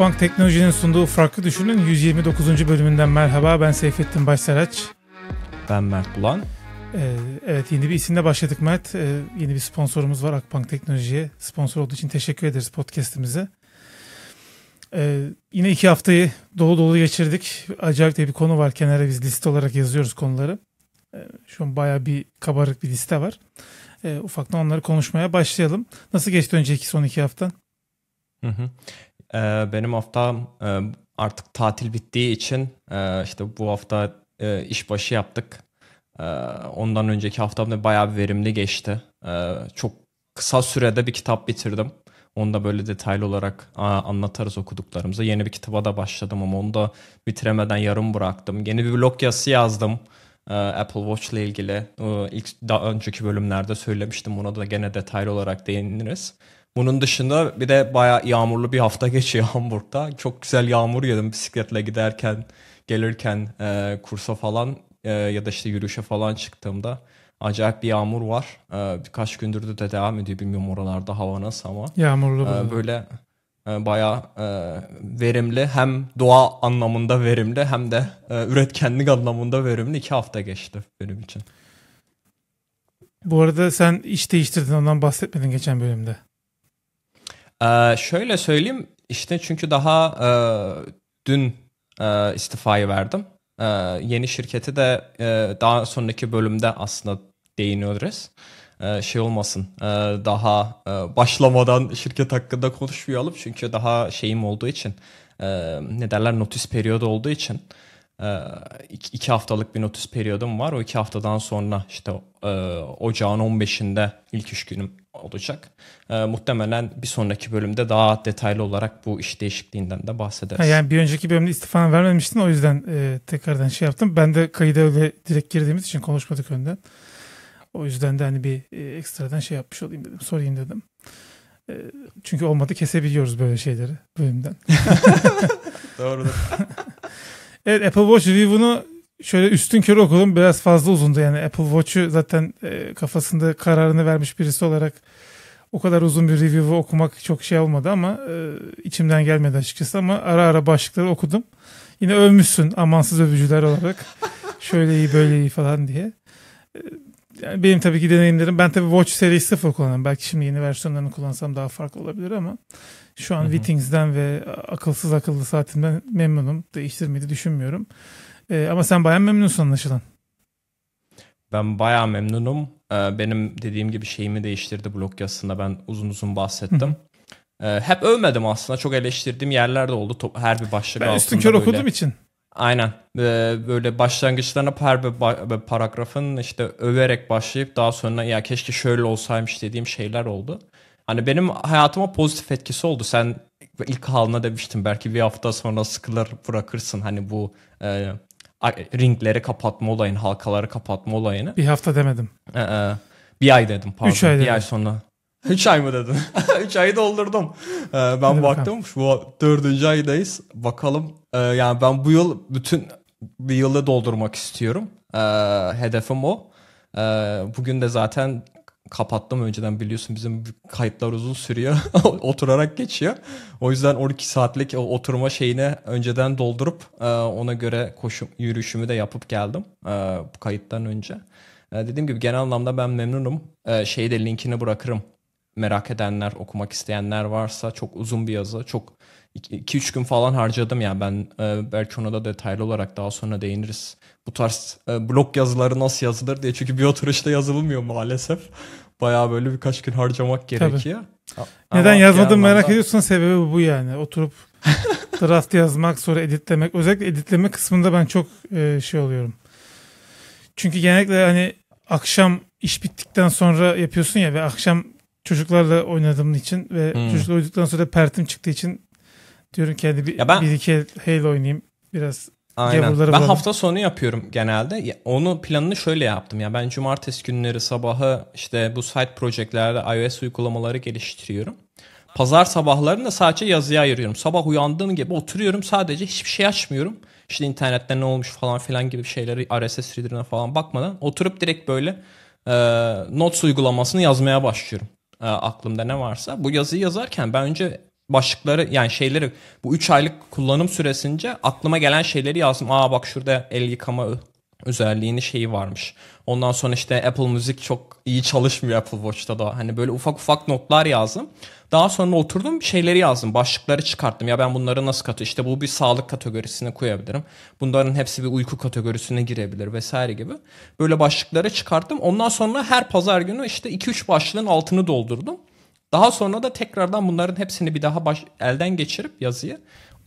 Akbank Teknoloji'nin sunduğu Farklı Düşünün 129. bölümünden merhaba. Ben Seyfettin Başsaraç. Ben Mert Bulan. Ee, evet yeni bir isimle başladık Mert. Ee, yeni bir sponsorumuz var Akbank Teknoloji'ye. Sponsor olduğu için teşekkür ederiz podcastimize. Ee, yine iki haftayı dolu dolu geçirdik. Acayip de bir konu var. Kenara biz liste olarak yazıyoruz konuları. Ee, şu an baya bir kabarık bir liste var. Ee, ufaktan onları konuşmaya başlayalım. Nasıl geçti önceki son iki haftan? Hı hı. Ee, benim haftam e, artık tatil bittiği için e, işte bu hafta e, işbaşı yaptık. Ee, ondan önceki haftam da bayağı bir verimli geçti. Ee, çok kısa sürede bir kitap bitirdim. Onu da böyle detaylı olarak anlatarız okuduklarımızı. Yeni bir kitaba da başladım ama onu da bitiremeden yarım bıraktım. Yeni bir blog yazısı yazdım. Apple Watch ile ilgili İlk daha önceki bölümlerde söylemiştim. Ona da gene detaylı olarak değiniriz. Bunun dışında bir de baya yağmurlu bir hafta geçiyor Hamburg'da. Çok güzel yağmur yedim bisikletle giderken, gelirken e, kursa falan e, ya da işte yürüyüşe falan çıktığımda. Acayip bir yağmur var. E, birkaç gündür de devam ediyor. Bilmiyorum oralarda hava nasıl ama. Yağmurlu. E, böyle e, bayağı e, verimli. Hem doğa anlamında verimli hem de e, üretkenlik anlamında verimli. iki hafta geçti benim için. Bu arada sen iş değiştirdin ondan bahsetmedin geçen bölümde. Ee, şöyle söyleyeyim işte çünkü daha e, dün e, istifayı verdim. E, yeni şirketi de e, daha sonraki bölümde aslında değiniyoruz. E, şey olmasın e, daha e, başlamadan şirket hakkında konuşmayalım çünkü daha şeyim olduğu için e, ne derler notis periyodu olduğu için e, iki haftalık bir notis periyodum var. O iki haftadan sonra işte e, ocağın 15'inde ilk iş günüm olacak. E, muhtemelen bir sonraki bölümde daha detaylı olarak bu iş değişikliğinden de bahsederiz. Ha, yani bir önceki bölümde istifanı vermemiştin o yüzden e, tekrardan şey yaptım. Ben de kayıda öyle direkt girdiğimiz için konuşmadık önden. O yüzden de hani bir e, ekstradan şey yapmış olayım dedim, sorayım dedim. E, çünkü olmadı kesebiliyoruz böyle şeyleri bölümden. Doğrudur. evet Apple Watch Review'unu şöyle üstün körü okudum biraz fazla uzundu yani Apple Watch'u zaten e, kafasında kararını vermiş birisi olarak o kadar uzun bir review'u okumak çok şey olmadı ama e, içimden gelmedi açıkçası ama ara ara başlıkları okudum. Yine övmüşsün amansız övücüler olarak. şöyle iyi böyle iyi falan diye. E, yani benim tabii ki deneyimlerim. Ben tabii Watch serisi 0 kullanıyorum. Belki şimdi yeni versiyonlarını kullansam daha farklı olabilir ama şu an Wittings'den ve akılsız akıllı saatinden memnunum. Değiştirmeyi de düşünmüyorum. E, ama sen bayağı memnunsun anlaşılan. Ben bayağı memnunum. E, benim dediğim gibi şeyimi değiştirdi blog yazısında. Ben uzun uzun bahsettim. hı ee, Hep övmedim aslında. Çok eleştirdiğim yerler de oldu. Her bir başlık ben altında. Ben üstün kör okuduğum için. Aynen. Böyle başlangıçlarına her bir paragrafın işte överek başlayıp daha sonra ya keşke şöyle olsaymış dediğim şeyler oldu. Hani benim hayatıma pozitif etkisi oldu. Sen ilk haline demiştin belki bir hafta sonra sıkılır bırakırsın. Hani bu e, ringleri kapatma olayını, halkaları kapatma olayını. Bir hafta demedim. Ee, e, bir ay dedim pardon. Üç ay dedim. Bir ay sonra. Üç ay mı dedin? Üç ayı doldurdum. Ee, ben Hadi baktım bakalım. bu dördüncü aydayız. Bakalım ee, yani ben bu yıl bütün bir yılı doldurmak istiyorum. Ee, hedefim o. Ee, bugün de zaten kapattım önceden biliyorsun bizim kayıtlar uzun sürüyor. Oturarak geçiyor. O yüzden 12 saatlik oturma şeyine önceden doldurup e, ona göre koşu yürüyüşümü de yapıp geldim e, bu kayıttan önce. E, dediğim gibi genel anlamda ben memnunum. Şeyde linkini bırakırım. Merak edenler, okumak isteyenler varsa çok uzun bir yazı. Çok 2-3 gün falan harcadım yani ben e, belki ona da detaylı olarak daha sonra değiniriz. Bu tarz e, blog yazıları nasıl yazılır diye çünkü bir oturuşta yazılmıyor maalesef. Bayağı böyle birkaç gün harcamak gerekiyor. Tabii. Neden yazmadım merak da... ediyorsan sebebi bu yani. Oturup draft yazmak sonra editlemek. Özellikle editleme kısmında ben çok e, şey oluyorum. Çünkü genellikle hani akşam iş bittikten sonra yapıyorsun ya ve akşam çocuklarla oynadığım için ve hmm. çocuklar uyuduktan sonra pertim çıktığı için Diyorum ki hadi bir, ya ben, bir iki Halo oynayayım. Biraz Aynen. Ben bulalım. hafta sonu yapıyorum genelde. Onu planını şöyle yaptım. Ya ben cumartesi günleri sabahı işte bu site projelerde iOS uygulamaları geliştiriyorum. Pazar sabahlarında sadece yazıya ayırıyorum. Sabah uyandığım gibi oturuyorum sadece hiçbir şey açmıyorum. İşte internette ne olmuş falan filan gibi şeyleri RSS reader'ına falan bakmadan oturup direkt böyle e, Notes uygulamasını yazmaya başlıyorum. E, aklımda ne varsa. Bu yazıyı yazarken ben önce başlıkları yani şeyleri bu 3 aylık kullanım süresince aklıma gelen şeyleri yazdım. Aa bak şurada el yıkama özelliğini şeyi varmış. Ondan sonra işte Apple Müzik çok iyi çalışmıyor Apple Watch'ta da. Hani böyle ufak ufak notlar yazdım. Daha sonra oturdum şeyleri yazdım. Başlıkları çıkarttım. Ya ben bunları nasıl katı? İşte bu bir sağlık kategorisine koyabilirim. Bunların hepsi bir uyku kategorisine girebilir vesaire gibi. Böyle başlıkları çıkarttım. Ondan sonra her pazar günü işte 2-3 başlığın altını doldurdum. Daha sonra da tekrardan bunların hepsini bir daha baş, elden geçirip yazıyı.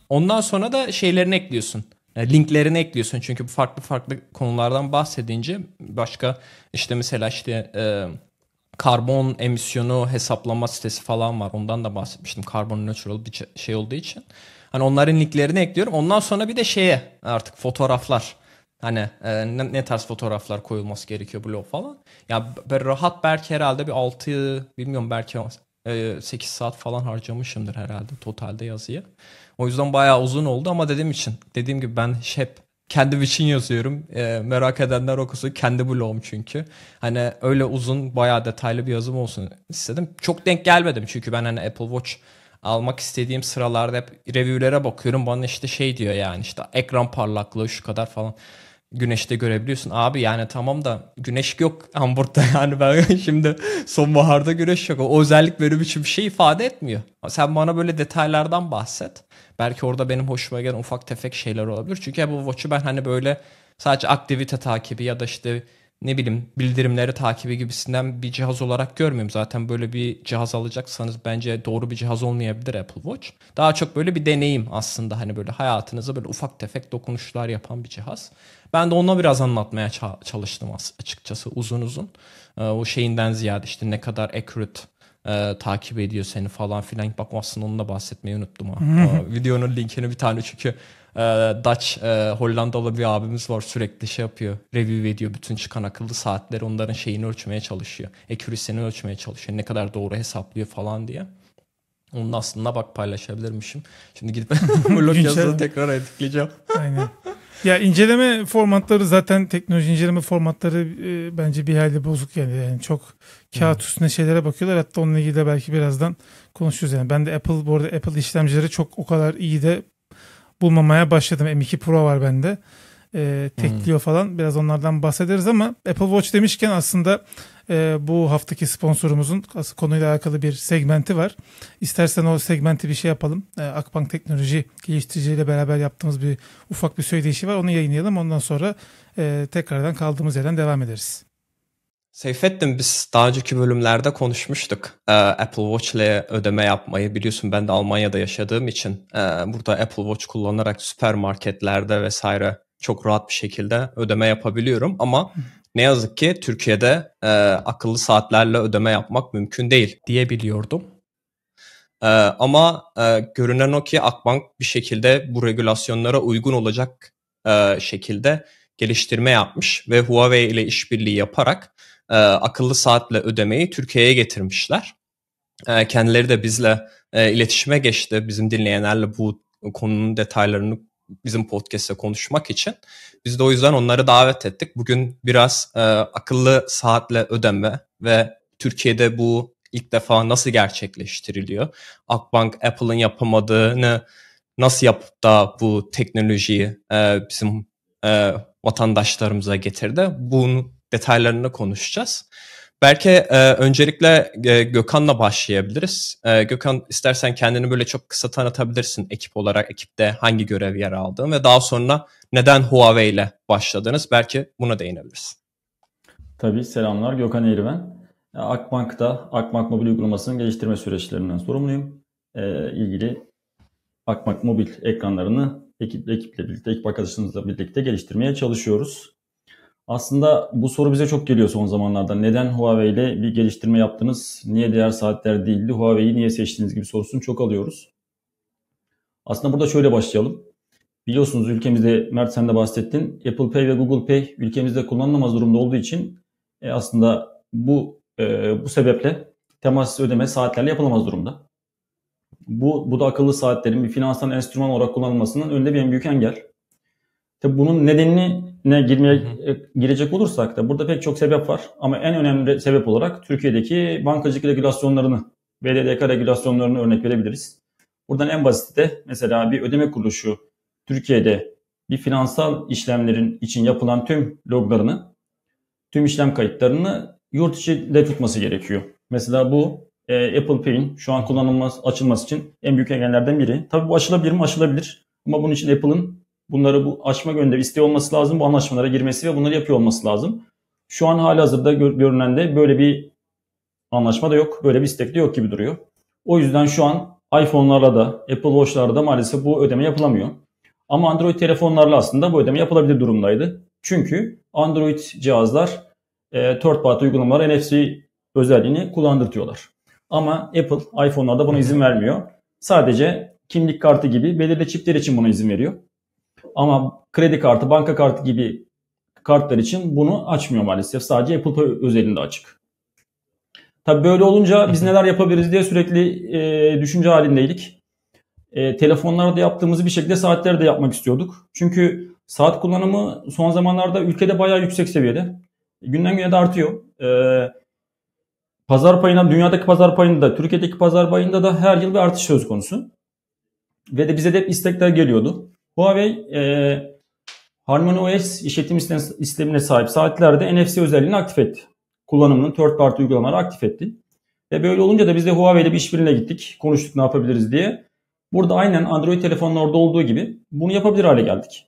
Ondan sonra da şeylerini ekliyorsun. E, linklerini ekliyorsun çünkü bu farklı farklı konulardan bahsedince başka işte mesela işte e, karbon emisyonu hesaplama sitesi falan var. Ondan da bahsetmiştim. Karbon neutral bir şey olduğu için. Hani onların linklerini ekliyorum. Ondan sonra bir de şeye artık fotoğraflar. Hani e, ne, ne tarz fotoğraflar koyulması gerekiyor blog falan. Ya yani, rahat belki herhalde bir 6 bilmiyorum belki 8 e, saat falan harcamışımdır herhalde totalde yazıyı. O yüzden bayağı uzun oldu ama dediğim için dediğim gibi ben hep kendim için yazıyorum. E, merak edenler okusun. Kendi bloğum çünkü. Hani öyle uzun bayağı detaylı bir yazım olsun istedim. Çok denk gelmedim çünkü ben hani Apple Watch almak istediğim sıralarda hep review'lere bakıyorum. Bana işte şey diyor yani işte ekran parlaklığı şu kadar falan güneşte görebiliyorsun. Abi yani tamam da güneş yok Hamburg'da yani ben şimdi sonbaharda güneş yok. O özellik benim için bir şey ifade etmiyor. Sen bana böyle detaylardan bahset. Belki orada benim hoşuma gelen ufak tefek şeyler olabilir. Çünkü Apple Watch'u ben hani böyle sadece aktivite takibi ya da işte ne bileyim bildirimleri takibi gibisinden bir cihaz olarak görmüyorum. Zaten böyle bir cihaz alacaksanız bence doğru bir cihaz olmayabilir Apple Watch. Daha çok böyle bir deneyim aslında hani böyle hayatınıza böyle ufak tefek dokunuşlar yapan bir cihaz. Ben de ona biraz anlatmaya çalıştım açıkçası uzun uzun. Ee, o şeyinden ziyade işte ne kadar accurate e, takip ediyor seni falan filan. Bak aslında onu da bahsetmeyi unuttum ha. o, videonun linkini bir tane çünkü e, Dutch e, Hollandalı bir abimiz var sürekli şey yapıyor. Review ediyor bütün çıkan akıllı saatleri onların şeyini ölçmeye çalışıyor. Ekürisini ölçmeye çalışıyor. Ne kadar doğru hesaplıyor falan diye. Onun aslında bak paylaşabilirmişim. Şimdi gidip Murloc yazılı tekrar editleyeceğim. Aynen. Ya inceleme formatları zaten teknoloji inceleme formatları e, bence bir halde bozuk yani. yani çok kağıt üstüne şeylere bakıyorlar. Hatta onunla ilgili de belki birazdan konuşuruz yani. Ben de Apple bu arada Apple işlemcileri çok o kadar iyi de bulmamaya başladım. M2 Pro var bende. E, tekliyor hmm. falan. Biraz onlardan bahsederiz ama Apple Watch demişken aslında e, bu haftaki sponsorumuzun konuyla alakalı bir segmenti var. İstersen o segmenti bir şey yapalım. E, Akbank Teknoloji geliştiriciyle beraber yaptığımız bir ufak bir söyleyişi var. Onu yayınlayalım. Ondan sonra e, tekrardan kaldığımız yerden devam ederiz. Seyfettin biz daha önceki bölümlerde konuşmuştuk. Ee, Apple Watch ile ödeme yapmayı biliyorsun ben de Almanya'da yaşadığım için e, burada Apple Watch kullanarak süpermarketlerde vesaire çok rahat bir şekilde ödeme yapabiliyorum ama ne yazık ki Türkiye'de e, akıllı saatlerle ödeme yapmak mümkün değil diyebiliyordum. E, ama e, görünen o ki Akbank bir şekilde bu regülasyonlara uygun olacak e, şekilde geliştirme yapmış ve Huawei ile işbirliği yaparak e, akıllı saatle ödemeyi Türkiye'ye getirmişler. E, kendileri de bizle e, iletişime geçti. Bizim dinleyenlerle bu konunun detaylarını bizim podcast'e konuşmak için. Biz de o yüzden onları davet ettik. Bugün biraz e, akıllı saatle ödeme ve Türkiye'de bu ilk defa nasıl gerçekleştiriliyor? Akbank Apple'ın yapamadığını nasıl yapıp da bu teknolojiyi e, bizim e, vatandaşlarımıza getirdi? Bunun detaylarını konuşacağız. Belki e, öncelikle e, Gökhan'la başlayabiliriz. E, Gökhan istersen kendini böyle çok kısa tanıtabilirsin ekip olarak, ekipte hangi görev yer aldığın ve daha sonra neden Huawei ile başladınız? Belki buna değinebilirsin. Tabii selamlar Gökhan Eğriven. E, Akbank'ta Akbank Mobil uygulamasının geliştirme süreçlerinden sorumluyum. E, ilgili Akbank Mobil ekranlarını ekip, ekiple birlikte, ekip arkadaşımızla birlikte geliştirmeye çalışıyoruz. Aslında bu soru bize çok geliyor son zamanlarda. Neden Huawei ile bir geliştirme yaptınız? Niye diğer saatler değildi? Huawei'yi niye seçtiniz gibi sorusunu çok alıyoruz. Aslında burada şöyle başlayalım. Biliyorsunuz ülkemizde Mert sen de bahsettin. Apple Pay ve Google Pay ülkemizde kullanılamaz durumda olduğu için e, aslında bu e, bu sebeple temassız ödeme saatlerle yapılamaz durumda. Bu, bu da akıllı saatlerin bir finansal enstrüman olarak kullanılmasının önünde bir en büyük engel. Tabi bunun nedenini ne girmeye e, girecek olursak da burada pek çok sebep var ama en önemli sebep olarak Türkiye'deki bankacılık regülasyonlarını, BDDK regülasyonlarını örnek verebiliriz. Buradan en basit de mesela bir ödeme kuruluşu Türkiye'de bir finansal işlemlerin için yapılan tüm loglarını, tüm işlem kayıtlarını yurt içinde tutması gerekiyor. Mesela bu e, Apple Pay'in şu an kullanılmaz açılması için en büyük engellerden biri. Tabii bu açılabilir mi? Açılabilir. Ama bunun için Apple'ın bunları bu açma yönünde isteği olması lazım. Bu anlaşmalara girmesi ve bunları yapıyor olması lazım. Şu an hali hazırda görünen de böyle bir anlaşma da yok. Böyle bir istek de yok gibi duruyor. O yüzden şu an iPhone'larla da Apple Watch'larda da maalesef bu ödeme yapılamıyor. Ama Android telefonlarla aslında bu ödeme yapılabilir durumdaydı. Çünkü Android cihazlar e, third party uygulamalara NFC özelliğini kullandırtıyorlar. Ama Apple iPhone'larda buna izin vermiyor. Sadece kimlik kartı gibi belirli çipler için buna izin veriyor. Ama kredi kartı, banka kartı gibi kartlar için bunu açmıyor maalesef. Sadece Apple Pay özelinde açık. Tabi böyle olunca biz neler yapabiliriz diye sürekli e, düşünce halindeydik. E, telefonlarda yaptığımızı bir şekilde saatleri de yapmak istiyorduk. Çünkü saat kullanımı son zamanlarda ülkede bayağı yüksek seviyede. Günden güne de artıyor. E, pazar payına, dünyadaki pazar payında da, Türkiye'deki pazar payında da her yıl bir artış söz konusu. Ve de bize de hep istekler geliyordu. Huawei e, Harmony OS işletim sistemine sahip saatlerde NFC özelliğini aktif etti. Kullanımının third party uygulamaları aktif etti. Ve böyle olunca da biz de Huawei ile bir işbirliğine gittik. Konuştuk ne yapabiliriz diye. Burada aynen Android orada olduğu gibi bunu yapabilir hale geldik.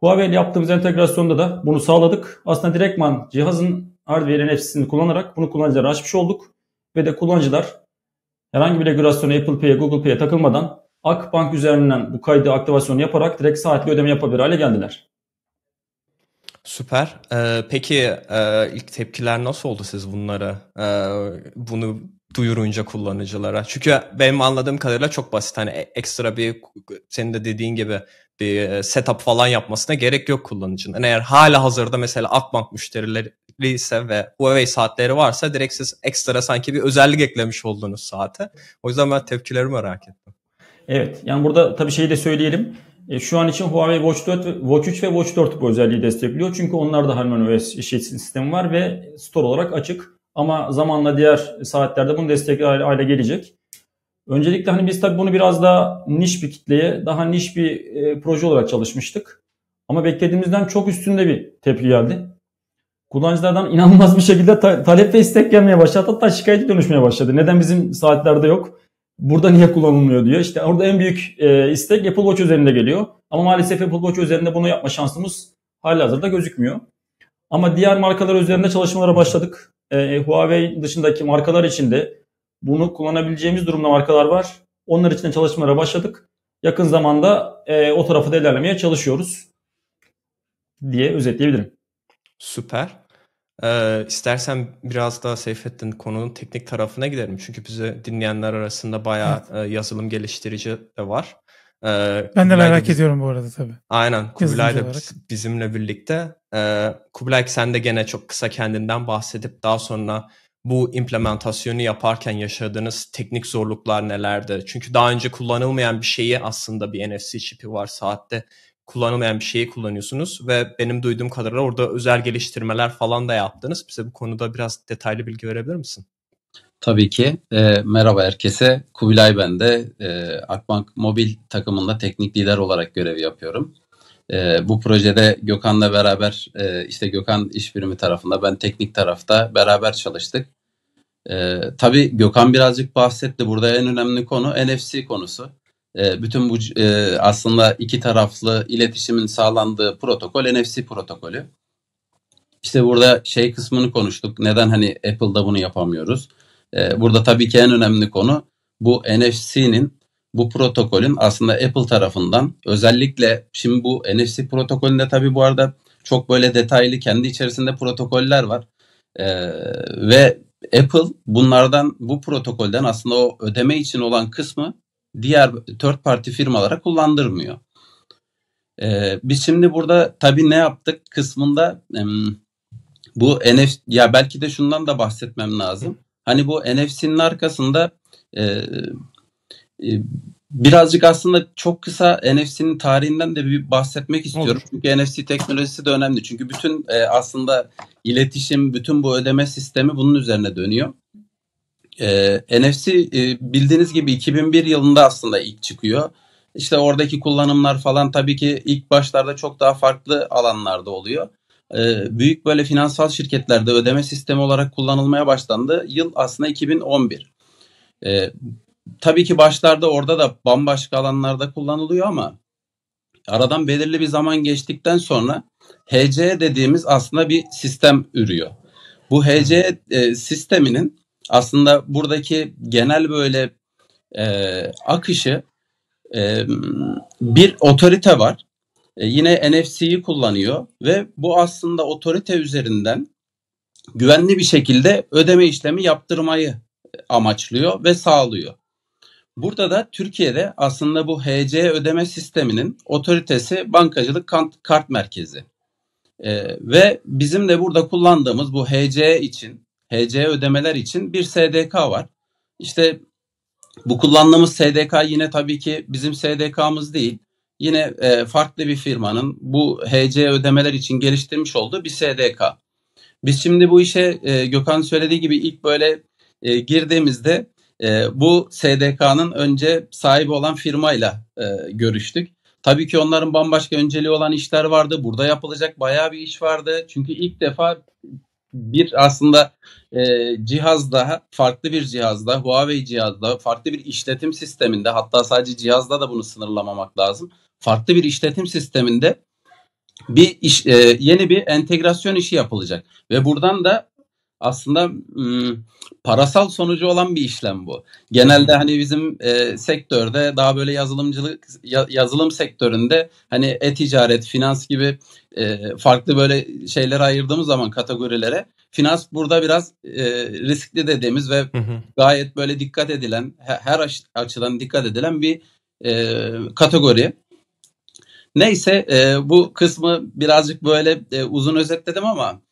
Huawei ile yaptığımız entegrasyonda da bunu sağladık. Aslında direktman cihazın hardware NFC'sini kullanarak bunu kullanıcılara açmış olduk. Ve de kullanıcılar herhangi bir regülasyona Apple Pay'e, Google Pay'e takılmadan Akbank üzerinden bu kaydı aktivasyonu yaparak direkt saatli ödeme yapabilir hale geldiler. Süper. Ee, peki e, ilk tepkiler nasıl oldu siz bunlara? E, bunu duyurunca kullanıcılara. Çünkü benim anladığım kadarıyla çok basit. Hani e, ekstra bir senin de dediğin gibi bir e, setup falan yapmasına gerek yok kullanıcının. Yani eğer hala hazırda mesela Akbank müşterileri ise ve Huawei saatleri varsa direkt siz ekstra sanki bir özellik eklemiş oldunuz saate. O yüzden ben tepkileri merak ettim. Evet yani burada tabii şeyi de söyleyelim. E, şu an için Huawei Watch 4, Watch 3 ve Watch 4 bu özelliği destekliyor. Çünkü onlarda Harmony OS işletim sistemi var ve store olarak açık. Ama zamanla diğer saatlerde bunu destekli hale gelecek. Öncelikle hani biz tabii bunu biraz daha niş bir kitleye, daha niş bir e, proje olarak çalışmıştık. Ama beklediğimizden çok üstünde bir tepki geldi. Kullanıcılardan inanılmaz bir şekilde ta- talep ve istek gelmeye başladı. Hatta şikayete dönüşmeye başladı. Neden bizim saatlerde yok? burada niye kullanılmıyor diyor. İşte orada en büyük e, istek Apple Watch üzerinde geliyor. Ama maalesef Apple Watch üzerinde bunu yapma şansımız hala hazırda gözükmüyor. Ama diğer markalar üzerinde çalışmalara başladık. E, Huawei dışındaki markalar içinde bunu kullanabileceğimiz durumda markalar var. Onlar için de çalışmalara başladık. Yakın zamanda e, o tarafı da ilerlemeye çalışıyoruz diye özetleyebilirim. Süper. Ee, istersen biraz daha Seyfettin konunun teknik tarafına gidelim. Çünkü bize dinleyenler arasında bayağı evet. e, yazılım geliştirici de var. Ee, ben de merak de, ediyorum bu arada tabii. Aynen. Kubilay da bizimle birlikte. Ee, Kubilay sen de gene çok kısa kendinden bahsedip daha sonra bu implementasyonu yaparken yaşadığınız teknik zorluklar nelerdi? Çünkü daha önce kullanılmayan bir şeyi aslında bir NFC çipi var saatte kullanılmayan bir şeyi kullanıyorsunuz ve benim duyduğum kadarıyla orada özel geliştirmeler falan da yaptınız. Bize bu konuda biraz detaylı bilgi verebilir misin? Tabii ki. E, merhaba herkese. Kubilay ben de e, Akbank Mobil takımında teknik lider olarak görev yapıyorum. E, bu projede Gökhan'la beraber e, işte Gökhan iş birimi tarafında ben teknik tarafta beraber çalıştık. E, tabii Gökhan birazcık bahsetti. Burada en önemli konu NFC konusu. Ee, bütün bu e, aslında iki taraflı iletişimin sağlandığı protokol NFC protokolü. İşte burada şey kısmını konuştuk. Neden hani Apple'da bunu yapamıyoruz? Ee, burada tabii ki en önemli konu bu NFC'nin bu protokolün aslında Apple tarafından özellikle şimdi bu NFC protokolünde tabii bu arada çok böyle detaylı kendi içerisinde protokoller var. E, ve Apple bunlardan bu protokolden aslında o ödeme için olan kısmı diğer third party firmalara kullandırmıyor. Ee, biz şimdi burada tabii ne yaptık kısmında bu NFC ya belki de şundan da bahsetmem lazım. Hani bu NFC'nin arkasında e, e, birazcık aslında çok kısa NFC'nin tarihinden de bir bahsetmek istiyorum. Olur. Çünkü NFC teknolojisi de önemli. Çünkü bütün e, aslında iletişim, bütün bu ödeme sistemi bunun üzerine dönüyor. E, ee, NFC e, bildiğiniz gibi 2001 yılında aslında ilk çıkıyor. İşte oradaki kullanımlar falan tabii ki ilk başlarda çok daha farklı alanlarda oluyor. E, büyük böyle finansal şirketlerde ödeme sistemi olarak kullanılmaya başlandı. Yıl aslında 2011. E, ee, tabii ki başlarda orada da bambaşka alanlarda kullanılıyor ama aradan belirli bir zaman geçtikten sonra HC e dediğimiz aslında bir sistem ürüyor. Bu HC e, e, sisteminin aslında buradaki genel böyle e, akışı e, bir otorite var. E, yine NFC'yi kullanıyor ve bu aslında otorite üzerinden güvenli bir şekilde ödeme işlemi yaptırmayı amaçlıyor ve sağlıyor. Burada da Türkiye'de aslında bu HC ödeme sisteminin otoritesi Bankacılık Kart Merkezi. Ee, ve bizim de burada kullandığımız bu HC için HC ödemeler için bir SDK var. İşte bu kullandığımız SDK yine tabii ki bizim SDK'mız değil. Yine e, farklı bir firmanın bu HC ödemeler için geliştirmiş olduğu bir SDK. Biz şimdi bu işe e, Gökhan söylediği gibi ilk böyle e, girdiğimizde e, bu SDK'nın önce sahibi olan firmayla e, görüştük. Tabii ki onların bambaşka önceliği olan işler vardı. Burada yapılacak bayağı bir iş vardı. Çünkü ilk defa bir aslında e, cihazda farklı bir cihazda Huawei cihazda farklı bir işletim sisteminde hatta sadece cihazda da bunu sınırlamamak lazım. Farklı bir işletim sisteminde bir iş, e, yeni bir entegrasyon işi yapılacak ve buradan da aslında ım, parasal sonucu olan bir işlem bu. Genelde hani bizim e, sektörde daha böyle yazılımcılık ya, yazılım sektöründe hani e-ticaret, finans gibi e, farklı böyle şeyler ayırdığımız zaman kategorilere finans burada biraz e, riskli dediğimiz ve hı hı. gayet böyle dikkat edilen her açıdan dikkat edilen bir e, kategori. Neyse e, bu kısmı birazcık böyle e, uzun özetledim ama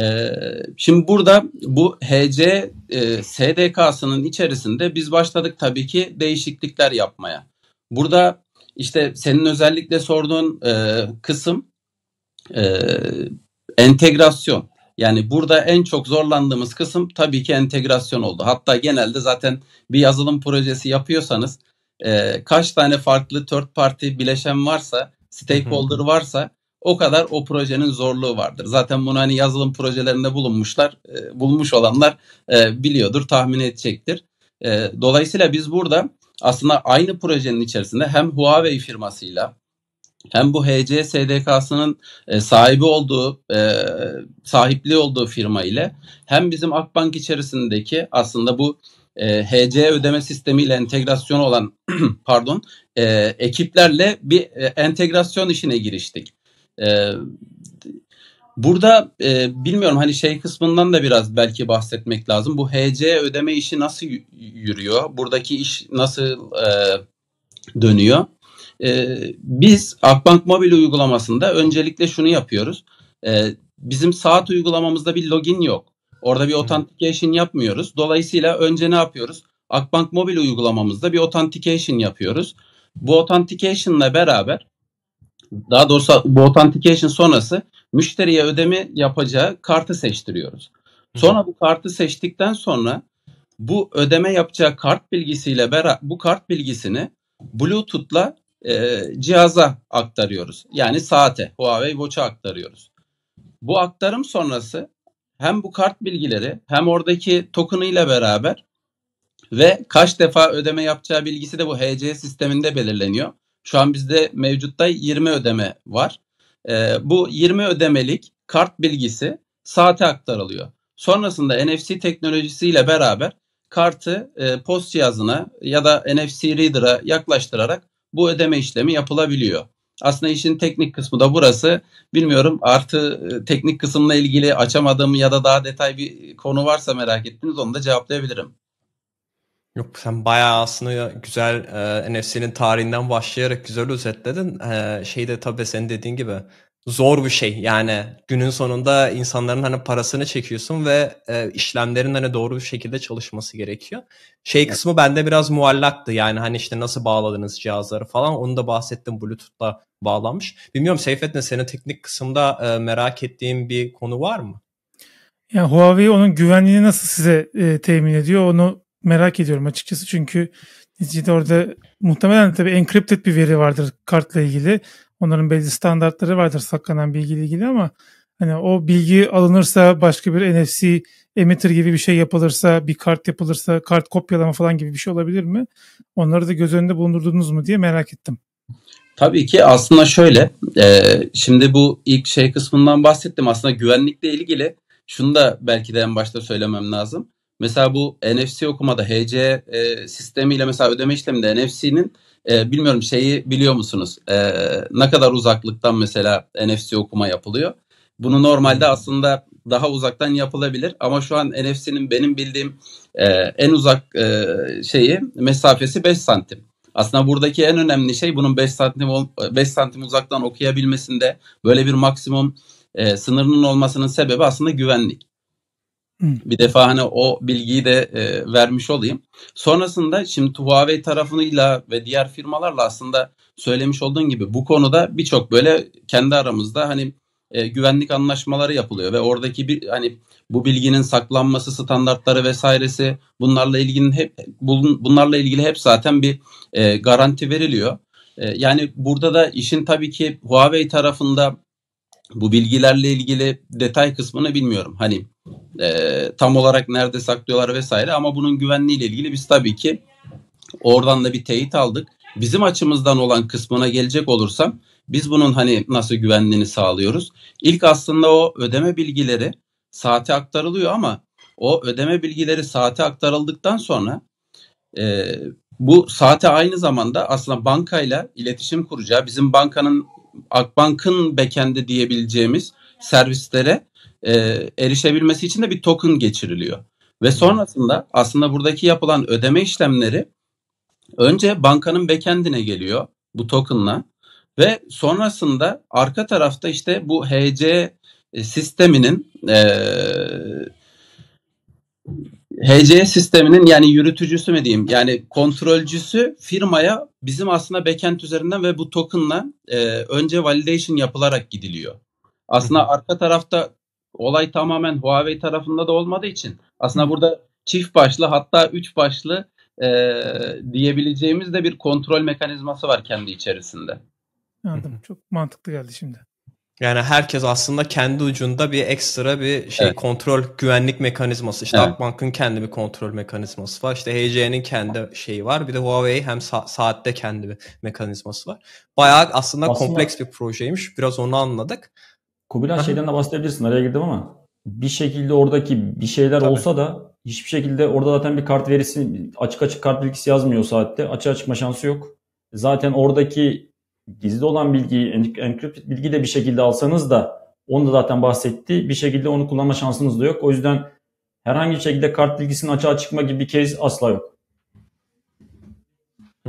e, şimdi burada bu HC e, SDK'sının içerisinde biz başladık tabii ki değişiklikler yapmaya. Burada işte senin özellikle sorduğun e, kısım e, entegrasyon yani burada en çok zorlandığımız kısım tabii ki entegrasyon oldu. Hatta genelde zaten bir yazılım projesi yapıyorsanız e, kaç tane farklı third party bileşen varsa, stakeholder varsa o kadar o projenin zorluğu vardır. Zaten bunu hani yazılım projelerinde bulunmuşlar, e, bulmuş olanlar e, biliyordur, tahmin edecektir. E, dolayısıyla biz burada aslında aynı projenin içerisinde hem Huawei firmasıyla hem bu HC SDK'sının e, sahibi olduğu, e, sahipliği olduğu firma ile hem bizim Akbank içerisindeki aslında bu e, HC ödeme sistemiyle entegrasyon olan pardon e, ekiplerle bir e, entegrasyon işine giriştik. burada e, bilmiyorum hani şey kısmından da biraz belki bahsetmek lazım. Bu HC ödeme işi nasıl yürüyor? Buradaki iş nasıl e, dönüyor? E, biz Akbank Mobil uygulamasında öncelikle şunu yapıyoruz. E, bizim saat uygulamamızda bir login yok. Orada bir authentication yapmıyoruz. Dolayısıyla önce ne yapıyoruz? Akbank Mobil uygulamamızda bir authentication yapıyoruz. Bu authentication'la beraber daha doğrusu bu authentication sonrası müşteriye ödeme yapacağı kartı seçtiriyoruz. Sonra bu kartı seçtikten sonra bu ödeme yapacağı kart bilgisiyle beraber bu kart bilgisini Bluetooth'la e, cihaza aktarıyoruz. Yani saate, Huawei Watch'a aktarıyoruz. Bu aktarım sonrası hem bu kart bilgileri hem oradaki token'ı ile beraber ve kaç defa ödeme yapacağı bilgisi de bu HC sisteminde belirleniyor. Şu an bizde mevcutta 20 ödeme var. E, bu 20 ödemelik kart bilgisi saate aktarılıyor. Sonrasında NFC teknolojisiyle beraber kartı e, post cihazına ya da NFC reader'a yaklaştırarak bu ödeme işlemi yapılabiliyor. Aslında işin teknik kısmı da burası. Bilmiyorum artı e, teknik kısımla ilgili açamadığım ya da daha detay bir konu varsa merak ettiniz onu da cevaplayabilirim. Yok sen bayağı aslında güzel e, NFC'nin tarihinden başlayarak güzel özetledin. E, şey de tabii senin dediğin gibi zor bir şey. Yani günün sonunda insanların hani parasını çekiyorsun ve e, işlemlerin hani doğru bir şekilde çalışması gerekiyor. Şey evet. kısmı bende biraz muallaktı. Yani hani işte nasıl bağladınız cihazları falan onu da bahsettim Bluetooth'la bağlanmış. Bilmiyorum Seyfettin senin teknik kısımda e, merak ettiğin bir konu var mı? Yani Huawei onun güvenliğini nasıl size e, temin ediyor onu merak ediyorum açıkçası çünkü neticede orada muhtemelen tabii encrypted bir veri vardır kartla ilgili Onların belli standartları vardır saklanan bilgiyle ilgili ama hani o bilgi alınırsa başka bir NFC emitter gibi bir şey yapılırsa, bir kart yapılırsa, kart kopyalama falan gibi bir şey olabilir mi? Onları da göz önünde bulundurdunuz mu diye merak ettim. Tabii ki aslında şöyle, e, şimdi bu ilk şey kısmından bahsettim. Aslında güvenlikle ilgili şunu da belki de en başta söylemem lazım. Mesela bu NFC okumada HC e, sistemiyle mesela ödeme işleminde NFC'nin e, bilmiyorum şeyi biliyor musunuz? E, ne kadar uzaklıktan mesela NFC okuma yapılıyor? Bunu normalde hmm. aslında daha uzaktan yapılabilir ama şu an NFC'nin benim bildiğim e, en uzak e, şeyi mesafesi 5 santim. Aslında buradaki en önemli şey bunun 5 santim 5 santim uzaktan okuyabilmesinde böyle bir maksimum e, sınırının olmasının sebebi aslında güvenlik. Bir defa hani o bilgiyi de e, vermiş olayım. Sonrasında şimdi Huawei tarafıyla ve diğer firmalarla aslında söylemiş olduğun gibi bu konuda birçok böyle kendi aramızda hani e, güvenlik anlaşmaları yapılıyor ve oradaki bir hani bu bilginin saklanması standartları vesairesi bunlarla ilgili hep bunlarla ilgili hep zaten bir e, garanti veriliyor. E, yani burada da işin tabii ki Huawei tarafında bu bilgilerle ilgili detay kısmını bilmiyorum. Hani e, tam olarak nerede saklıyorlar vesaire ama bunun güvenliği ile ilgili biz tabii ki oradan da bir teyit aldık. Bizim açımızdan olan kısmına gelecek olursam biz bunun hani nasıl güvenliğini sağlıyoruz? İlk aslında o ödeme bilgileri saate aktarılıyor ama o ödeme bilgileri saate aktarıldıktan sonra e, bu saate aynı zamanda aslında bankayla iletişim kuracağı bizim bankanın Akbank'ın bekendi diyebileceğimiz servislere e, erişebilmesi için de bir token geçiriliyor. Ve sonrasında aslında buradaki yapılan ödeme işlemleri önce bankanın backend'ine geliyor bu token'la ve sonrasında arka tarafta işte bu HC sisteminin e, HC sisteminin yani yürütücüsü mü diyeyim yani kontrolcüsü firmaya bizim aslında backend üzerinden ve bu token'la e, önce validation yapılarak gidiliyor. Aslında arka tarafta olay tamamen Huawei tarafında da olmadığı için aslında burada çift başlı hatta üç başlı e, diyebileceğimiz de bir kontrol mekanizması var kendi içerisinde. Anladım. Çok mantıklı geldi şimdi. Yani herkes aslında kendi ucunda bir ekstra bir şey evet. kontrol güvenlik mekanizması. İşte evet. Akbank'ın kendi bir kontrol mekanizması var. İşte HC'nin kendi şeyi var. Bir de Huawei hem sa- saatte kendi bir mekanizması var. Bayağı aslında, aslında kompleks bir projeymiş. Biraz onu anladık. Kubilay şeyden de bahsedebilirsin. Araya girdim ama bir şekilde oradaki bir şeyler Tabii. olsa da hiçbir şekilde orada zaten bir kart verisi açık açık kart bilgisi yazmıyor saatte. Açığa çıkma şansı yok. Zaten oradaki gizli olan bilgiyi, encrypted bilgi de bir şekilde alsanız da onu da zaten bahsetti. Bir şekilde onu kullanma şansınız da yok. O yüzden herhangi bir şekilde kart bilgisinin açığa çıkma gibi bir case asla yok.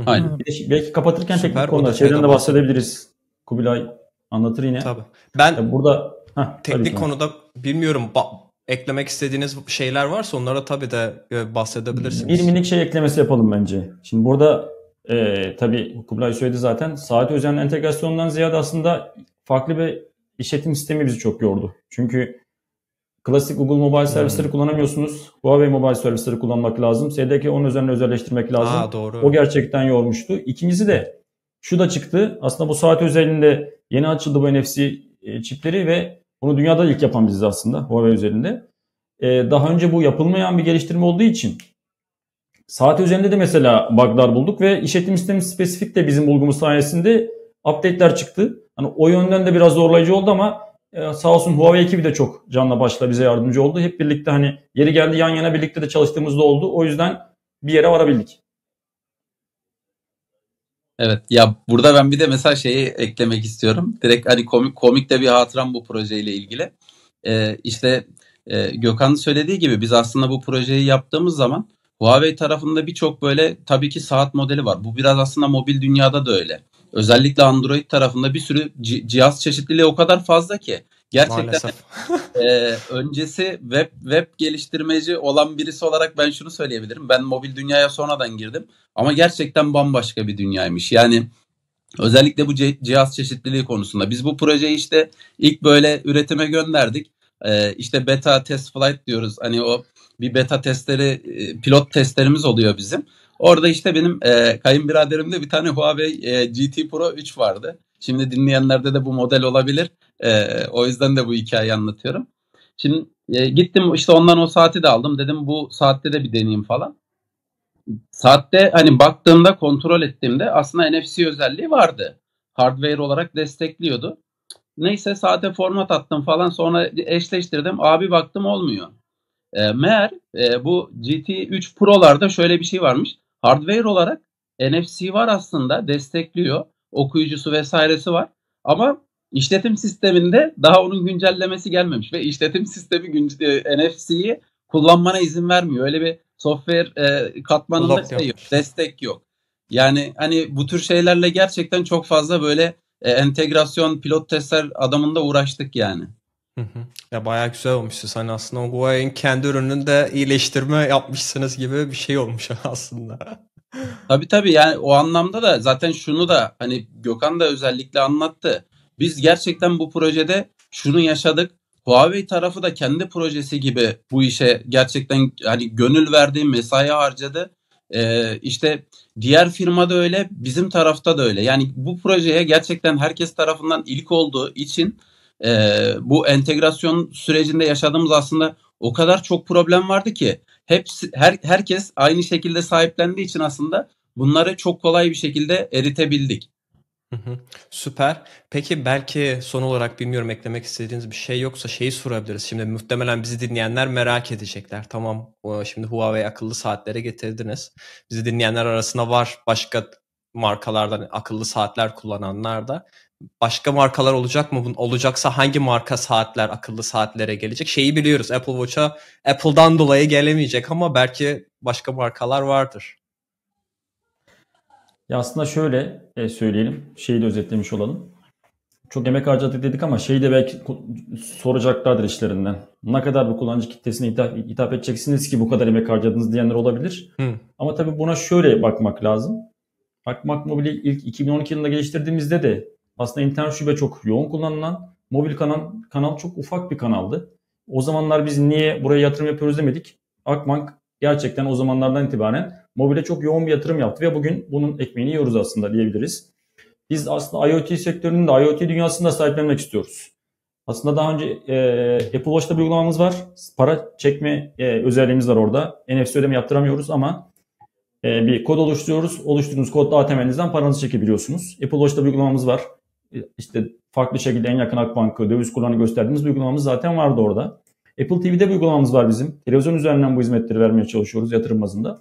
Aynen. Belki kapatırken Süper, teknik konuda şeyden de bahsedebiliriz. Kubilay anlatır yine. Tabii. Ben ya burada heh, teknik konuda bilmiyorum eklemek istediğiniz şeyler varsa onlara tabii de e, bahsedebilirsiniz. Bir minik şey eklemesi yapalım bence. Şimdi burada e, tabii Kublay söyledi zaten saat özenli entegrasyondan ziyade aslında farklı bir işletim sistemi bizi çok yordu. Çünkü klasik Google Mobile hmm. servisleri kullanamıyorsunuz. Huawei mobil servisleri kullanmak lazım. SDK onun üzerine özelleştirmek lazım. Aa, doğru. O gerçekten yormuştu. İkincisi de şu da çıktı. Aslında bu saat özelinde Yeni açıldı bu NFC e, çipleri ve bunu dünyada ilk yapan biziz aslında Huawei üzerinde. E, daha önce bu yapılmayan bir geliştirme olduğu için saati üzerinde de mesela bug'lar bulduk ve işletim sistemi spesifik de bizim bulgumuz sayesinde update'ler çıktı. Hani o yönden de biraz zorlayıcı oldu ama e, sağ olsun Huawei ekibi de çok canla başla bize yardımcı oldu. Hep birlikte hani yeri geldi yan yana birlikte de çalıştığımızda oldu. O yüzden bir yere varabildik. Evet ya burada ben bir de mesela şeyi eklemek istiyorum. Direkt hani komik, komik de bir hatıram bu projeyle ilgili. Ee, işte e, Gökhan'ın söylediği gibi biz aslında bu projeyi yaptığımız zaman Huawei tarafında birçok böyle tabii ki saat modeli var. Bu biraz aslında mobil dünyada da öyle. Özellikle Android tarafında bir sürü cihaz çeşitliliği o kadar fazla ki Gerçekten e, öncesi web web geliştirmeci olan birisi olarak ben şunu söyleyebilirim. Ben mobil dünyaya sonradan girdim ama gerçekten bambaşka bir dünyaymış. Yani özellikle bu cihaz çeşitliliği konusunda biz bu projeyi işte ilk böyle üretime gönderdik. E, işte beta test flight diyoruz. Hani o bir beta testleri, e, pilot testlerimiz oluyor bizim. Orada işte benim e, kayınbiraderimde bir tane Huawei e, GT Pro 3 vardı. Şimdi dinleyenlerde de bu model olabilir. E, o yüzden de bu hikayeyi anlatıyorum. Şimdi e, gittim işte ondan o saati de aldım. Dedim bu saatte de bir deneyeyim falan. Saatte hani baktığımda kontrol ettiğimde aslında NFC özelliği vardı. Hardware olarak destekliyordu. Neyse saate format attım falan sonra eşleştirdim. Abi baktım olmuyor. E, meğer e, bu GT3 Pro'larda şöyle bir şey varmış. Hardware olarak NFC var aslında destekliyor okuyucusu vesairesi var. Ama işletim sisteminde daha onun güncellemesi gelmemiş ve işletim sistemi NFC'yi e, kullanmana izin vermiyor. Öyle bir software e, katmanında Lock şey yok, destek yok. Yani hani bu tür şeylerle gerçekten çok fazla böyle e, entegrasyon pilot testler adamında uğraştık yani. Hı hı. Ya bayağı güzel olmuşsun. Hani aslında Huawei'in kendi ürününü de iyileştirme yapmışsınız gibi bir şey olmuş aslında. Tabii tabii yani o anlamda da zaten şunu da hani Gökhan da özellikle anlattı. Biz gerçekten bu projede şunu yaşadık. Huawei tarafı da kendi projesi gibi bu işe gerçekten hani gönül verdi, mesai harcadı. Ee, işte diğer da öyle, bizim tarafta da öyle. Yani bu projeye gerçekten herkes tarafından ilk olduğu için e, bu entegrasyon sürecinde yaşadığımız aslında o kadar çok problem vardı ki hepsi her, herkes aynı şekilde sahiplendiği için aslında bunları çok kolay bir şekilde eritebildik. süper. Peki belki son olarak bilmiyorum eklemek istediğiniz bir şey yoksa şeyi sorabiliriz. Şimdi muhtemelen bizi dinleyenler merak edecekler. Tamam şimdi Huawei akıllı saatlere getirdiniz. Bizi dinleyenler arasında var başka markalardan akıllı saatler kullananlar da başka markalar olacak mı? Bunun olacaksa hangi marka saatler akıllı saatlere gelecek? Şeyi biliyoruz Apple Watch'a Apple'dan dolayı gelemeyecek ama belki başka markalar vardır. Ya aslında şöyle e, söyleyelim. Şeyi de özetlemiş olalım. Çok emek harcadık dedik ama şeyi de belki soracaklardır işlerinden. Ne kadar bu kullanıcı kitlesine hitap, hitap edeceksiniz ki bu kadar emek harcadınız diyenler olabilir. Hı. Ama tabii buna şöyle bakmak lazım. Bakmak Mobil'i ilk 2012 yılında geliştirdiğimizde de aslında internet şube çok yoğun kullanılan, mobil kanal, kanal çok ufak bir kanaldı. O zamanlar biz niye buraya yatırım yapıyoruz demedik. Akbank gerçekten o zamanlardan itibaren mobile çok yoğun bir yatırım yaptı ve bugün bunun ekmeğini yiyoruz aslında diyebiliriz. Biz aslında IoT sektörünün de IoT dünyasında da sahiplenmek istiyoruz. Aslında daha önce e, Apple Watch'ta bir uygulamamız var. Para çekme e, özelliğimiz var orada. NFC ödeme yaptıramıyoruz ama e, bir kod oluşturuyoruz. Oluşturduğunuz kodla ATM'nizden paranızı çekebiliyorsunuz. Apple Watch'ta bir uygulamamız var. E, işte farklı şekilde en yakın Akbank'ı, döviz kurlarını gösterdiğimiz bir uygulamamız zaten vardı orada. Apple TV'de bir uygulamamız var bizim. Televizyon üzerinden bu hizmetleri vermeye çalışıyoruz yatırım bazında.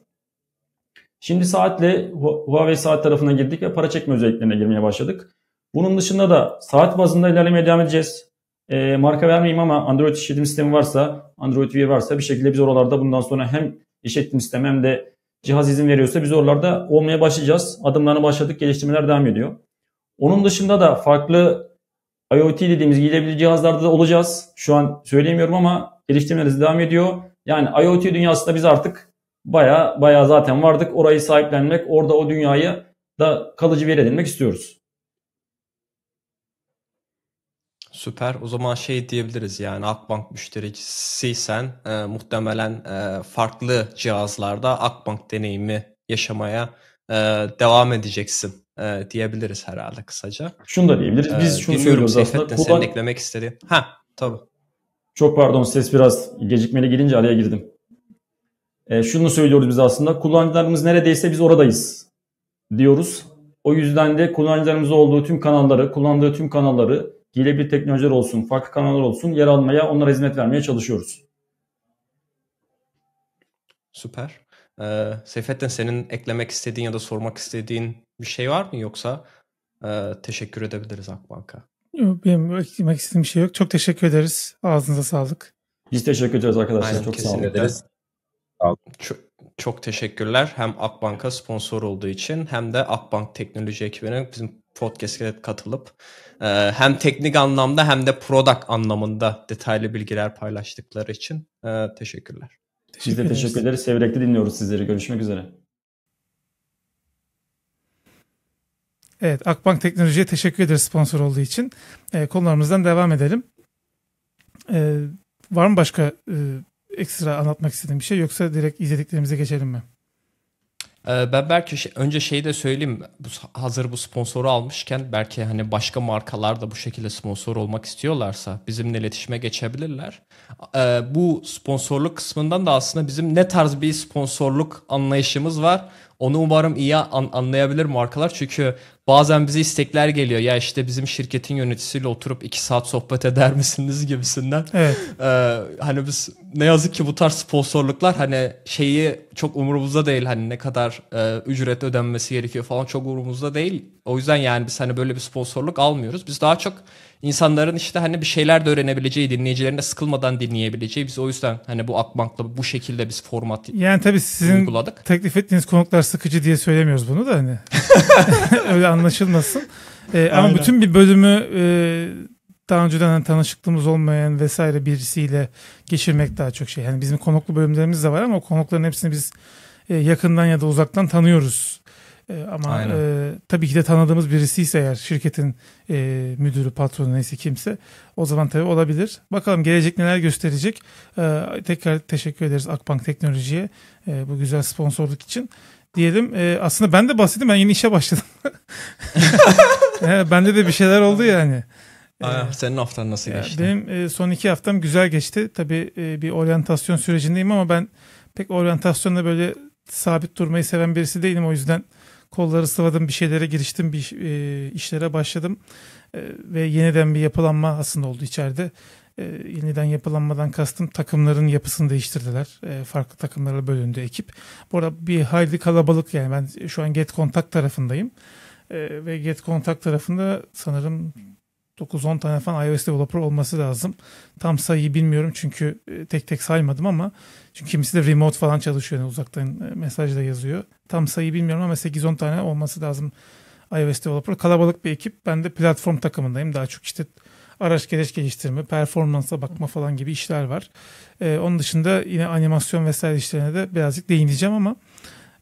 Şimdi saatle Huawei saat tarafına girdik ve para çekme özelliklerine girmeye başladık. Bunun dışında da saat bazında ilerlemeye devam edeceğiz. E, marka vermeyeyim ama Android işletim sistemi varsa, Android V varsa bir şekilde biz oralarda bundan sonra hem işletim sistemi hem de cihaz izin veriyorsa biz oralarda olmaya başlayacağız. Adımlarını başladık, geliştirmeler devam ediyor. Onun dışında da farklı IoT dediğimiz giyilebilir cihazlarda da olacağız. Şu an söyleyemiyorum ama geliştirmelerimiz devam ediyor. Yani IoT dünyasında biz artık baya baya zaten vardık. Orayı sahiplenmek, orada o dünyayı da kalıcı bir yer edinmek istiyoruz. Süper. O zaman şey diyebiliriz yani Akbank müşterisiysen e, muhtemelen e, farklı cihazlarda Akbank deneyimi yaşamaya e, devam edeceksin e, diyebiliriz herhalde kısaca. Şunu da diyebiliriz. Biz ee, şunu söylüyoruz aslında. kullan... senin eklemek istediğin. Ha tabii. Çok pardon ses biraz gecikmeli gelince araya girdim. E, şunu söylüyoruz biz aslında. Kullanıcılarımız neredeyse biz oradayız diyoruz. O yüzden de kullanıcılarımız olduğu tüm kanalları, kullandığı tüm kanalları bir teknolojiler olsun, farklı kanallar olsun yer almaya, onlara hizmet vermeye çalışıyoruz. Süper. Ee, Seyfettin senin eklemek istediğin ya da sormak istediğin bir şey var mı yoksa e, teşekkür edebiliriz Akbank'a. Benim eklemek istediğim bir şey yok. Çok teşekkür ederiz. Ağzınıza sağlık. Biz teşekkür ederiz arkadaşlar. Aynen, çok sağ olun. Ederiz. Çok, çok teşekkürler. Hem Akbank'a sponsor olduğu için hem de Akbank teknoloji ekibine bizim podcast'e katılıp e, hem teknik anlamda hem de product anlamında detaylı bilgiler paylaştıkları için e, teşekkürler. Teşekkür Biz de teşekkür ederiz. Severek de dinliyoruz sizleri. Görüşmek üzere. Evet Akbank Teknoloji'ye teşekkür ederiz sponsor olduğu için. E, konularımızdan devam edelim. E, var mı başka e, ekstra anlatmak istediğim bir şey yoksa direkt izlediklerimize geçelim mi? Ee, ben belki şey, önce şeyi de söyleyeyim. Hazır bu sponsoru almışken belki hani başka markalar da bu şekilde sponsor olmak istiyorlarsa bizimle iletişime geçebilirler. Bu sponsorluk kısmından da aslında bizim ne tarz bir sponsorluk anlayışımız var onu umarım iyi an- anlayabilir markalar çünkü bazen bize istekler geliyor. Ya işte bizim şirketin yöneticisiyle oturup iki saat sohbet eder misiniz gibisinden. Evet. Ee, hani biz ne yazık ki bu tarz sponsorluklar hani şeyi çok umurumuzda değil. Hani ne kadar e, ücret ödenmesi gerekiyor falan çok umurumuzda değil. O yüzden yani biz hani böyle bir sponsorluk almıyoruz. Biz daha çok insanların işte hani bir şeyler de öğrenebileceği, dinleyicilerine sıkılmadan dinleyebileceği. Biz o yüzden hani bu akbankla bu şekilde biz format Yani tabii sizin uyguladık. teklif ettiğiniz konuklar sıkıcı diye söylemiyoruz bunu da hani. Öyle anlaşılmasın. Ee, ama bütün bir bölümü e, daha önceden hani tanışıklığımız olmayan vesaire birisiyle geçirmek daha çok şey. Yani bizim konuklu bölümlerimiz de var ama o konukların hepsini biz e, yakından ya da uzaktan tanıyoruz e, ama e, tabii ki de tanıdığımız birisi ise eğer şirketin e, müdürü, patronu neyse kimse o zaman tabii olabilir. Bakalım gelecek neler gösterecek. E, tekrar teşekkür ederiz Akbank Teknoloji'ye e, bu güzel sponsorluk için. Diyelim e, aslında ben de bahsettim ben yeni işe başladım. e, bende de bir şeyler oldu yani. E, Aa, senin haftan nasıl e, geçti? Benim e, son iki haftam güzel geçti. Tabii bir oryantasyon sürecindeyim ama ben pek oryantasyonda böyle sabit durmayı seven birisi değilim. O yüzden kolları sıvadım, bir şeylere giriştim, bir e, işlere başladım. E, ve yeniden bir yapılanma aslında oldu içeride. E, yeniden yapılanmadan kastım takımların yapısını değiştirdiler. E, farklı takımlara bölündü ekip. burada bir hayli kalabalık yani ben şu an Get Contact tarafındayım. E, ve Get Contact tarafında sanırım 9-10 tane falan iOS developer olması lazım. Tam sayıyı bilmiyorum çünkü e, tek tek saymadım ama çünkü kimisi de remote falan çalışıyor yani uzaktan e, da yazıyor. Tam sayıyı bilmiyorum ama 8-10 tane olması lazım iOS developer. Kalabalık bir ekip. Ben de platform takımındayım. Daha çok işte araç gereç geliştirme, performansa bakma falan gibi işler var. Ee, onun dışında yine animasyon vesaire işlerine de birazcık değineceğim ama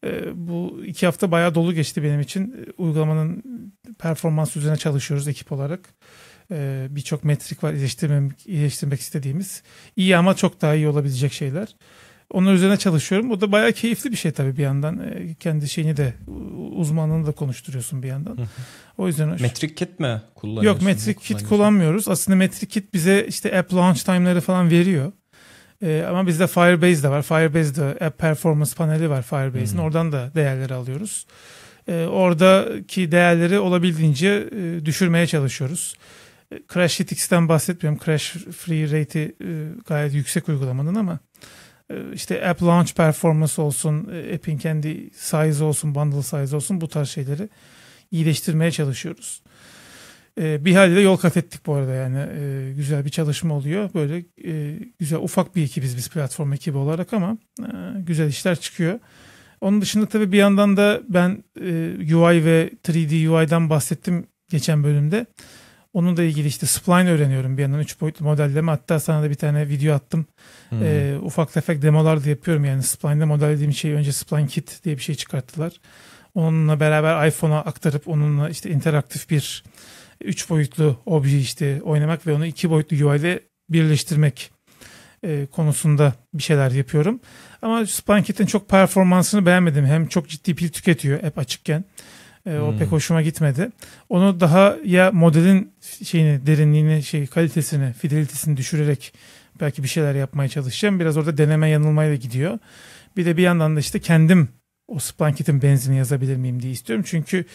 e, bu iki hafta bayağı dolu geçti benim için. Uygulamanın performans üzerine çalışıyoruz ekip olarak e, birçok metrik var iyileştirmek, iyileştirmek istediğimiz. İyi ama çok daha iyi olabilecek şeyler. Onun üzerine çalışıyorum. O da bayağı keyifli bir şey tabii bir yandan. Ee, kendi şeyini de uzmanlığını da konuşturuyorsun bir yandan. O yüzden hoş. Metrik kit mi kullanıyorsun? Yok metrik kit kullanmıyoruz. Aslında metrik kit bize işte app launch time'ları falan veriyor. E, ama bizde Firebase de var. Firebase'de app performance paneli var Firebase'in. Oradan da değerleri alıyoruz. E, oradaki değerleri olabildiğince e, düşürmeye çalışıyoruz. Crash Hitix'ten bahsetmiyorum. Crash Free Rate'i e, gayet yüksek uygulamanın ama e, işte App Launch Performance olsun, e, app'in kendi size olsun, bundle size olsun bu tarz şeyleri iyileştirmeye çalışıyoruz. Bir haliyle yol kat ettik bu arada yani güzel bir çalışma oluyor. Böyle güzel ufak bir ekibiz biz platform ekibi olarak ama güzel işler çıkıyor. Onun dışında tabii bir yandan da ben UI ve 3D UI'dan bahsettim geçen bölümde. Onunla ilgili işte spline öğreniyorum bir yandan 3 boyutlu modelleme. Hatta sana da bir tane video attım. Hmm. Ee, ufak tefek demolar da yapıyorum yani spline'de modellediğim şeyi önce spline kit diye bir şey çıkarttılar. Onunla beraber iPhone'a aktarıp onunla işte interaktif bir 3 boyutlu obje işte oynamak ve onu 2 boyutlu UI ile birleştirmek e, konusunda bir şeyler yapıyorum. Ama Spline Kit'in çok performansını beğenmedim. Hem çok ciddi pil tüketiyor app açıkken. E, o hmm. pek hoşuma gitmedi. Onu daha ya modelin şeyini, derinliğini, şey kalitesini, fidelitesini düşürerek belki bir şeyler yapmaya çalışacağım. Biraz orada deneme yanılmayla gidiyor. Bir de bir yandan da işte kendim o Splunkit'in benzini yazabilir miyim diye istiyorum. Çünkü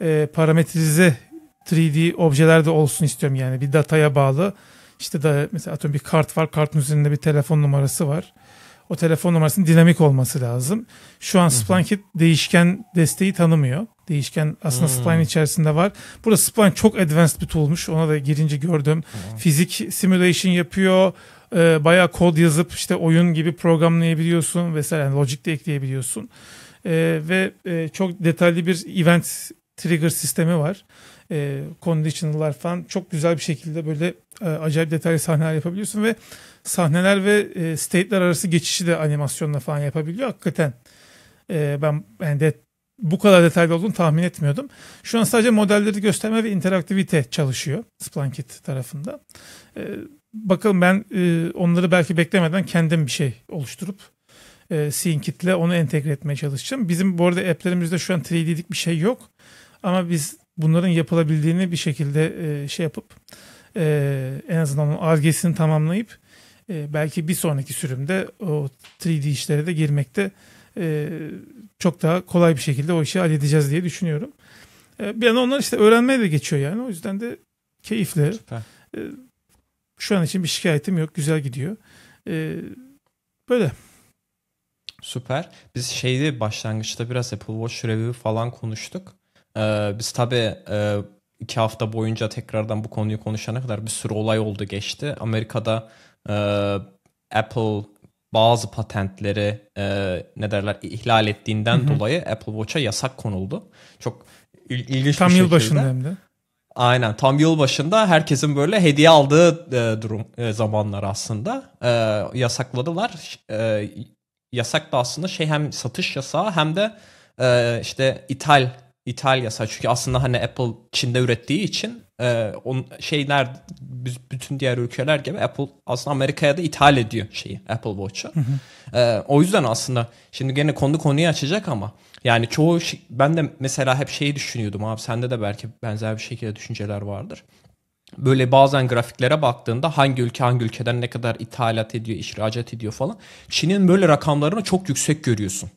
e, parametrize 3D objeler de olsun istiyorum yani bir dataya bağlı. İşte da mesela atıyorum bir kart var. Kartın üzerinde bir telefon numarası var. O telefon numarasının dinamik olması lazım. Şu an Splunkit değişken desteği tanımıyor değişken aslında hmm. spline içerisinde var. Burada spline çok advanced bir tool'muş. Ona da girince gördüm. Hmm. Fizik simulation yapıyor. E, bayağı kod yazıp işte oyun gibi programlayabiliyorsun vesaire. Yani logic de ekleyebiliyorsun. E, ve e, çok detaylı bir event trigger sistemi var. E, conditional'lar falan çok güzel bir şekilde böyle e, acayip detaylı sahneler yapabiliyorsun ve sahneler ve e, state'ler arası geçişi de animasyonla falan yapabiliyor. Hakikaten e, ben yani Dead bu kadar detaylı olduğunu tahmin etmiyordum. Şu an sadece modelleri gösterme ve interaktivite çalışıyor Splunkit tarafında. Ee, bakalım ben e, onları belki beklemeden kendim bir şey oluşturup e, ile onu entegre etmeye çalışacağım. Bizim bu arada app'lerimizde şu an 3D'lik bir şey yok. Ama biz bunların yapılabildiğini bir şekilde e, şey yapıp e, en azından onun argesini tamamlayıp e, belki bir sonraki sürümde o 3D işlere de girmekte e, çok daha kolay bir şekilde o işi halledeceğiz diye düşünüyorum. E, bir yandan onlar işte öğrenmeye de geçiyor yani. O yüzden de keyifli. Süper. E, şu an için bir şikayetim yok. Güzel gidiyor. E, böyle. Süper. Biz şeyde başlangıçta biraz Apple Watch review falan konuştuk. biz tabii iki hafta boyunca tekrardan bu konuyu konuşana kadar bir sürü olay oldu geçti. Amerika'da Apple bazı patentleri e, ne derler ihlal ettiğinden Hı-hı. dolayı Apple Watch'a yasak konuldu. Çok il- ilginç tam bir şekilde. Tam yılbaşında hem de. Aynen tam yıl başında herkesin böyle hediye aldığı e, durum e, zamanlar aslında e, yasakladılar. E, yasak da aslında şey hem satış yasağı hem de e, işte ithal İtalya saç çünkü aslında hani Apple Çin'de ürettiği için e, on şeyler bütün diğer ülkeler gibi Apple aslında Amerika'ya da ithal ediyor şeyi Apple Watch'ı. e, o yüzden aslında şimdi gene konu konuyu açacak ama yani çoğu ben de mesela hep şeyi düşünüyordum abi sende de belki benzer bir şekilde düşünceler vardır. Böyle bazen grafiklere baktığında hangi ülke hangi ülkeden ne kadar ithalat ediyor, ihracat ediyor falan. Çin'in böyle rakamlarını çok yüksek görüyorsun.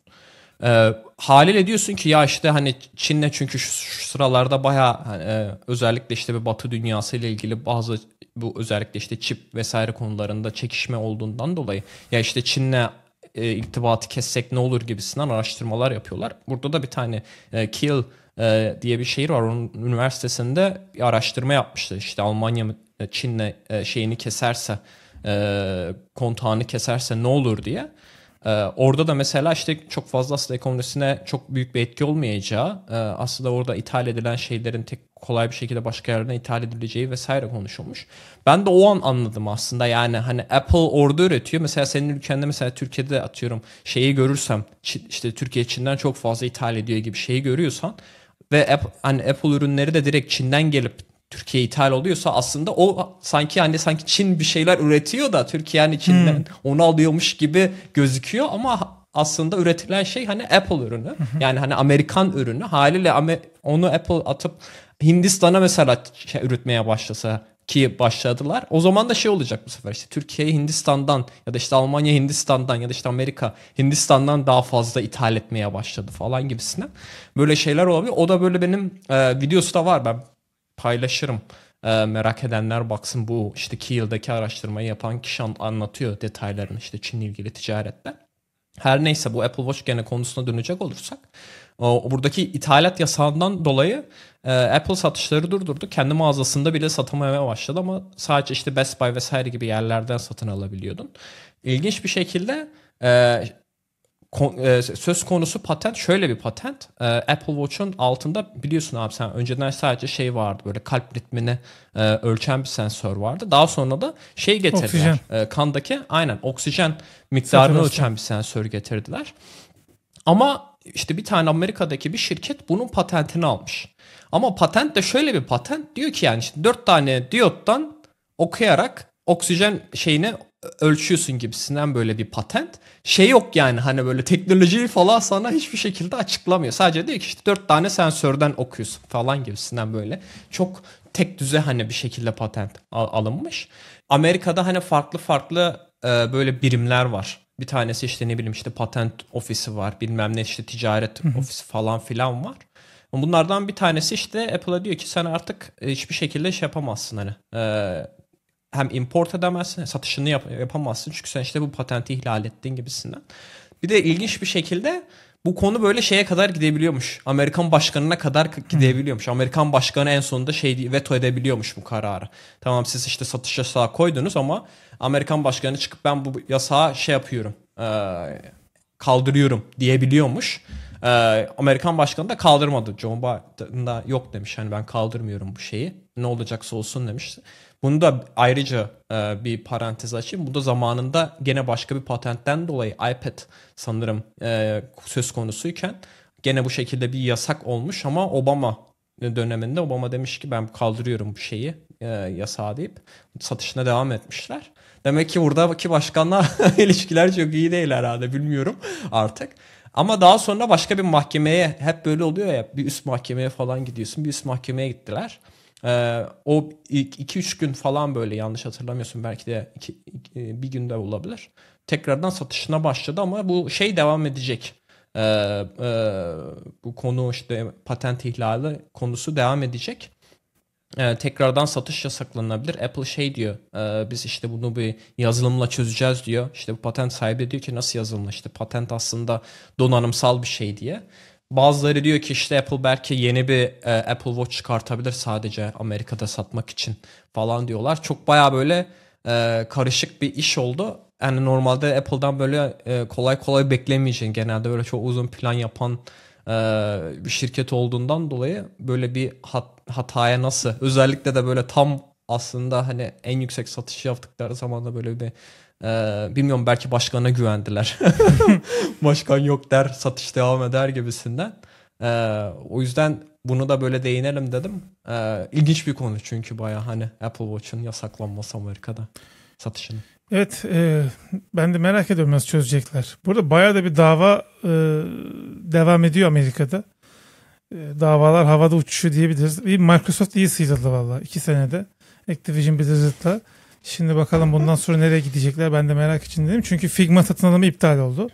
E, ee, haliyle diyorsun ki ya işte hani Çin'le çünkü şu, şu sıralarda baya hani, e, özellikle işte bir Batı dünyası ile ilgili bazı bu özellikle işte çip vesaire konularında çekişme olduğundan dolayı ya işte Çin'le e, irtibatı kessek ne olur gibisinden araştırmalar yapıyorlar. Burada da bir tane e, Kiel e, diye bir şehir var. Onun üniversitesinde bir araştırma yapmıştı. İşte Almanya e, Çin'le e, şeyini keserse e, kontağını keserse ne olur diye. Ee, orada da mesela işte çok fazla aslında ekonomisine çok büyük bir etki olmayacağı, e, aslında orada ithal edilen şeylerin tek kolay bir şekilde başka yerden ithal edileceği vesaire konuşulmuş. Ben de o an anladım aslında yani hani Apple orada üretiyor. Mesela senin ülkende mesela Türkiye'de atıyorum şeyi görürsem işte Türkiye Çin'den çok fazla ithal ediyor gibi şeyi görüyorsan ve Apple, hani Apple ürünleri de direkt Çin'den gelip Türkiye ithal oluyorsa aslında o sanki hani sanki Çin bir şeyler üretiyor da Türkiye hani Çin'den hmm. onu alıyormuş gibi gözüküyor ama aslında üretilen şey hani Apple ürünü. Yani hani Amerikan ürünü. Haliyle onu Apple atıp Hindistan'a mesela şey üretmeye başlasa ki başladılar. O zaman da şey olacak bu sefer işte Türkiye'yi Hindistan'dan ya da işte Almanya Hindistan'dan ya da işte Amerika Hindistan'dan daha fazla ithal etmeye başladı falan gibisine. Böyle şeyler olabilir. O da böyle benim e, videosu da var ben paylaşırım. E, merak edenler baksın bu işte Kiel'deki araştırmayı yapan kişi anlatıyor detaylarını işte Çin'le ilgili ticarette. Her neyse bu Apple Watch gene konusuna dönecek olursak. buradaki ithalat yasağından dolayı e, Apple satışları durdurdu. Kendi mağazasında bile satamaya başladı ama sadece işte Best Buy vesaire gibi yerlerden satın alabiliyordun. İlginç bir şekilde e, kon, e, söz konusu patent şöyle bir patent. E, Apple Watch'un altında biliyorsun abi sen önceden sadece şey vardı böyle kalp ritmini e, ölçen bir sensör vardı. Daha sonra da şey getirdiler. Oksijen. E, kandaki aynen oksijen miktarını Satın ölçen bir sensör getirdiler. Ama işte bir tane Amerika'daki bir şirket bunun patentini almış. Ama patent de şöyle bir patent diyor ki yani işte 4 tane diyottan okuyarak oksijen şeyini ölçüyorsun gibisinden böyle bir patent şey yok yani hani böyle teknolojiyi falan sana hiçbir şekilde açıklamıyor. Sadece diyor ki işte dört tane sensörden okuyorsun falan gibisinden böyle. Çok tek düze hani bir şekilde patent alınmış. Amerika'da hani farklı farklı e, böyle birimler var. Bir tanesi işte ne bileyim işte patent ofisi var. Bilmem ne işte ticaret ofisi falan filan var. Bunlardan bir tanesi işte Apple'a diyor ki sen artık e, hiçbir şekilde şey yapamazsın hani. E, hem import edemezsin, satışını yap- yapamazsın. Çünkü sen işte bu patenti ihlal ettiğin gibisinden. Bir de ilginç bir şekilde bu konu böyle şeye kadar gidebiliyormuş. Amerikan başkanına kadar gidebiliyormuş. Amerikan başkanı en sonunda şey veto edebiliyormuş bu kararı. Tamam siz işte satış yasağı koydunuz ama Amerikan başkanı çıkıp ben bu yasağı şey yapıyorum. kaldırıyorum diyebiliyormuş. Amerikan başkanı da kaldırmadı. John Biden da yok demiş. Hani ben kaldırmıyorum bu şeyi. Ne olacaksa olsun demiş. Bunu da ayrıca e, bir parantez açayım. Bu da zamanında gene başka bir patentten dolayı iPad sanırım e, söz konusuyken gene bu şekilde bir yasak olmuş ama Obama döneminde Obama demiş ki ben kaldırıyorum bu şeyi e, yasağı deyip satışına devam etmişler. Demek ki buradaki başkanla ilişkiler çok iyi değil herhalde bilmiyorum artık. Ama daha sonra başka bir mahkemeye hep böyle oluyor ya bir üst mahkemeye falan gidiyorsun. Bir üst mahkemeye gittiler. Ee, o 2-3 gün falan böyle yanlış hatırlamıyorsun belki de iki, iki, e, bir günde olabilir. Tekrardan satışına başladı ama bu şey devam edecek. Ee, e, bu konu işte patent ihlali konusu devam edecek. Ee, tekrardan satış yasaklanabilir. Apple şey diyor e, biz işte bunu bir yazılımla çözeceğiz diyor. İşte bu patent sahibi diyor ki nasıl yazılım işte patent aslında donanımsal bir şey diye. Bazıları diyor ki işte Apple belki yeni bir e, Apple Watch çıkartabilir sadece Amerika'da satmak için falan diyorlar. Çok baya böyle e, karışık bir iş oldu. Yani normalde Apple'dan böyle e, kolay kolay beklemeyeceğin genelde böyle çok uzun plan yapan e, bir şirket olduğundan dolayı böyle bir hat, hataya nasıl özellikle de böyle tam aslında hani en yüksek satışı yaptıkları zaman da böyle bir ee, bilmiyorum belki başkana güvendiler. Başkan yok der, satış devam eder gibisinden. Ee, o yüzden bunu da böyle değinelim dedim. Ee, ilginç bir konu çünkü baya hani Apple Watch'ın yasaklanması Amerika'da satışını. Evet e, ben de merak ediyorum nasıl çözecekler. Burada baya da bir dava e, devam ediyor Amerika'da. E, davalar havada uçuşu diyebiliriz. Bir Microsoft iyi sıyrıldı valla iki senede. Activision Blizzard'la. Şimdi bakalım bundan sonra nereye gidecekler ben de merak içindeyim. Çünkü Figma satın alımı iptal oldu.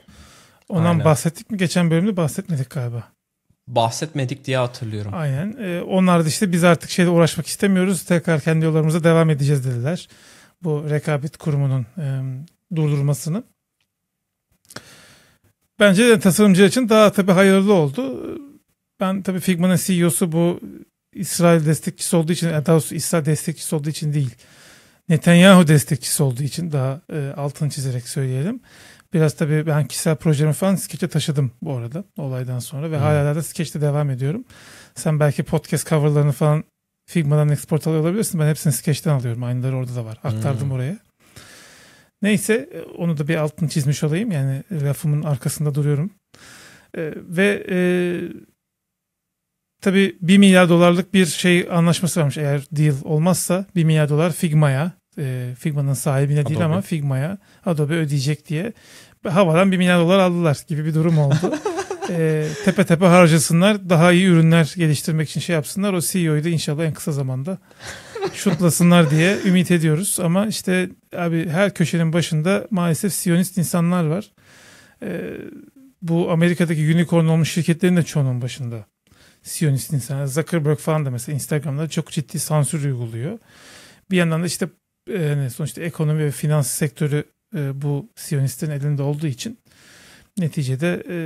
Ondan Aynen. bahsettik mi? Geçen bölümde bahsetmedik galiba. Bahsetmedik diye hatırlıyorum. Aynen. Ee, onlar da işte biz artık şeyle uğraşmak istemiyoruz. Tekrar kendi yollarımıza devam edeceğiz dediler. Bu rekabet kurumunun e, durdurmasını. Bence de tasarımcı için daha tabii hayırlı oldu. Ben tabii Figma'nın CEO'su bu İsrail destekçisi olduğu için, daha doğrusu İsrail destekçisi olduğu için değil Netanyahu destekçisi olduğu için daha e, altını çizerek söyleyelim. Biraz tabii ben kişisel projemi falan skeçe taşıdım bu arada olaydan sonra ve hmm. hala da skeçte devam ediyorum. Sen belki podcast coverlarını falan Figma'dan export alıyor olabilirsin. Ben hepsini skeçten alıyorum. Aynıları orada da var. Aktardım hmm. oraya. Neyse e, onu da bir altını çizmiş olayım. Yani lafımın arkasında duruyorum. E, ve e, Tabi 1 milyar dolarlık bir şey anlaşması varmış eğer deal olmazsa 1 milyar dolar Figma'ya e, Figma'nın sahibine Adobe. değil ama Figma'ya Adobe ödeyecek diye havadan 1 milyar dolar aldılar gibi bir durum oldu. e, tepe tepe harcasınlar daha iyi ürünler geliştirmek için şey yapsınlar o CEO'yu da inşallah en kısa zamanda şutlasınlar diye ümit ediyoruz ama işte abi her köşenin başında maalesef siyonist insanlar var. E, bu Amerika'daki unicorn olmuş şirketlerin de çoğunun başında. Siyonist insanlar. Zuckerberg falan da mesela Instagram'da çok ciddi sansür uyguluyor. Bir yandan da işte yani e, sonuçta ekonomi ve finans sektörü e, bu Siyonist'in elinde olduğu için neticede e,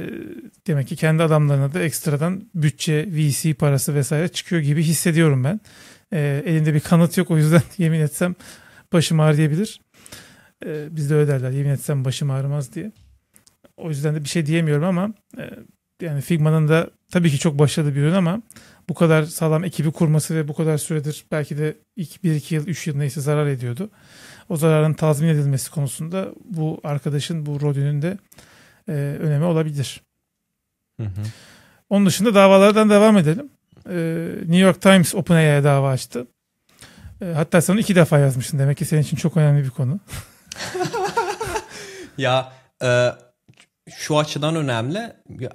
demek ki kendi adamlarına da ekstradan bütçe, VC parası vesaire çıkıyor gibi hissediyorum ben. E, elinde bir kanıt yok o yüzden yemin etsem başım ağrıyabilir. E, biz de öyle derler yemin etsem başım ağrımaz diye. O yüzden de bir şey diyemiyorum ama e, yani Figma'nın da tabii ki çok başarılı bir ürün ama bu kadar sağlam ekibi kurması ve bu kadar süredir belki de ilk 1-2 yıl, 3 yıl neyse zarar ediyordu. O zararın tazmin edilmesi konusunda bu arkadaşın, bu Rodin'in de e, önemi olabilir. Hı hı. Onun dışında davalardan devam edelim. E, New York Times OpenAI'ye dava açtı. E, hatta sen iki defa yazmışsın. Demek ki senin için çok önemli bir konu. ya e, şu açıdan önemli.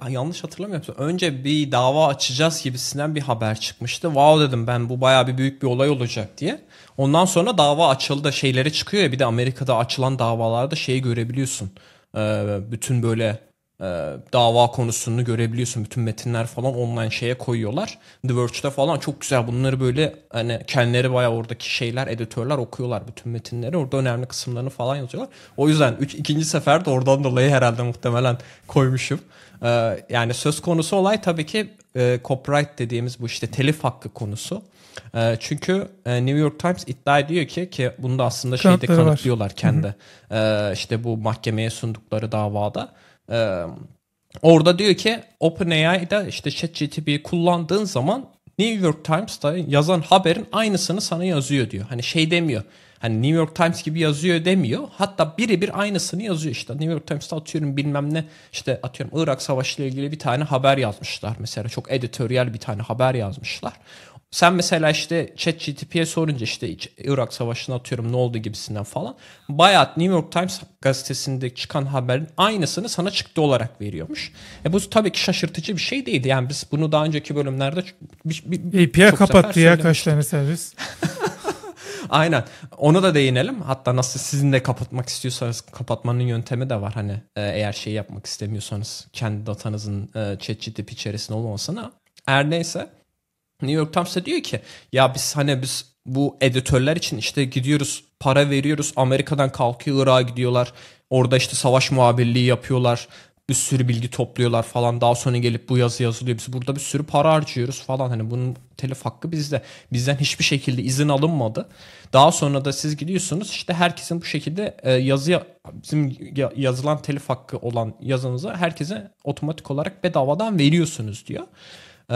Yanlış hatırlamıyorsam önce bir dava açacağız gibisinden bir haber çıkmıştı. Wow dedim ben bu baya bir büyük bir olay olacak diye. Ondan sonra dava açıldı şeyleri çıkıyor ya bir de Amerika'da açılan davalarda şeyi görebiliyorsun. Ee, bütün böyle ee, dava konusunu görebiliyorsun. Bütün metinler falan online şeye koyuyorlar. The Verge'de falan çok güzel bunları böyle hani kendileri bayağı oradaki şeyler editörler okuyorlar bütün metinleri. Orada önemli kısımlarını falan yazıyorlar. O yüzden üç, ikinci sefer de oradan dolayı herhalde muhtemelen koymuşum. Ee, yani söz konusu olay tabii ki e, copyright dediğimiz bu işte telif hakkı konusu. E, çünkü e, New York Times iddia ediyor ki ki bunu da aslında şeyde kanıtlıyorlar kendi. E, işte bu mahkemeye sundukları davada ee, orada diyor ki OpenAI'da işte ChatGPT'yi kullandığın zaman New York Times'ta yazan haberin aynısını sana yazıyor diyor. Hani şey demiyor. Hani New York Times gibi yazıyor demiyor. Hatta birebir aynısını yazıyor işte. New York Times'ta atıyorum bilmem ne işte atıyorum Irak Savaşı ile ilgili bir tane haber yazmışlar. Mesela çok editoryal bir tane haber yazmışlar. Sen mesela işte ChatGPT'ye sorunca işte Irak Savaşı'nı atıyorum ne oldu gibisinden falan. Bayat New York Times gazetesinde çıkan haberin aynısını sana çıktı olarak veriyormuş. E bu tabii ki şaşırtıcı bir şey değildi. Yani biz bunu daha önceki bölümlerde bir, bir, API kapattı ya kaç tane servis. Aynen. Onu da değinelim. Hatta nasıl sizin de kapatmak istiyorsanız kapatmanın yöntemi de var. Hani e, eğer şey yapmak istemiyorsanız kendi datanızın e, ChatGPT içerisinde olmamasına. Her neyse New York Times diyor ki ya biz hani biz bu editörler için işte gidiyoruz para veriyoruz Amerika'dan kalkıyor Irak'a gidiyorlar. Orada işte savaş muhabirliği yapıyorlar. Bir sürü bilgi topluyorlar falan. Daha sonra gelip bu yazı yazılıyor. Biz burada bir sürü para harcıyoruz falan. Hani bunun telif hakkı bizde. Bizden hiçbir şekilde izin alınmadı. Daha sonra da siz gidiyorsunuz işte herkesin bu şekilde e, yazı bizim yazılan telif hakkı olan yazınıza herkese otomatik olarak bedavadan veriyorsunuz diyor. Ee,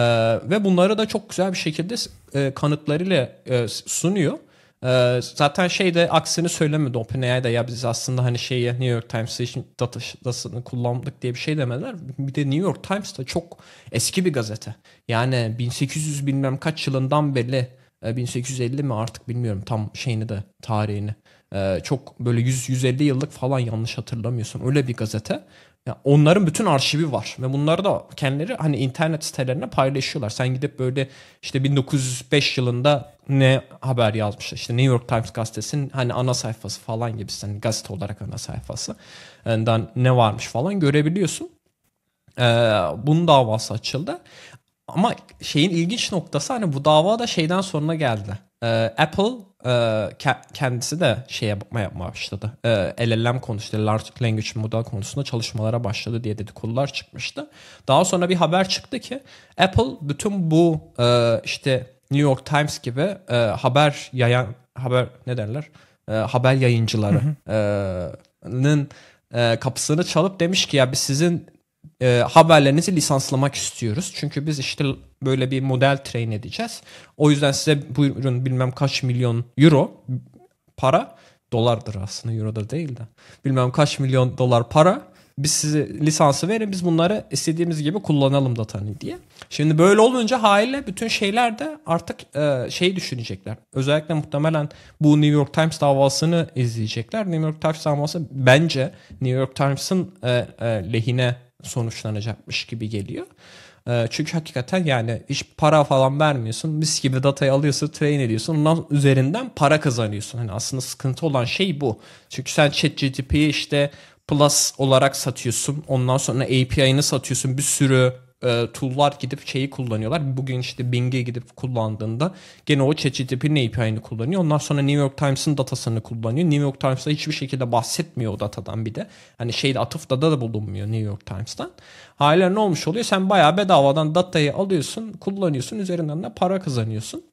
ve bunları da çok güzel bir şekilde e, kanıtlarıyla e, sunuyor. Ee, zaten şey de aksini söylemedi OpenAI'da ya biz aslında hani şeyi New York Times için datasını kullandık diye bir şey demediler. Bir de New York Times da çok eski bir gazete. Yani 1800 bilmem kaç yılından beri 1850 e, mi artık bilmiyorum tam şeyini de tarihini. Ee, çok böyle 100-150 yıllık falan yanlış hatırlamıyorsun öyle bir gazete. Ya onların bütün arşivi var ve bunları da kendileri hani internet sitelerine paylaşıyorlar. Sen gidip böyle işte 1905 yılında ne haber yazmış işte New York Times gazetesinin hani ana sayfası falan gibi sen yani gazete olarak ana sayfası yani ne varmış falan görebiliyorsun. Ee, bunun davası açıldı. Ama şeyin ilginç noktası hani bu dava da şeyden sonra geldi. Ee, Apple ee, kendisi de şeye yapmaya başladı. Ee, LLM konusunda, Large Language Model konusunda çalışmalara başladı diye dedikodular çıkmıştı. Daha sonra bir haber çıktı ki Apple bütün bu e, işte New York Times gibi e, haber yayan, haber ne derler? E, haber yayıncılarının kapısını çalıp demiş ki ya biz sizin e, haberlerinizi lisanslamak istiyoruz. Çünkü biz işte böyle bir model train edeceğiz. O yüzden size buyurun bilmem kaç milyon euro para dolardır aslında eurodur değil de bilmem kaç milyon dolar para biz size lisansı verin biz bunları istediğimiz gibi kullanalım datanı diye. Şimdi böyle olunca haliyle bütün şeyler de artık e, şey düşünecekler. Özellikle muhtemelen bu New York Times davasını izleyecekler. New York Times davası bence New York Times'ın e, e, lehine sonuçlanacakmış gibi geliyor. Ee, çünkü hakikaten yani hiç para falan vermiyorsun. Mis gibi datayı alıyorsun, train ediyorsun. Ondan üzerinden para kazanıyorsun. Hani aslında sıkıntı olan şey bu. Çünkü sen ChatGPT'yi işte Plus olarak satıyorsun. Ondan sonra API'ını satıyorsun. Bir sürü e, tool'lar gidip şeyi kullanıyorlar. Bugün işte Bing'e gidip kullandığında gene o ChatGPT API'ni kullanıyor. Ondan sonra New York Times'ın datasını kullanıyor. New York Times'da hiçbir şekilde bahsetmiyor o datadan bir de. Hani şeyde atıfta da, da bulunmuyor New York Times'tan. Hala ne olmuş oluyor? Sen bayağı bedavadan datayı alıyorsun, kullanıyorsun, üzerinden de para kazanıyorsun.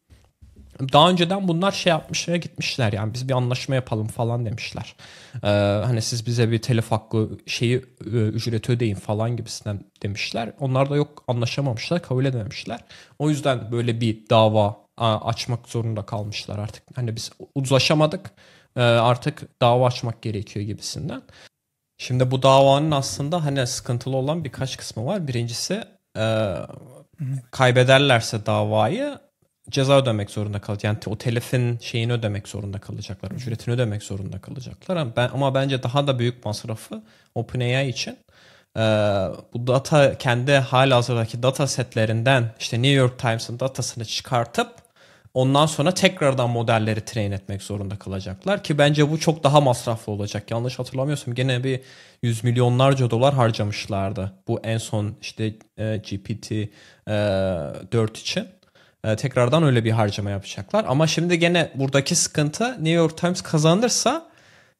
Daha önceden bunlar şey yapmışlar gitmişler yani biz bir anlaşma yapalım falan demişler. Ee, hani siz bize bir telif hakkı şeyi e, ücreti ödeyin falan gibisinden demişler. Onlar da yok anlaşamamışlar kabul edememişler. O yüzden böyle bir dava açmak zorunda kalmışlar artık. Hani biz uzlaşamadık e, artık dava açmak gerekiyor gibisinden. Şimdi bu davanın aslında hani sıkıntılı olan birkaç kısmı var. Birincisi e, kaybederlerse davayı ceza ödemek zorunda kalacak. Yani o telefin şeyini ödemek zorunda kalacaklar. Ücretini ödemek zorunda kalacaklar. Ama, ben, ama bence daha da büyük masrafı OpenAI için e, bu data kendi hali hazırdaki data setlerinden işte New York Times'ın datasını çıkartıp ondan sonra tekrardan modelleri train etmek zorunda kalacaklar ki bence bu çok daha masraflı olacak. Yanlış hatırlamıyorsam gene bir yüz milyonlarca dolar harcamışlardı. Bu en son işte e, GPT e, 4 için. E, tekrardan öyle bir harcama yapacaklar. Ama şimdi gene buradaki sıkıntı New York Times kazanırsa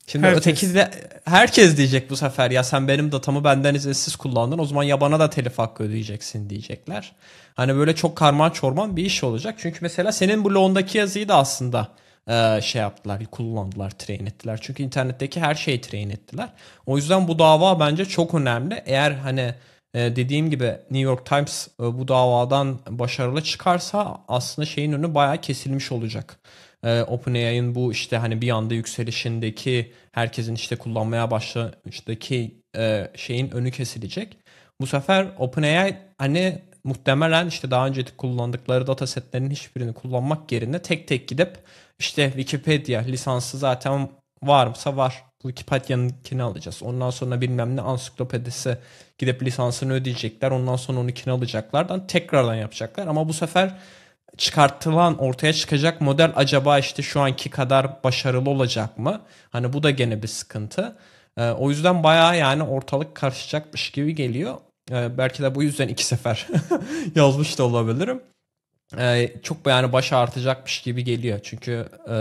Şimdi herkes. öteki de herkes diyecek bu sefer ya sen benim datamı benden izinsiz kullandın o zaman yabana da telif hakkı ödeyeceksin diyecekler. Hani böyle çok karma çorman bir iş olacak. Çünkü mesela senin bu blogundaki yazıyı da aslında e, şey yaptılar, kullandılar, train ettiler. Çünkü internetteki her şeyi train ettiler. O yüzden bu dava bence çok önemli. Eğer hani ee, dediğim gibi New York Times e, bu davadan başarılı çıkarsa aslında şeyin önü bayağı kesilmiş olacak. Ee, OpenAI'ın bu işte hani bir anda yükselişindeki herkesin işte kullanmaya başladaki e, şeyin önü kesilecek. Bu sefer OpenAI hani muhtemelen işte daha önce kullandıkları datasetlerin hiçbirini kullanmak yerine tek tek gidip işte Wikipedia lisansı zaten varsa var Wikipedia'nınkini alacağız. Ondan sonra bilmem ne ansiklopedisi gidip lisansını ödeyecekler. Ondan sonra onunkini alacaklardan tekrardan yapacaklar. Ama bu sefer çıkartılan ortaya çıkacak model acaba işte şu anki kadar başarılı olacak mı? Hani bu da gene bir sıkıntı. Ee, o yüzden baya yani ortalık karışacakmış gibi geliyor. Ee, belki de bu yüzden iki sefer yazmış da olabilirim e, çok yani baş artacakmış gibi geliyor. Çünkü e,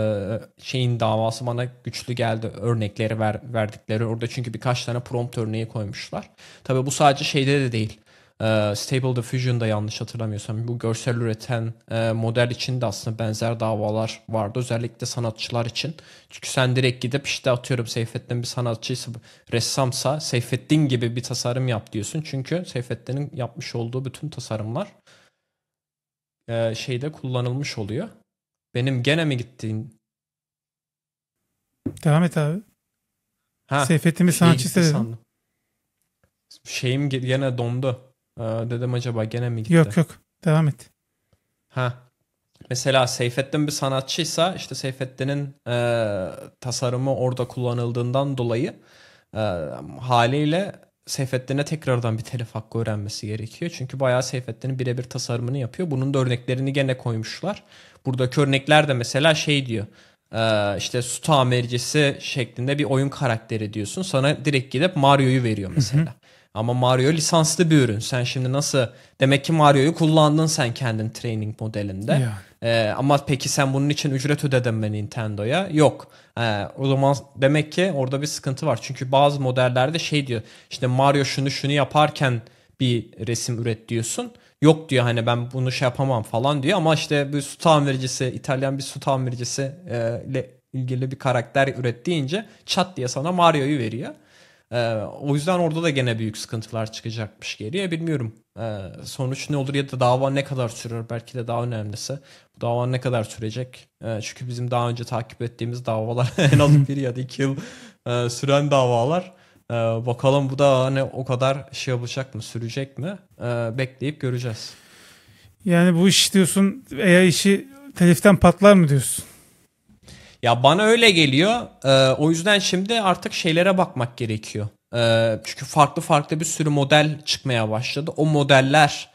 şeyin davası bana güçlü geldi örnekleri ver, verdikleri orada çünkü birkaç tane prompt örneği koymuşlar. tabi bu sadece şeyde de değil. E, Stable Diffusion'da yanlış hatırlamıyorsam bu görsel üreten e, model için de aslında benzer davalar vardı. Özellikle sanatçılar için. Çünkü sen direkt gidip işte atıyorum Seyfettin bir sanatçıysa, ressamsa Seyfettin gibi bir tasarım yap diyorsun. Çünkü Seyfettin'in yapmış olduğu bütün tasarımlar e, şeyde kullanılmış oluyor. Benim gene mi gittiğin? Devam et abi. Ha, Seyfettin'i sanatçı sandım. Şeyim gene dondu. Ee, dedim acaba gene mi gitti? Yok yok devam et. Ha mesela Seyfettin bir sanatçıysa işte Seyfettin'in e, tasarımı orada kullanıldığından dolayı e, haliyle Seyfettin'e tekrardan bir telif hakkı öğrenmesi gerekiyor. Çünkü bayağı Seyfettin'in birebir tasarımını yapıyor. Bunun da örneklerini gene koymuşlar. Buradaki örnekler de mesela şey diyor. Ee, işte su tamircisi şeklinde bir oyun karakteri diyorsun. Sana direkt gidip Mario'yu veriyor mesela. Hı hı. Ama Mario lisanslı bir ürün. Sen şimdi nasıl... Demek ki Mario'yu kullandın sen kendin training modelinde. Yani. Ee, ama peki sen bunun için ücret ödedin mi Nintendo'ya? Yok. Ee, o zaman demek ki orada bir sıkıntı var. Çünkü bazı modellerde şey diyor. İşte Mario şunu şunu yaparken bir resim üret diyorsun. Yok diyor hani ben bunu şey yapamam falan diyor ama işte bir su tamircisi, İtalyan bir su tamircisi e, ile ilgili bir karakter üret deyince çat diye sana Mario'yu veriyor. Ee, o yüzden orada da gene büyük sıkıntılar çıkacakmış geriye bilmiyorum. Ee, sonuç ne olur ya da dava ne kadar sürer? belki de daha önemlisi. Dava ne kadar sürecek? E, çünkü bizim daha önce takip ettiğimiz davalar en az bir ya da iki yıl e, süren davalar. Ee, bakalım bu da hani o kadar şey yapacak mı, sürecek mi? Ee, bekleyip göreceğiz. Yani bu iş diyorsun veya işi teliften patlar mı diyorsun? Ya bana öyle geliyor. Ee, o yüzden şimdi artık şeylere bakmak gerekiyor. Ee, çünkü farklı farklı bir sürü model çıkmaya başladı. O modeller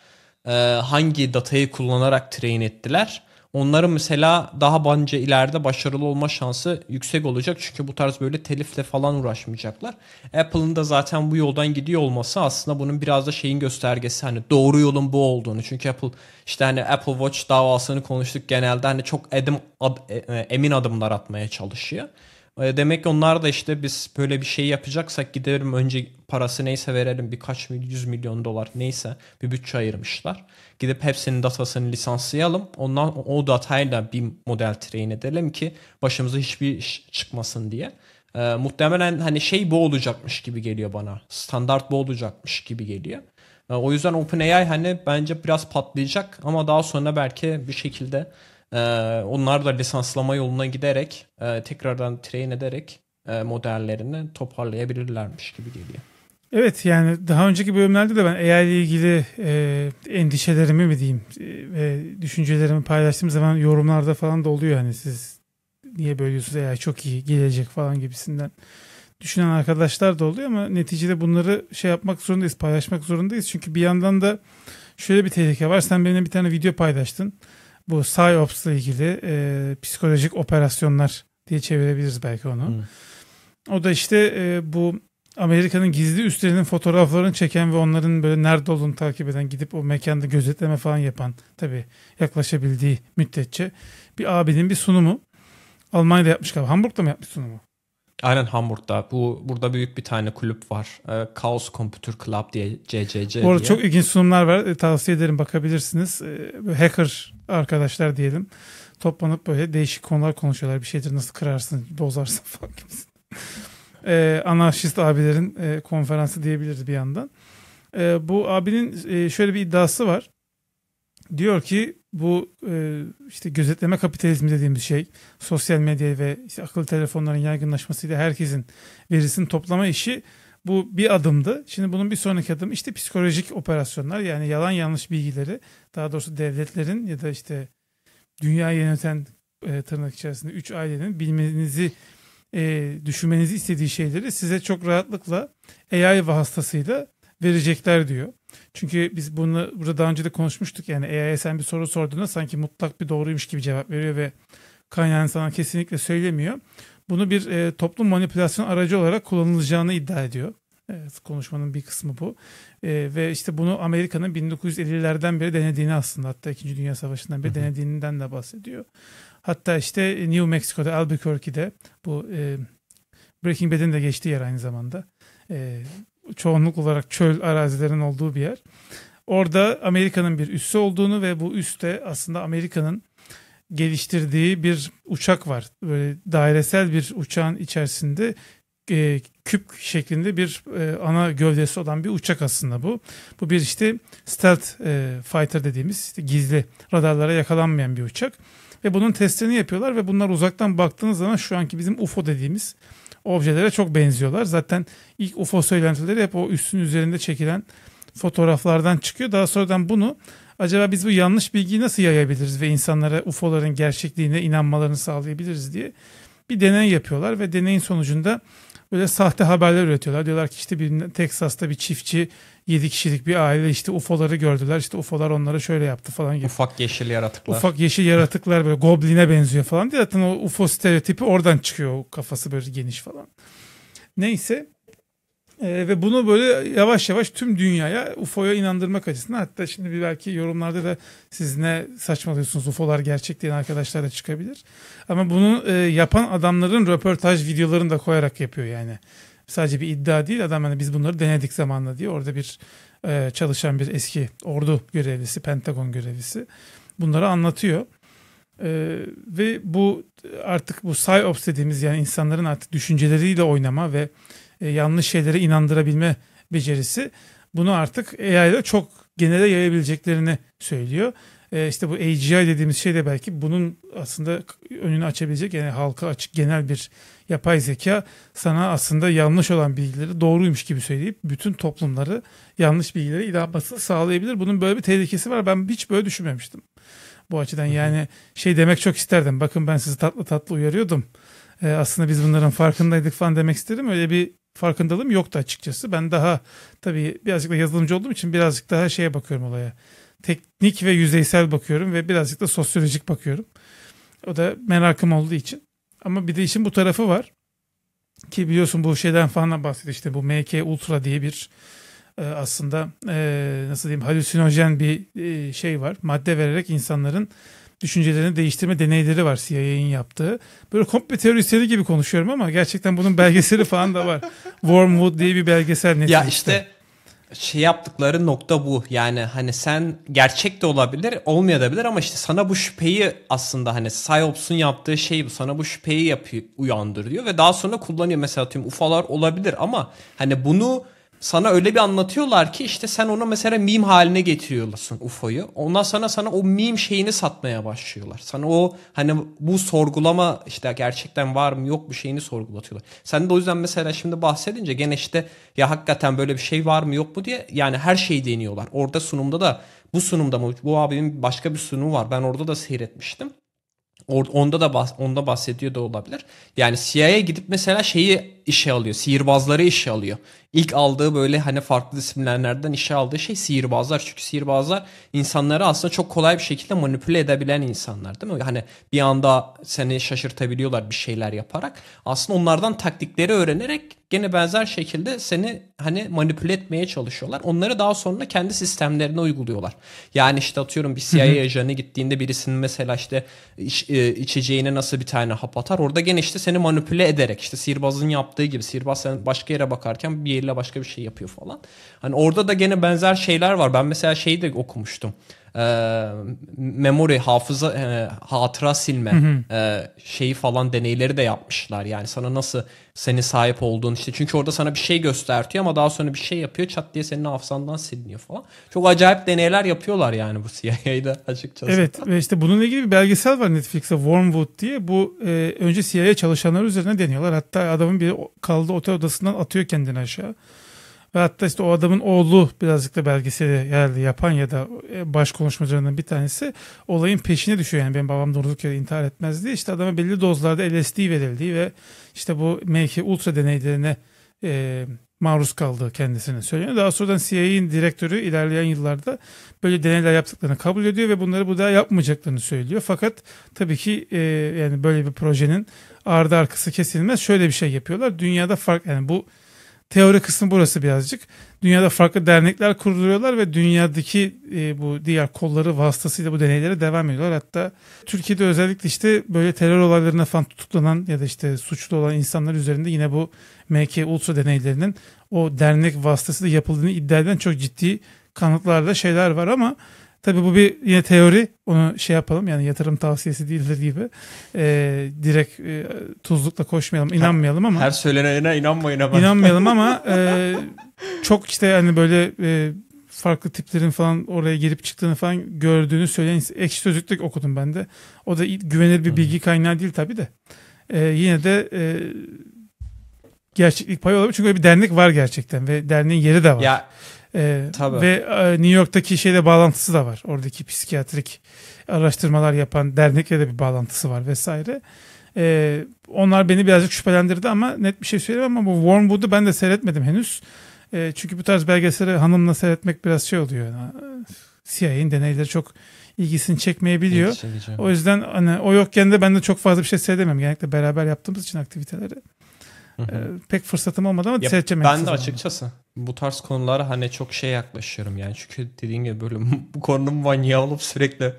e, hangi datayı kullanarak train ettiler? Onların mesela daha bence ileride başarılı olma şansı yüksek olacak. Çünkü bu tarz böyle telifle falan uğraşmayacaklar. Apple'ın da zaten bu yoldan gidiyor olması aslında bunun biraz da şeyin göstergesi hani doğru yolun bu olduğunu. Çünkü Apple işte hani Apple Watch davasını konuştuk genelde hani çok edim ad, e, e, emin adımlar atmaya çalışıyor. E, demek ki onlar da işte biz böyle bir şey yapacaksak giderim önce parası neyse verelim birkaç yüz milyon dolar neyse bir bütçe ayırmışlar. Gidip hepsinin datasını lisanslayalım. Ondan o datayla bir model train edelim ki başımıza hiçbir iş çıkmasın diye. Ee, muhtemelen hani şey bu olacakmış gibi geliyor bana. Standart bu olacakmış gibi geliyor. Ee, o yüzden OpenAI hani bence biraz patlayacak ama daha sonra belki bir şekilde ee, onlar da lisanslama yoluna giderek e, tekrardan train ederek e, modellerini toparlayabilirlermiş gibi geliyor. Evet yani daha önceki bölümlerde de ben AI ile ilgili e, endişelerimi mi diyeyim e, ve düşüncelerimi paylaştığım zaman yorumlarda falan da oluyor hani siz niye bölüyorsunuz AI çok iyi gelecek falan gibisinden düşünen arkadaşlar da oluyor ama neticede bunları şey yapmak zorundayız paylaşmak zorundayız çünkü bir yandan da şöyle bir tehlike var sen benimle bir tane video paylaştın bu PsyOps'la ilgili e, psikolojik operasyonlar diye çevirebiliriz belki onu. Hmm. O da işte e, bu Amerika'nın gizli üstlerinin fotoğraflarını çeken ve onların böyle nerede olduğunu takip eden, gidip o mekanda gözetleme falan yapan tabi yaklaşabildiği müddetçe bir abinin bir sunumu. Almanya'da yapmış galiba. Hamburg'da mı yapmış sunumu? Aynen Hamburg'da. Bu burada büyük bir tane kulüp var. E, Chaos Computer Club diye CCC Bu arada diye. çok ilginç sunumlar var. E, tavsiye ederim bakabilirsiniz. E, hacker arkadaşlar diyelim. Toplanıp böyle değişik konular konuşuyorlar. Bir şeydir nasıl kırarsın, bozarsın falan gibisi. E, anarşist abilerin e, konferansı diyebiliriz bir yandan. E, bu abinin e, şöyle bir iddiası var diyor ki bu e, işte gözetleme kapitalizmi dediğimiz şey sosyal medya ve işte akıllı telefonların yaygınlaşmasıyla herkesin verisini toplama işi bu bir adımdı. Şimdi bunun bir sonraki adım işte psikolojik operasyonlar yani yalan yanlış bilgileri daha doğrusu devletlerin ya da işte dünya yöneten e, tırnak içerisinde üç ailenin bilmenizi e, düşünmenizi istediği şeyleri size çok rahatlıkla AI vasıtasıyla verecekler diyor. Çünkü biz bunu burada daha önce de konuşmuştuk. Yani AI'ye sen bir soru sorduğunda sanki mutlak bir doğruymuş gibi cevap veriyor ve kaynağını sana kesinlikle söylemiyor. Bunu bir e, toplum manipülasyon aracı olarak kullanılacağını iddia ediyor. Evet, konuşmanın bir kısmı bu. E, ve işte bunu Amerika'nın 1950'lerden beri denediğini aslında hatta 2. Dünya Savaşı'ndan beri denediğinden de bahsediyor. Hatta işte New Mexico'da Albuquerque'de bu e, Breaking Bad'in de geçtiği yer aynı zamanda. E, çoğunluk olarak çöl arazilerin olduğu bir yer. Orada Amerika'nın bir üssü olduğunu ve bu üste aslında Amerika'nın geliştirdiği bir uçak var. Böyle dairesel bir uçağın içerisinde e, küp şeklinde bir e, ana gövdesi olan bir uçak aslında bu. Bu bir işte stealth e, fighter dediğimiz işte gizli radarlara yakalanmayan bir uçak. Ve bunun testini yapıyorlar ve bunlar uzaktan baktığınız zaman şu anki bizim UFO dediğimiz objelere çok benziyorlar. Zaten ilk UFO söylentileri hep o üstün üzerinde çekilen fotoğraflardan çıkıyor. Daha sonradan bunu acaba biz bu yanlış bilgiyi nasıl yayabiliriz ve insanlara UFO'ların gerçekliğine inanmalarını sağlayabiliriz diye bir deney yapıyorlar ve deneyin sonucunda böyle sahte haberler üretiyorlar. Diyorlar ki işte bir Teksas'ta bir çiftçi 7 kişilik bir aile işte UFO'ları gördüler. İşte UFO'lar onlara şöyle yaptı falan gibi. Ufak yeşil yaratıklar. Ufak yeşil yaratıklar böyle gobline benziyor falan diye. Zaten o UFO stereotipi oradan çıkıyor. kafası böyle geniş falan. Neyse. Ee, ve bunu böyle yavaş yavaş tüm dünyaya UFO'ya inandırmak açısından hatta şimdi bir belki yorumlarda da siz ne saçmalıyorsunuz UFO'lar gerçek diyen arkadaşlar da çıkabilir. Ama bunu e, yapan adamların röportaj videolarını da koyarak yapıyor yani sadece bir iddia değil adam hani biz bunları denedik zamanla diye orada bir e, çalışan bir eski ordu görevlisi, Pentagon görevlisi bunları anlatıyor. Ee, ve bu artık bu psyops dediğimiz yani insanların artık düşünceleriyle oynama ve e, yanlış şeylere inandırabilme becerisi bunu artık AI'da çok genele yayabileceklerini söylüyor. Ee, işte bu AGI dediğimiz şey de belki bunun aslında önünü açabilecek yani halka açık genel bir yapay zeka sana aslında yanlış olan bilgileri doğruymuş gibi söyleyip bütün toplumları yanlış bilgilere ilhammasını sağlayabilir. Bunun böyle bir tehlikesi var. Ben hiç böyle düşünmemiştim. Bu açıdan yani şey demek çok isterdim. Bakın ben sizi tatlı tatlı uyarıyordum. Ee, aslında biz bunların farkındaydık falan demek isterim. Öyle bir farkındalığım yoktu açıkçası. Ben daha tabii birazcık da yazılımcı olduğum için birazcık daha şeye bakıyorum olaya. Teknik ve yüzeysel bakıyorum ve birazcık da sosyolojik bakıyorum. O da merakım olduğu için. Ama bir de işin bu tarafı var. Ki biliyorsun bu şeyden falan bahsediyor işte bu MK Ultra diye bir e, aslında e, nasıl diyeyim halüsinojen bir e, şey var. Madde vererek insanların düşüncelerini değiştirme deneyleri var CIA'nin yaptığı. Böyle komple teorisyenleri gibi konuşuyorum ama gerçekten bunun belgeseli falan da var. Wormwood diye bir belgesel Netflix'te. Ya işte şey yaptıkları nokta bu. Yani hani sen gerçek de olabilir, olmayabilir ama işte sana bu şüpheyi aslında hani Psyops'un yaptığı şey bu. Sana bu şüpheyi yapıyor, diyor ve daha sonra kullanıyor. Mesela tüm ufalar olabilir ama hani bunu sana öyle bir anlatıyorlar ki işte sen onu mesela meme haline getiriyorsun UFO'yu. Ondan sonra sana o meme şeyini satmaya başlıyorlar. Sana o hani bu sorgulama işte gerçekten var mı yok mu şeyini sorgulatıyorlar. Sen de o yüzden mesela şimdi bahsedince gene işte ya hakikaten böyle bir şey var mı yok mu diye yani her şeyi deniyorlar. Orada sunumda da bu sunumda mı bu abimin başka bir sunumu var. Ben orada da seyretmiştim. Onda da bahs onda bahsediyor da olabilir. Yani CIA gidip mesela şeyi işe alıyor. Sihirbazları işe alıyor. İlk aldığı böyle hani farklı disiplinlerden işe aldığı şey sihirbazlar. Çünkü sihirbazlar insanları aslında çok kolay bir şekilde manipüle edebilen insanlar değil mi? Hani bir anda seni şaşırtabiliyorlar bir şeyler yaparak. Aslında onlardan taktikleri öğrenerek gene benzer şekilde seni hani manipüle etmeye çalışıyorlar. Onları daha sonra kendi sistemlerine uyguluyorlar. Yani işte atıyorum bir CIA ajanı gittiğinde birisinin mesela işte iç, e, içeceğine nasıl bir tane hap atar. Orada gene işte seni manipüle ederek işte sihirbazın yaptığı gibi sihirbaz sen başka yere bakarken bir şehirle başka bir şey yapıyor falan. Hani orada da gene benzer şeyler var. Ben mesela şeyi de okumuştum e, memory, hafıza, e, hatıra silme hı hı. E, şeyi falan deneyleri de yapmışlar. Yani sana nasıl seni sahip olduğun işte. Çünkü orada sana bir şey göstertiyor ama daha sonra bir şey yapıyor çat diye senin hafızandan siliniyor falan. Çok acayip deneyler yapıyorlar yani bu CIA'da açıkçası. Evet ve işte bununla ilgili bir belgesel var Netflix'te Wormwood diye. Bu e, önce CIA çalışanları üzerine deniyorlar. Hatta adamın bir kaldığı otel odasından atıyor kendini aşağı. Ve hatta işte o adamın oğlu birazcık da belgeseli herhalde yapan ya da e, baş konuşmacılarından bir tanesi olayın peşine düşüyor. Yani benim babam durduk yere intihar etmez diye işte adama belli dozlarda LSD verildiği ve işte bu mevki ultra deneylerine e, maruz kaldığı kendisine söyleniyor. Daha sonradan CIA'in direktörü ilerleyen yıllarda böyle deneyler yaptıklarını kabul ediyor ve bunları bu daha yapmayacaklarını söylüyor. Fakat tabii ki e, yani böyle bir projenin ardı arkası kesilmez. Şöyle bir şey yapıyorlar. Dünyada fark yani bu Teori kısmı burası birazcık. Dünyada farklı dernekler kuruluyorlar ve dünyadaki e, bu diğer kolları vasıtasıyla bu deneylere devam ediyorlar. Hatta Türkiye'de özellikle işte böyle terör olaylarına falan tutuklanan ya da işte suçlu olan insanlar üzerinde yine bu MK Ultra deneylerinin o dernek vasıtasıyla yapıldığını iddia eden çok ciddi kanıtlarda şeyler var ama Tabi bu bir yine teori. Onu şey yapalım yani yatırım tavsiyesi değildir gibi. Ee, direkt e, tuzlukla koşmayalım, inanmayalım ama. Her söylenene inanmayın ama. İnanmayalım ama e, çok işte hani böyle e, farklı tiplerin falan oraya girip çıktığını falan gördüğünü söyleyen ekşi sözlüklük okudum ben de. O da güvenilir bir bilgi kaynağı değil tabi de. E, yine de e, gerçeklik payı olabilir. Çünkü öyle bir dernek var gerçekten ve derneğin yeri de var. Ya e, Tabii. Ve e, New York'taki şeyle bağlantısı da var. Oradaki psikiyatrik araştırmalar yapan dernekle de bir bağlantısı var vesaire. E, onlar beni birazcık şüphelendirdi ama net bir şey söyleyemem ama bu Wormwood'u ben de seyretmedim henüz. E, çünkü bu tarz belgeselleri hanımla seyretmek biraz şey oluyor. Yani, CIA'nin deneyleri çok ilgisini çekmeyebiliyor. o yüzden hani o yokken de ben de çok fazla bir şey seyredemem. Genellikle beraber yaptığımız için aktiviteleri e, pek fırsatım olmadı ama seyredeceğim. Ben de açıkçası bu tarz konulara hani çok şey yaklaşıyorum yani. Çünkü dediğin gibi böyle bu konunun manyağı olup sürekli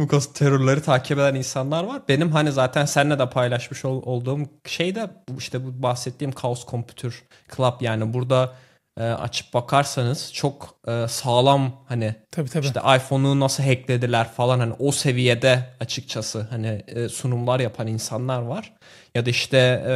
bu terörleri takip eden insanlar var. Benim hani zaten seninle de paylaşmış ol, olduğum şey de işte bu bahsettiğim kaos Computer Club yani burada e, açıp bakarsanız çok e, sağlam hani tabii, tabii. işte iPhone'u nasıl hacklediler falan hani o seviyede açıkçası hani e, sunumlar yapan insanlar var. Ya da işte e,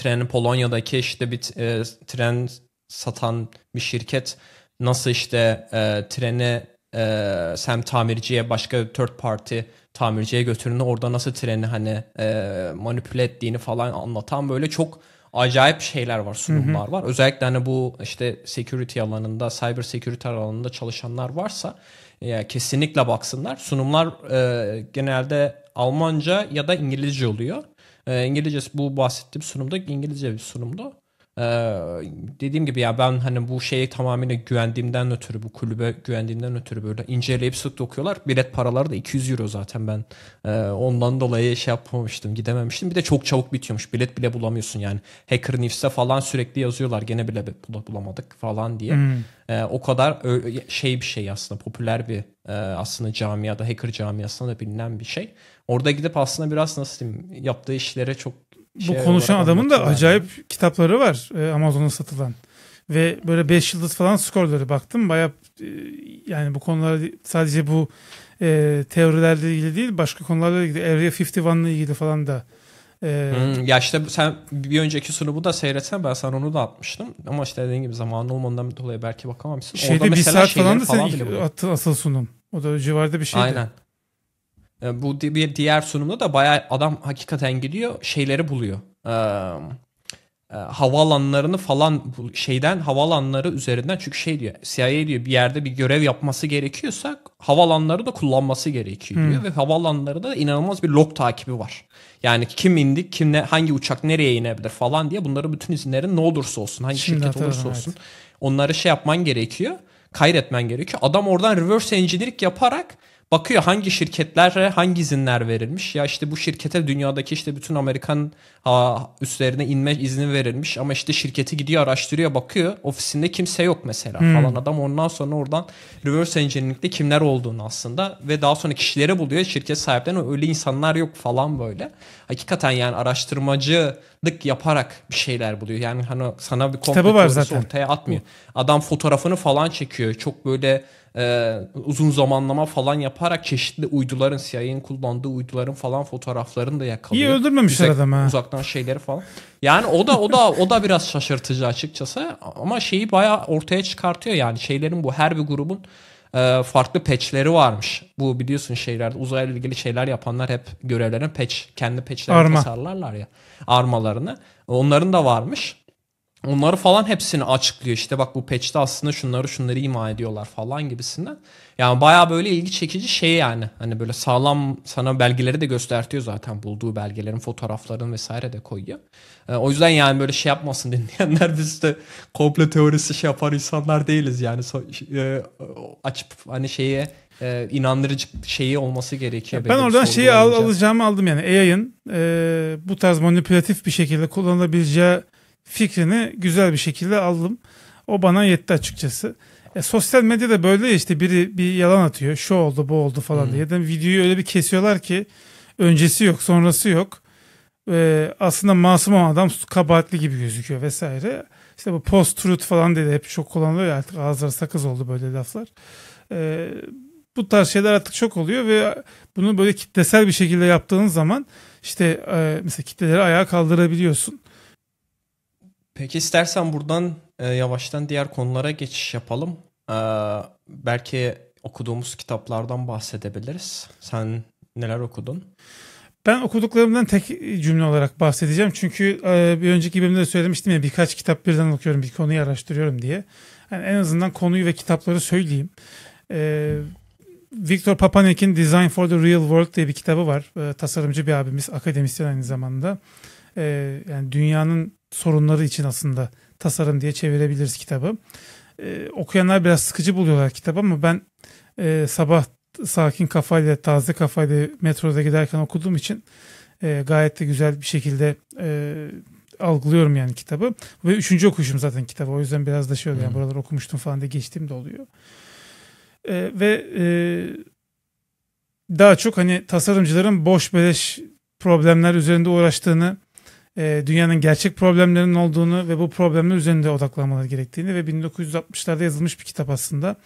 treni Polonya'daki işte bir e, tren satan bir şirket nasıl işte e, treni e, sen tamirciye başka third party tamirciye götürdüğünde orada nasıl treni hani e, manipüle ettiğini falan anlatan böyle çok acayip şeyler var, sunumlar var. Özellikle hani bu işte security alanında, cyber security alanında çalışanlar varsa e, kesinlikle baksınlar. Sunumlar e, genelde Almanca ya da İngilizce oluyor. E, İngilizcesi bu bahsettiğim sunumda İngilizce bir sunumdu. E, dediğim gibi ya ben hani bu şeyi tamamıyla güvendiğimden ötürü bu kulübe güvendiğimden ötürü böyle inceleyip sık dokuyorlar. Bilet paraları da 200 euro zaten ben e, ondan dolayı şey yapmamıştım gidememiştim. Bir de çok çabuk bitiyormuş bilet bile bulamıyorsun yani. Hacker News'te falan sürekli yazıyorlar gene bile bulamadık falan diye. Hmm. E, o kadar şey bir şey aslında popüler bir e, aslında camiada hacker camiasında da bilinen bir şey. Orada gidip aslında biraz nasıl diyeyim yaptığı işlere çok şey Bu konuşan adamın da yani. acayip kitapları var e, Amazon'a satılan. Ve böyle 5 yıldız falan skorları baktım. bayağı e, yani bu konulara sadece bu e, teorilerle ilgili değil başka konularla ilgili Area 51'la ilgili falan da e, hmm, ya işte sen bir önceki sunumu da seyretsen ben sana onu da atmıştım. Ama işte dediğin gibi zamanın olmadığından dolayı belki bakamamışsın. Şeyde Orada bir saat falan da sen falan bile asıl sunum. O da civarda bir şeydi. Aynen. E, bu bir diğer sunumda da bayağı adam hakikaten gidiyor şeyleri buluyor. E, e, havaalanlarını falan şeyden havaalanları üzerinden çünkü şey diyor CIA diyor bir yerde bir görev yapması gerekiyorsa havaalanları da kullanması gerekiyor diyor hmm. ve havaalanları da inanılmaz bir log takibi var. Yani kim indik kim ne, hangi uçak nereye inebilir falan diye bunları bütün izinlerin ne olursa olsun, hangi Şimdi şirket olursa evet. olsun onları şey yapman gerekiyor, kaydetmen gerekiyor. Adam oradan reverse engineering yaparak Bakıyor hangi şirketlere hangi izinler verilmiş. Ya işte bu şirkete dünyadaki işte bütün Amerikan üstlerine inme izni verilmiş. Ama işte şirketi gidiyor araştırıyor bakıyor. Ofisinde kimse yok mesela hmm. falan. Adam ondan sonra oradan reverse engineering'de kimler olduğunu aslında ve daha sonra kişileri buluyor. Şirket sahiplerine öyle insanlar yok falan böyle. Hakikaten yani araştırmacılık yaparak bir şeyler buluyor. Yani hani sana bir komple ortaya atmıyor. Adam fotoğrafını falan çekiyor. Çok böyle e, uzun zamanlama falan yaparak çeşitli uyduların CIA'nin kullandığı uyduların falan fotoğraflarını da yakalıyor. İyi öldürmemişler Uzak, adam ha. Uzaktan şeyleri falan. Yani o da o da o da biraz şaşırtıcı açıkçası ama şeyi bayağı ortaya çıkartıyor yani şeylerin bu her bir grubun e, farklı patchleri varmış. Bu biliyorsun şeylerde uzayla ilgili şeyler yapanlar hep görevlerine patch kendi patchlerini Arma. tasarlarlar ya armalarını. Onların da varmış. Onları falan hepsini açıklıyor. işte bak bu patch'te aslında şunları şunları ima ediyorlar falan gibisinden. Yani baya böyle ilgi çekici şey yani. Hani böyle sağlam sana belgeleri de göstertiyor zaten. Bulduğu belgelerin fotoğrafların vesaire de koyuyor. E, o yüzden yani böyle şey yapmasın dinleyenler biz de komple teorisi şey yapar insanlar değiliz yani. E, açıp hani şeye e, inandırıcı şeyi olması gerekiyor. Ya ben oradan şeyi al, alacağımı aldım yani. AI'ın e, bu tarz manipülatif bir şekilde kullanılabileceği fikrini güzel bir şekilde aldım. O bana yetti açıkçası. E, sosyal medyada böyle işte biri bir yalan atıyor. Şu oldu bu oldu falan hmm. diye. Ya videoyu öyle bir kesiyorlar ki öncesi yok sonrası yok. E, aslında masum olan adam kabahatli gibi gözüküyor vesaire. İşte bu post truth falan dedi hep çok kullanılıyor ya artık ağızları sakız oldu böyle laflar. E, bu tarz şeyler artık çok oluyor ve bunu böyle kitlesel bir şekilde yaptığın zaman işte e, mesela kitleleri ayağa kaldırabiliyorsun. Peki istersen buradan e, yavaştan diğer konulara geçiş yapalım. E, belki okuduğumuz kitaplardan bahsedebiliriz. Sen neler okudun? Ben okuduklarımdan tek cümle olarak bahsedeceğim. Çünkü e, bir önceki bölümde de söylemiştim ya birkaç kitap birden okuyorum, bir konuyu araştırıyorum diye. Yani en azından konuyu ve kitapları söyleyeyim. E, Victor Papanek'in Design for the Real World diye bir kitabı var. E, tasarımcı bir abimiz, akademisyen aynı zamanda. E, yani dünyanın sorunları için aslında tasarım diye çevirebiliriz kitabı. Ee, okuyanlar biraz sıkıcı buluyorlar kitabı ama ben e, sabah sakin kafayla, taze kafayla metroda giderken okuduğum için e, gayet de güzel bir şekilde e, algılıyorum yani kitabı. Ve üçüncü okuyuşum zaten kitabı. O yüzden biraz da şöyle hmm. yani buraları okumuştum falan da geçtiğim de oluyor. E, ve e, daha çok hani tasarımcıların boş beleş problemler üzerinde uğraştığını e, dünyanın gerçek problemlerinin olduğunu ve bu problemler üzerinde odaklanmaları gerektiğini ve 1960'larda yazılmış bir kitap aslında.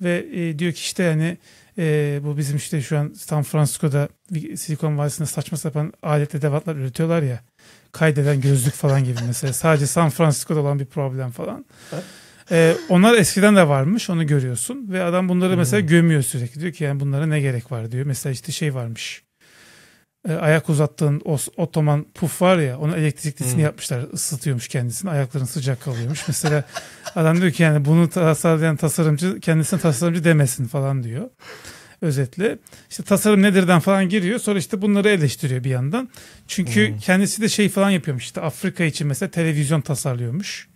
Ve e, diyor ki işte yani e, bu bizim işte şu an San Francisco'da Silikon Vadisi'nde saçma sapan alet edevatlar üretiyorlar ya. Kaydeden gözlük falan gibi mesela. Sadece San Francisco'da olan bir problem falan. Ee, onlar eskiden de varmış onu görüyorsun ve adam bunları mesela gömüyor sürekli diyor ki yani bunlara ne gerek var diyor. Mesela işte şey varmış e, ayak uzattığın o otoman puf var ya onun elektriklisini hmm. yapmışlar ısıtıyormuş kendisini ayakların sıcak kalıyormuş. Mesela adam diyor ki yani bunu tasarlayan tasarımcı kendisine tasarımcı demesin falan diyor. Özetle işte tasarım nedirden falan giriyor sonra işte bunları eleştiriyor bir yandan. Çünkü hmm. kendisi de şey falan yapıyormuş işte Afrika için mesela televizyon tasarlıyormuş.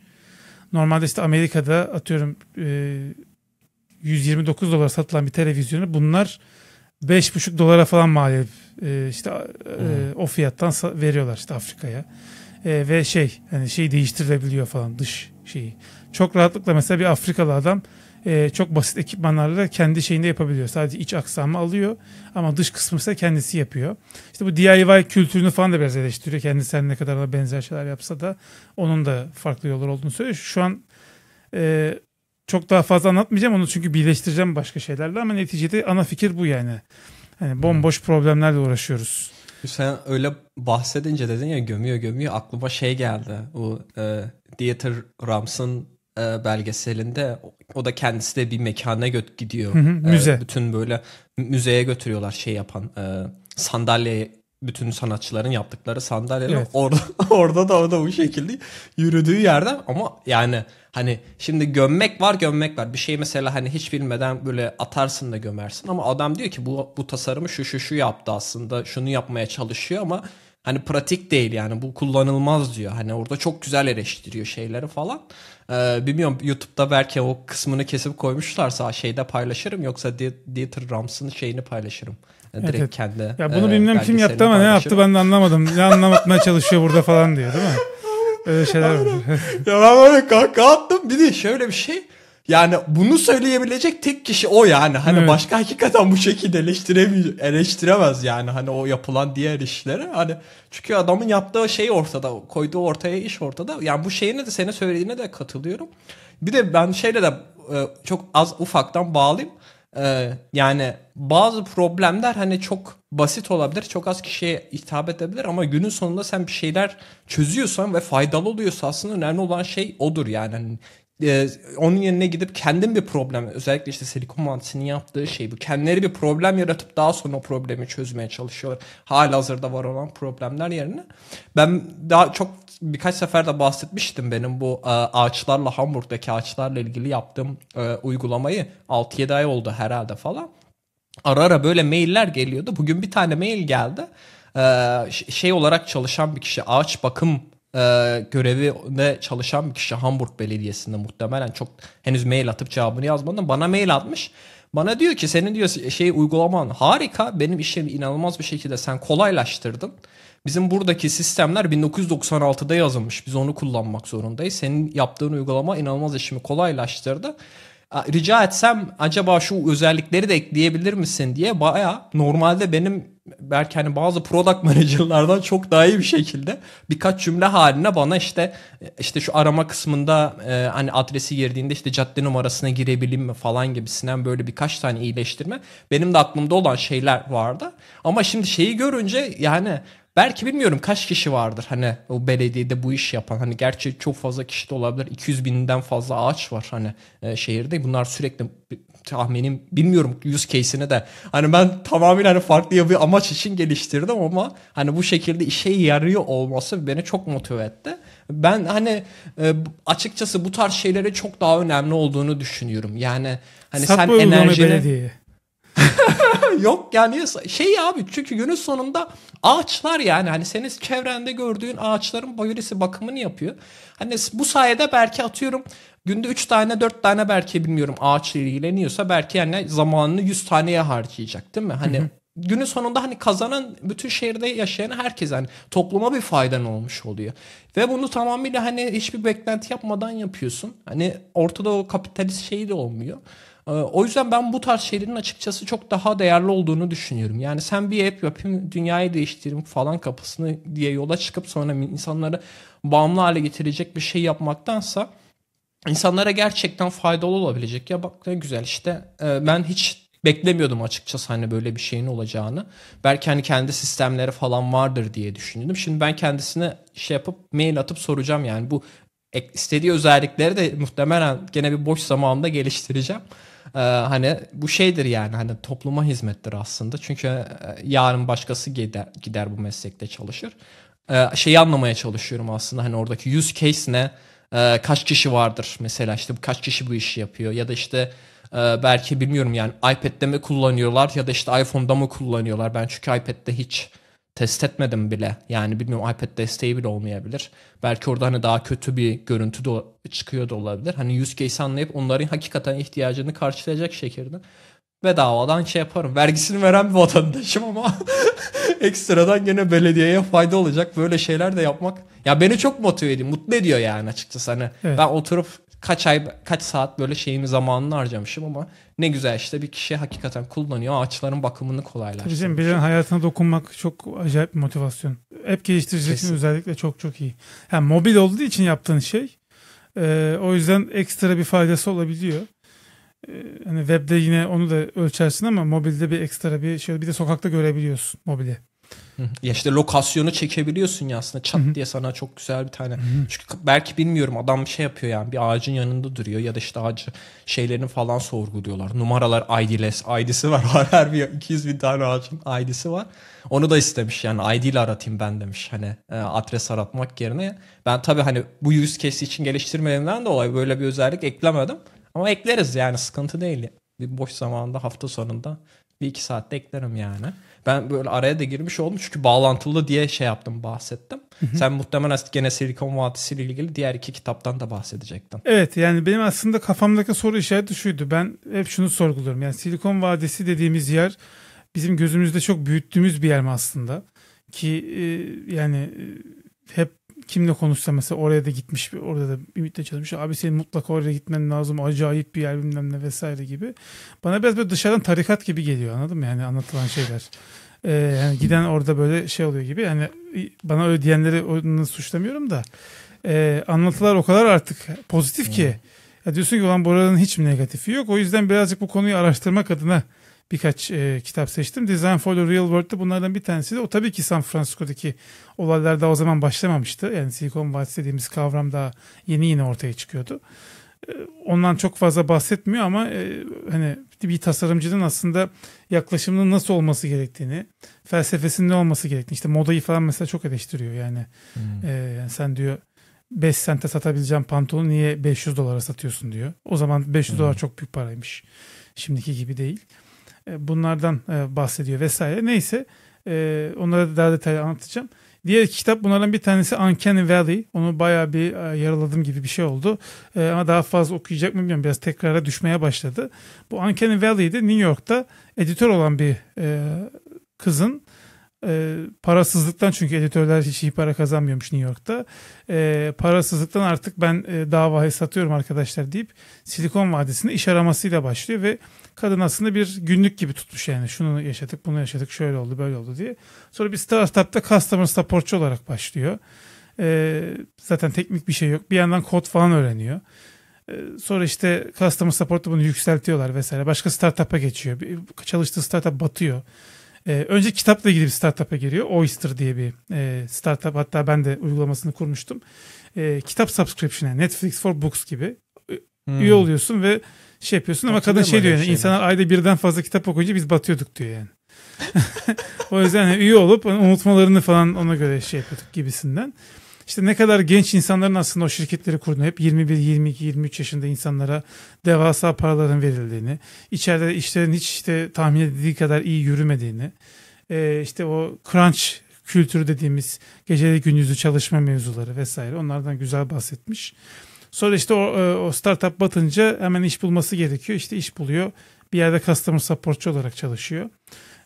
Normalde işte Amerika'da atıyorum e, 129 dolar satılan bir televizyonu bunlar Beş buçuk dolara falan maliyet işte e, o fiyattan veriyorlar işte Afrika'ya. E, ve şey hani şey değiştirilebiliyor falan dış şeyi. Çok rahatlıkla mesela bir Afrikalı adam e, çok basit ekipmanlarla kendi şeyinde yapabiliyor. Sadece iç aksamı alıyor ama dış kısmı ise kendisi yapıyor. İşte bu DIY kültürünü falan da biraz eleştiriyor. Kendisi her ne kadar da benzer şeyler yapsa da onun da farklı yollar olduğunu söylüyor. Şu an e, çok daha fazla anlatmayacağım onu çünkü birleştireceğim başka şeylerle ama neticede ana fikir bu yani. hani hmm. bomboş problemlerle uğraşıyoruz. Sen öyle bahsedince dedin ya gömüyor gömüyor aklıma şey geldi. O e, Dieter Rams'ın e, belgeselinde o da kendisi de bir mekana göt gidiyor. Hı hı, e, müze. E, bütün böyle müzeye götürüyorlar şey yapan e, sandalye bütün sanatçıların yaptıkları sandalyeler evet. orada orada da orada bu şekilde yürüdüğü yerden ama yani hani şimdi gömmek var gömmek var bir şey mesela hani hiç bilmeden böyle atarsın da gömersin ama adam diyor ki bu bu tasarımı şu şu şu yaptı aslında şunu yapmaya çalışıyor ama hani pratik değil yani bu kullanılmaz diyor. Hani orada çok güzel eleştiriyor şeyleri falan. Ee, bilmiyorum YouTube'da belki o kısmını kesip koymuşlarsa şeyde paylaşırım yoksa Dieter Rams'ın şeyini paylaşırım. Direkt evet. kendi Ya bunu e, bilmem kim yaptı ama ne yaptı ben de anlamadım. Ne anlamatmaya çalışıyor burada falan diyor değil mi? Öyle şeyler ya ben böyle kalka attım. Bir de şöyle bir şey. Yani bunu söyleyebilecek tek kişi o yani. Hani evet. başka hakikaten bu şekilde eleştiremez yani. Hani o yapılan diğer işleri Hani çünkü adamın yaptığı şey ortada. Koyduğu ortaya iş ortada. Yani bu şeyine de senin söylediğine de katılıyorum. Bir de ben şeyle de e, çok az ufaktan bağlayayım. E, yani bazı problemler hani çok basit olabilir. Çok az kişiye hitap edebilir ama günün sonunda sen bir şeyler çözüyorsan ve faydalı oluyorsa aslında önemli olan şey odur yani. Hani e, onun yerine gidip kendin bir problem özellikle işte Silikon Vadisi'nin yaptığı şey bu. Kendileri bir problem yaratıp daha sonra o problemi çözmeye çalışıyorlar. Hala hazırda var olan problemler yerine. Ben daha çok birkaç sefer de bahsetmiştim benim bu e, ağaçlarla Hamburg'daki ağaçlarla ilgili yaptığım e, uygulamayı 6-7 ay oldu herhalde falan ara ara böyle mailler geliyordu. Bugün bir tane mail geldi. Ee, şey olarak çalışan bir kişi ağaç bakım e, görevinde çalışan bir kişi Hamburg Belediyesi'nde muhtemelen çok henüz mail atıp cevabını yazmadım. Bana mail atmış. Bana diyor ki senin diyor şey uygulaman harika benim işimi inanılmaz bir şekilde sen kolaylaştırdın. Bizim buradaki sistemler 1996'da yazılmış. Biz onu kullanmak zorundayız. Senin yaptığın uygulama inanılmaz işimi kolaylaştırdı rica etsem acaba şu özellikleri de ekleyebilir misin diye baya normalde benim belki hani bazı product manager'lardan çok daha iyi bir şekilde birkaç cümle haline bana işte işte şu arama kısmında e, hani adresi girdiğinde işte cadde numarasına girebileyim mi falan gibisinden böyle birkaç tane iyileştirme benim de aklımda olan şeyler vardı. Ama şimdi şeyi görünce yani Belki bilmiyorum kaç kişi vardır hani o belediyede bu iş yapan. Hani gerçi çok fazla kişi de olabilir. 200 binden fazla ağaç var hani e, şehirde. Bunlar sürekli tahminim bilmiyorum yüz case'ini de. Hani ben tamamen hani farklı bir amaç için geliştirdim ama hani bu şekilde işe yarıyor olması beni çok motive etti. Ben hani e, açıkçası bu tarz şeylere çok daha önemli olduğunu düşünüyorum. Yani hani Satma sen enerjini... Belediyeye. Yok yani şey abi çünkü günün sonunda ağaçlar yani hani senin çevrende gördüğün ağaçların boyerisi bakımını yapıyor. Hani bu sayede belki atıyorum günde 3 tane 4 tane belki bilmiyorum ağaçla ilgileniyorsa belki yani zamanını 100 taneye harcayacak değil mi? Hani hı günün sonunda hani kazanan bütün şehirde yaşayan herkes hani topluma bir faydan olmuş oluyor. Ve bunu tamamıyla hani hiçbir beklenti yapmadan yapıyorsun. Hani ortada o kapitalist şeyi de olmuyor. Ee, o yüzden ben bu tarz şeylerin açıkçası çok daha değerli olduğunu düşünüyorum. Yani sen bir app yapayım, dünyayı değiştireyim falan kapısını diye yola çıkıp sonra insanları bağımlı hale getirecek bir şey yapmaktansa insanlara gerçekten faydalı olabilecek. Ya bak ne güzel işte e, ben hiç beklemiyordum açıkçası hani böyle bir şeyin olacağını. Belki hani kendi sistemleri falan vardır diye düşündüm. Şimdi ben kendisine şey yapıp mail atıp soracağım yani bu istediği özellikleri de muhtemelen gene bir boş zamanda geliştireceğim. Ee, hani bu şeydir yani hani topluma hizmettir aslında. Çünkü e, yarın başkası gider, gider bu meslekte çalışır. Ee, şeyi anlamaya çalışıyorum aslında hani oradaki use case ne? Ee, kaç kişi vardır mesela işte kaç kişi bu işi yapıyor ya da işte e, belki bilmiyorum yani iPad'de mi kullanıyorlar ya da işte iPhone'da mı kullanıyorlar? Ben çünkü iPad'de hiç test etmedim bile. Yani bilmiyorum iPad desteği bile olmayabilir. Belki orada hani daha kötü bir görüntü de çıkıyor da olabilir. Hani use case anlayıp onların hakikaten ihtiyacını karşılayacak şekilde bedavadan şey yaparım. Vergisini veren bir vatandaşım ama ekstradan gene belediyeye fayda olacak. Böyle şeyler de yapmak. Ya beni çok motive ediyor, mutlu ediyor yani açıkçası. Hani evet. ben oturup kaç ay kaç saat böyle şeyimi zamanını harcamışım ama ne güzel işte bir kişi hakikaten kullanıyor ağaçların bakımını kolaylaştırıyor. Bizim birinin hayatına dokunmak çok acayip bir motivasyon. App geliştiriciler özellikle çok çok iyi. Yani mobil olduğu için yaptığın şey e, o yüzden ekstra bir faydası olabiliyor. E, hani webde yine onu da ölçersin ama mobilde bir ekstra bir şey bir de sokakta görebiliyorsun mobili ya işte lokasyonu çekebiliyorsun ya aslında çat diye sana çok güzel bir tane. Çünkü belki bilmiyorum adam bir şey yapıyor yani bir ağacın yanında duruyor ya da işte ağacı şeylerini falan sorguluyorlar. Numaralar ID'less ID'si var. Her, her bir 200 bin tane ağacın ID'si var. Onu da istemiş yani ID ile aratayım ben demiş hani e, adres aratmak yerine. Ben tabii hani bu yüz case için geliştirmediğimden dolayı böyle bir özellik eklemedim. Ama ekleriz yani sıkıntı değil. Bir boş zamanda hafta sonunda bir iki saatte eklerim yani. Ben böyle araya da girmiş oldum çünkü bağlantılı diye şey yaptım bahsettim. Hı hı. Sen muhtemelen gene Silikon Vadisi ile ilgili diğer iki kitaptan da bahsedecektin. Evet yani benim aslında kafamdaki soru işareti şuydu. Ben hep şunu sorguluyorum. Yani Silikon Vadisi dediğimiz yer bizim gözümüzde çok büyüttüğümüz bir yer mi aslında? Ki e, yani e, hep kimle konuşsa mesela oraya da gitmiş orada da ümitle çalışmış. Abi senin mutlaka oraya gitmen lazım. Acayip bir yer bilmem ne vesaire gibi. Bana biraz böyle dışarıdan tarikat gibi geliyor anladın mı? Yani anlatılan şeyler. Ee, yani giden orada böyle şey oluyor gibi. Yani bana öyle diyenleri onu suçlamıyorum da. Ee, anlatılar o kadar artık pozitif ki. Hmm. Ya diyorsun ki ulan buranın hiç mi negatifi yok. O yüzden birazcık bu konuyu araştırmak adına birkaç e, kitap seçtim. Design for the Real World'da bunlardan bir tanesi de o tabii ki San Francisco'daki olaylar daha o zaman başlamamıştı. Yani Silicon Valley dediğimiz kavram daha yeni yeni ortaya çıkıyordu. E, ondan çok fazla bahsetmiyor ama e, hani bir tasarımcının aslında yaklaşımının nasıl olması gerektiğini, felsefesinin ne olması gerektiğini. işte modayı falan mesela çok eleştiriyor yani. Hmm. E, yani sen diyor 5 sente satabileceğim pantolonu niye 500 dolara satıyorsun diyor. O zaman 500 hmm. dolar çok büyük paraymış. Şimdiki gibi değil. E, bunlardan e, bahsediyor vesaire. Neyse e, onlara daha detaylı anlatacağım. Diğer iki kitap bunlardan bir tanesi Uncanny Valley. Onu bayağı bir yaraladım gibi bir şey oldu. ama daha fazla okuyacak mı bilmiyorum. Biraz tekrara düşmeye başladı. Bu Uncanny Valley'de New York'ta editör olan bir kızın e, parasızlıktan çünkü editörler hiç iyi para kazanmıyormuş New York'ta. E, parasızlıktan artık ben e, davayı satıyorum arkadaşlar deyip Silikon Vadisi'nde iş aramasıyla başlıyor ve Kadın aslında bir günlük gibi tutmuş yani. Şunu yaşadık, bunu yaşadık, şöyle oldu, böyle oldu diye. Sonra bir startupta customer supportçu olarak başlıyor. Ee, zaten teknik bir şey yok. Bir yandan kod falan öğreniyor. Ee, sonra işte customer support'ta bunu yükseltiyorlar vesaire. Başka startup'a geçiyor. Bir, çalıştığı startup batıyor. Ee, önce kitapla ilgili bir startup'a giriyor. Oyster diye bir e, startup. Hatta ben de uygulamasını kurmuştum. Ee, kitap subscription'a, Netflix for Books gibi. E, hmm. Üye oluyorsun ve şey yapıyorsun ama kadın şey diyor yani, insanlar ayda birden fazla kitap okuyunca biz batıyorduk diyor yani. o yüzden yani üye olup unutmalarını falan ona göre şey yapıyorduk gibisinden. İşte ne kadar genç insanların aslında o şirketleri kurduğunu hep 21, 22, 23 yaşında insanlara devasa paraların verildiğini, içeride işlerin hiç işte tahmin edildiği kadar iyi yürümediğini, e, işte o crunch kültürü dediğimiz geceli gündüzü çalışma mevzuları vesaire onlardan güzel bahsetmiş. Sonra işte o, e, o startup batınca hemen iş bulması gerekiyor. İşte iş buluyor. Bir yerde customer supportçu olarak çalışıyor.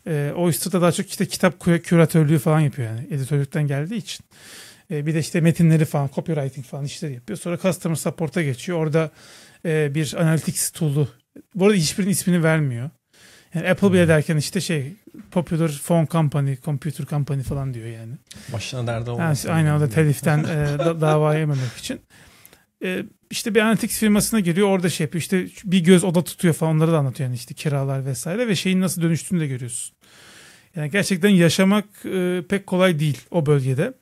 E, Oyster'da daha çok işte kitap küratörlüğü falan yapıyor yani. Editörlükten geldiği için. E, bir de işte metinleri falan, copywriting falan işleri yapıyor. Sonra customer support'a geçiyor. Orada e, bir analytics tool'u. Bu arada hiçbirinin ismini vermiyor. Yani Apple bile hmm. derken işte şey popular phone company, computer company falan diyor yani. Başına derdi olmasın. Yani, aynen o da teliften e, da, dava yememek için e, işte bir antik firmasına giriyor orada şey yapıyor işte bir göz oda tutuyor falan onları da anlatıyor yani işte kiralar vesaire ve şeyin nasıl dönüştüğünü de görüyorsun. Yani gerçekten yaşamak e, pek kolay değil o bölgede.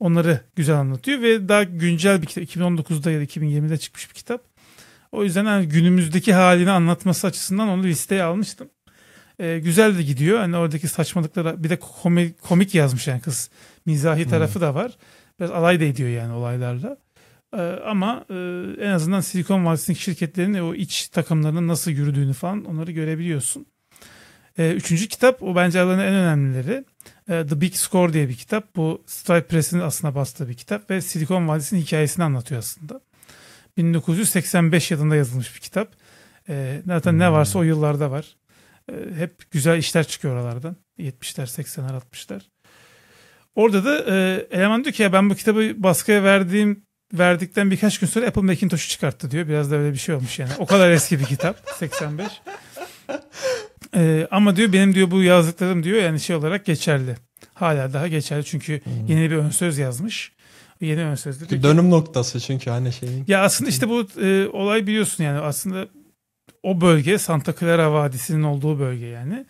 Onları güzel anlatıyor ve daha güncel bir kitap 2019'da ya da 2020'de çıkmış bir kitap. O yüzden yani günümüzdeki halini anlatması açısından onu listeye almıştım. E, güzel de gidiyor. Hani oradaki saçmalıklara bir de komik, komik yazmış yani kız. Mizahi tarafı hmm. da var. Biraz alay da ediyor yani olaylarla. Ee, ama e, en azından Silikon vadisinin şirketlerinin o iç takımlarının nasıl yürüdüğünü falan onları görebiliyorsun. Ee, üçüncü kitap o bence aralarında en önemlileri. E, The Big Score diye bir kitap. Bu Stripe Press'in aslında bastığı bir kitap ve Silikon Vadisi'nin hikayesini anlatıyor aslında. 1985 yılında yazılmış bir kitap. Ee, zaten hmm. ne varsa o yıllarda var. Hep güzel işler çıkıyor oralardan. 70'ler, 80'ler, 60'lar. Orada da e, eleman diyor ki ya ben bu kitabı baskıya verdiğim verdikten birkaç gün sonra Apple Macintosh'u çıkarttı diyor. Biraz da öyle bir şey olmuş yani. O kadar eski bir kitap. 85. Ee, ama diyor benim diyor bu yazdıklarım diyor yani şey olarak geçerli. Hala daha geçerli çünkü hmm. yeni bir ön söz yazmış. Yeni ön söz. Diyor Dönüm ki, noktası çünkü hani şeyin. Ya aslında işte bu e, olay biliyorsun yani aslında o bölge Santa Clara Vadisi'nin olduğu bölge yani.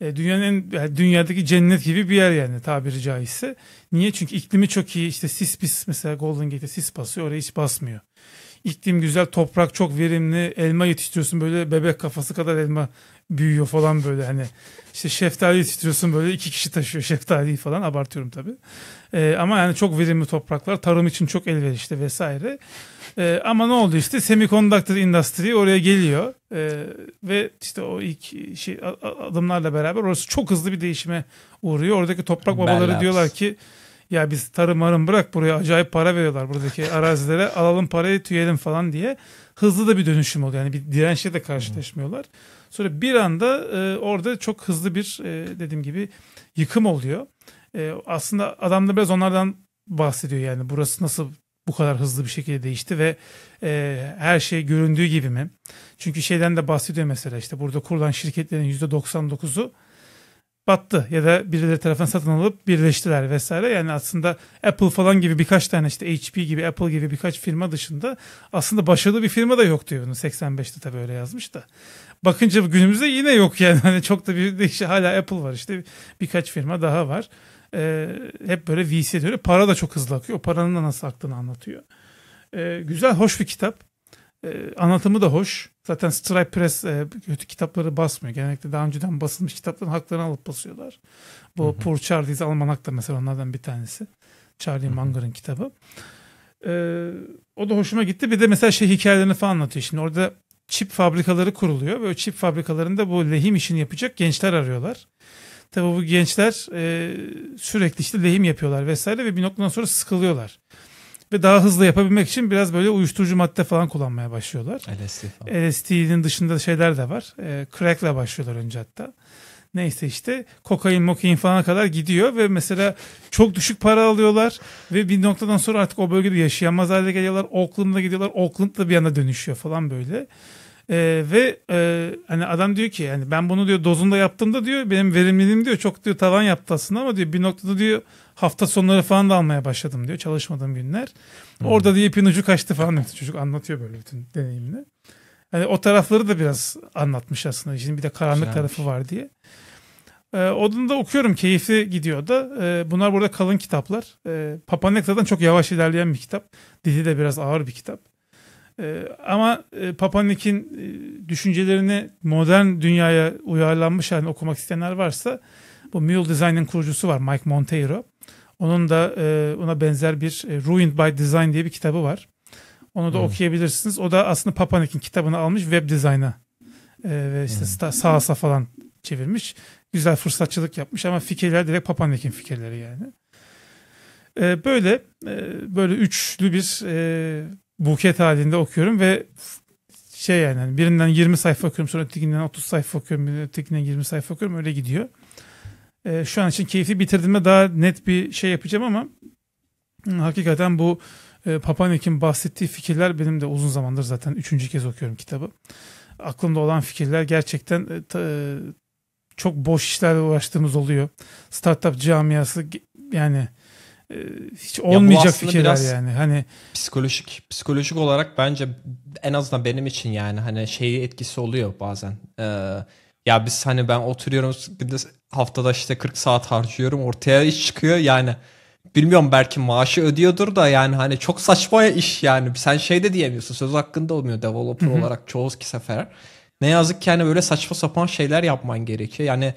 E, dünyanın yani e, dünyadaki cennet gibi bir yer yani tabiri caizse. Niye? Çünkü iklimi çok iyi. İşte sis pis mesela Golden Gate'e sis basıyor. Oraya hiç basmıyor. İklim güzel, toprak çok verimli. Elma yetiştiriyorsun böyle bebek kafası kadar elma büyüyor falan böyle hani. işte şeftali yetiştiriyorsun böyle iki kişi taşıyor şeftaliyi falan abartıyorum tabii. E, ama yani çok verimli topraklar tarım için çok elverişli vesaire. E, ama ne oldu işte semiconductor industry oraya geliyor e, ve işte o ilk şey adımlarla beraber orası çok hızlı bir değişime uğruyor. Oradaki toprak babaları Bell diyorlar ki ya biz tarım marım bırak buraya acayip para veriyorlar buradaki arazilere alalım parayı tüyelim falan diye hızlı da bir dönüşüm oluyor. Yani bir dirençle de karşılaşmıyorlar. Sonra bir anda e, orada çok hızlı bir e, dediğim gibi yıkım oluyor. E, aslında adam da biraz onlardan bahsediyor yani burası nasıl bu kadar hızlı bir şekilde değişti ve e, her şey göründüğü gibi mi? Çünkü şeyden de bahsediyor mesela işte burada kurulan şirketlerin %99'u battı ya da birileri tarafından satın alıp birleştiler vesaire. Yani aslında Apple falan gibi birkaç tane işte HP gibi Apple gibi birkaç firma dışında aslında başarılı bir firma da yok diyor 85'te tabii öyle yazmış da. Bakınca günümüzde yine yok yani hani çok da bir değişik hala Apple var işte birkaç firma daha var e, hep böyle VC diyor. Para da çok hızlı akıyor. O Paranın da nasıl aktığını anlatıyor. E, güzel, hoş bir kitap. E, anlatımı da hoş. Zaten Stripe Press e, kötü kitapları basmıyor. Genellikle daha önceden basılmış kitapların haklarını alıp basıyorlar. Bu hı hı. Poor Charlie's Almanak da mesela onlardan bir tanesi. Charlie Munger'ın kitabı. E, o da hoşuma gitti. Bir de mesela şey hikayelerini falan anlatıyor. Şimdi orada çip fabrikaları kuruluyor ve o çip fabrikalarında bu lehim işini yapacak gençler arıyorlar. Tabi bu gençler e, sürekli işte lehim yapıyorlar vesaire ve bir noktadan sonra sıkılıyorlar. Ve daha hızlı yapabilmek için biraz böyle uyuşturucu madde falan kullanmaya başlıyorlar. LSD falan. LSD'nin dışında şeyler de var. E, crack'la başlıyorlar önce hatta. Neyse işte kokain mokain falan kadar gidiyor ve mesela çok düşük para alıyorlar ve bir noktadan sonra artık o bölgede yaşayamaz hale geliyorlar. Oakland'a gidiyorlar. Oakland da bir anda dönüşüyor falan böyle. E, ve e, hani adam diyor ki yani ben bunu diyor dozunda yaptığımda diyor benim verimliliğim diyor çok diyor tavan yaptı aslında ama diyor bir noktada diyor hafta sonları falan da almaya başladım diyor çalışmadığım günler. Hmm. Orada diye ipin ucu kaçtı falan diyor. çocuk anlatıyor böyle bütün deneyimini. Hani o tarafları da biraz anlatmış aslında. Şimdi bir de karanlık Güzelmiş. tarafı var diye. E, ee, onu da okuyorum. Keyifli gidiyor da. E, bunlar burada kalın kitaplar. E, Papanekta'dan çok yavaş ilerleyen bir kitap. Dili de biraz ağır bir kitap. E, ama e, Papanik'in e, düşüncelerini modern dünyaya uyarlanmış halini okumak isteyenler varsa bu Mule Design'in kurucusu var Mike Monteiro. Onun da e, ona benzer bir e, Ruined by Design diye bir kitabı var. Onu da hmm. okuyabilirsiniz. O da aslında Papanik'in kitabını almış web dizayna e, ve işte hmm. sahasa falan çevirmiş. Güzel fırsatçılık yapmış ama fikirler direkt Papanik'in fikirleri yani. E, böyle e, böyle üçlü bir e, buket halinde okuyorum ve şey yani hani birinden 20 sayfa okuyorum sonra ötekinden 30 sayfa okuyorum ötekinden 20 sayfa okuyorum öyle gidiyor. Ee, şu an için keyfi bitirdiğimde daha net bir şey yapacağım ama hakikaten bu e, Papanik'in bahsettiği fikirler benim de uzun zamandır zaten üçüncü kez okuyorum kitabı. Aklımda olan fikirler gerçekten e, ta, e, çok boş işlerle uğraştığımız oluyor. Startup camiası yani ee, hiç olmayacak ya fikirler yani. Hani psikolojik psikolojik olarak bence en azından benim için yani hani şey etkisi oluyor bazen. Ee, ya biz hani ben oturuyorum haftada işte 40 saat harcıyorum ortaya iş çıkıyor yani bilmiyorum belki maaşı ödüyordur da yani hani çok saçma iş yani sen şey de diyemiyorsun söz hakkında olmuyor developer Hı-hı. olarak çoğu sefer. Ne yazık ki hani böyle saçma sapan şeyler yapman gerekiyor. Yani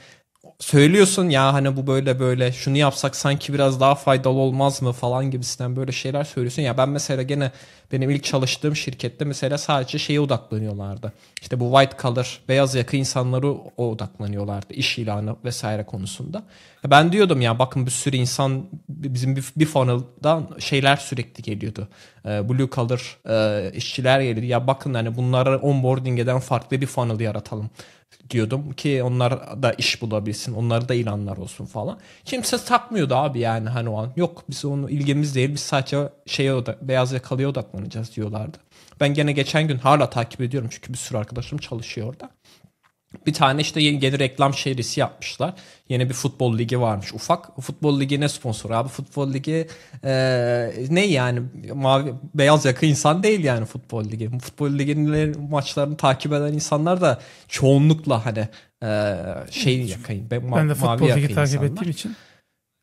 söylüyorsun ya hani bu böyle böyle şunu yapsak sanki biraz daha faydalı olmaz mı falan gibisinden böyle şeyler söylüyorsun. Ya ben mesela gene benim ilk çalıştığım şirkette mesela sadece şeye odaklanıyorlardı. İşte bu white collar beyaz yakı insanları o odaklanıyorlardı iş ilanı vesaire konusunda. ben diyordum ya bakın bir sürü insan bizim bir, bir funnel'dan şeyler sürekli geliyordu. Ee, blue collar e, işçiler geliyordu. Ya bakın hani bunları onboarding eden farklı bir funnel yaratalım diyordum ki onlar da iş bulabilsin, onlara da ilanlar olsun falan. Kimse takmıyordu abi yani hani o an. Yok biz onu ilgimiz değil, biz sadece şeye oda, beyaz yakalıya odaklanacağız diyorlardı. Ben gene geçen gün hala takip ediyorum çünkü bir sürü arkadaşım çalışıyor orada. Bir tane işte yeni, yeni reklam şerisi yapmışlar. Yeni bir futbol ligi varmış ufak. Futbol ligi ne sponsor abi? Futbol ligi e, ne yani? Mavi, beyaz yakı insan değil yani futbol ligi. Futbol liginin maçlarını takip eden insanlar da çoğunlukla hani e, şey yakayım. Ben, ben de futbol ligi takip insanlar. ettiğim için.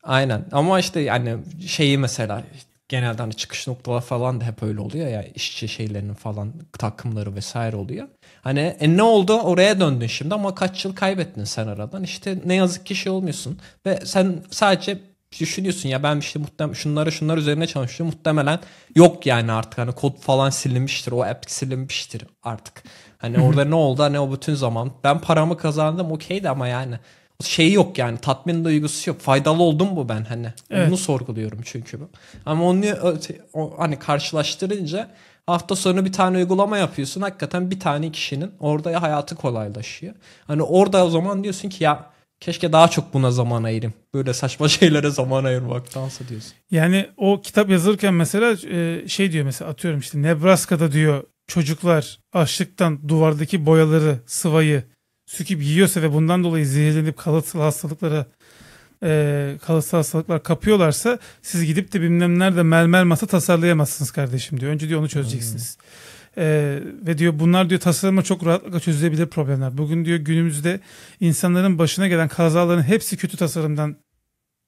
Aynen ama işte yani şeyi mesela genelde hani çıkış noktalar falan da hep öyle oluyor ya işçi şeylerinin falan takımları vesaire oluyor. Hani e ne oldu? Oraya döndün şimdi ama kaç yıl kaybettin sen aradan. İşte ne yazık ki şey olmuyorsun. Ve sen sadece düşünüyorsun ya ben işte muhtemelen şunları şunlar üzerine çalışıyorum. Muhtemelen yok yani artık hani kod falan silinmiştir. O app silinmiştir artık. Hani orada ne oldu? Hani o bütün zaman ben paramı kazandım okeydi ama yani şey yok yani tatmin duygusu yok. Faydalı oldum mu ben hani? Evet. Onu sorguluyorum çünkü. Ama onu e, hani karşılaştırınca Hafta sonu bir tane uygulama yapıyorsun. Hakikaten bir tane kişinin orada ya hayatı kolaylaşıyor. Hani orada o zaman diyorsun ki ya keşke daha çok buna zaman ayırayım. Böyle saçma şeylere zaman ayırmaktansa diyorsun. Yani o kitap yazılırken mesela e, şey diyor mesela atıyorum işte Nebraska'da diyor çocuklar açlıktan duvardaki boyaları, sıvayı süküp yiyorsa ve bundan dolayı zehirlenip kalıtsal hastalıklara e, kalıtsal hastalıklar kapıyorlarsa siz gidip de bilmem nerede mermer masa tasarlayamazsınız kardeşim diyor. Önce diyor onu çözeceksiniz. E, ve diyor bunlar diyor tasarımla çok rahatlıkla çözülebilir problemler. Bugün diyor günümüzde insanların başına gelen kazaların hepsi kötü tasarımdan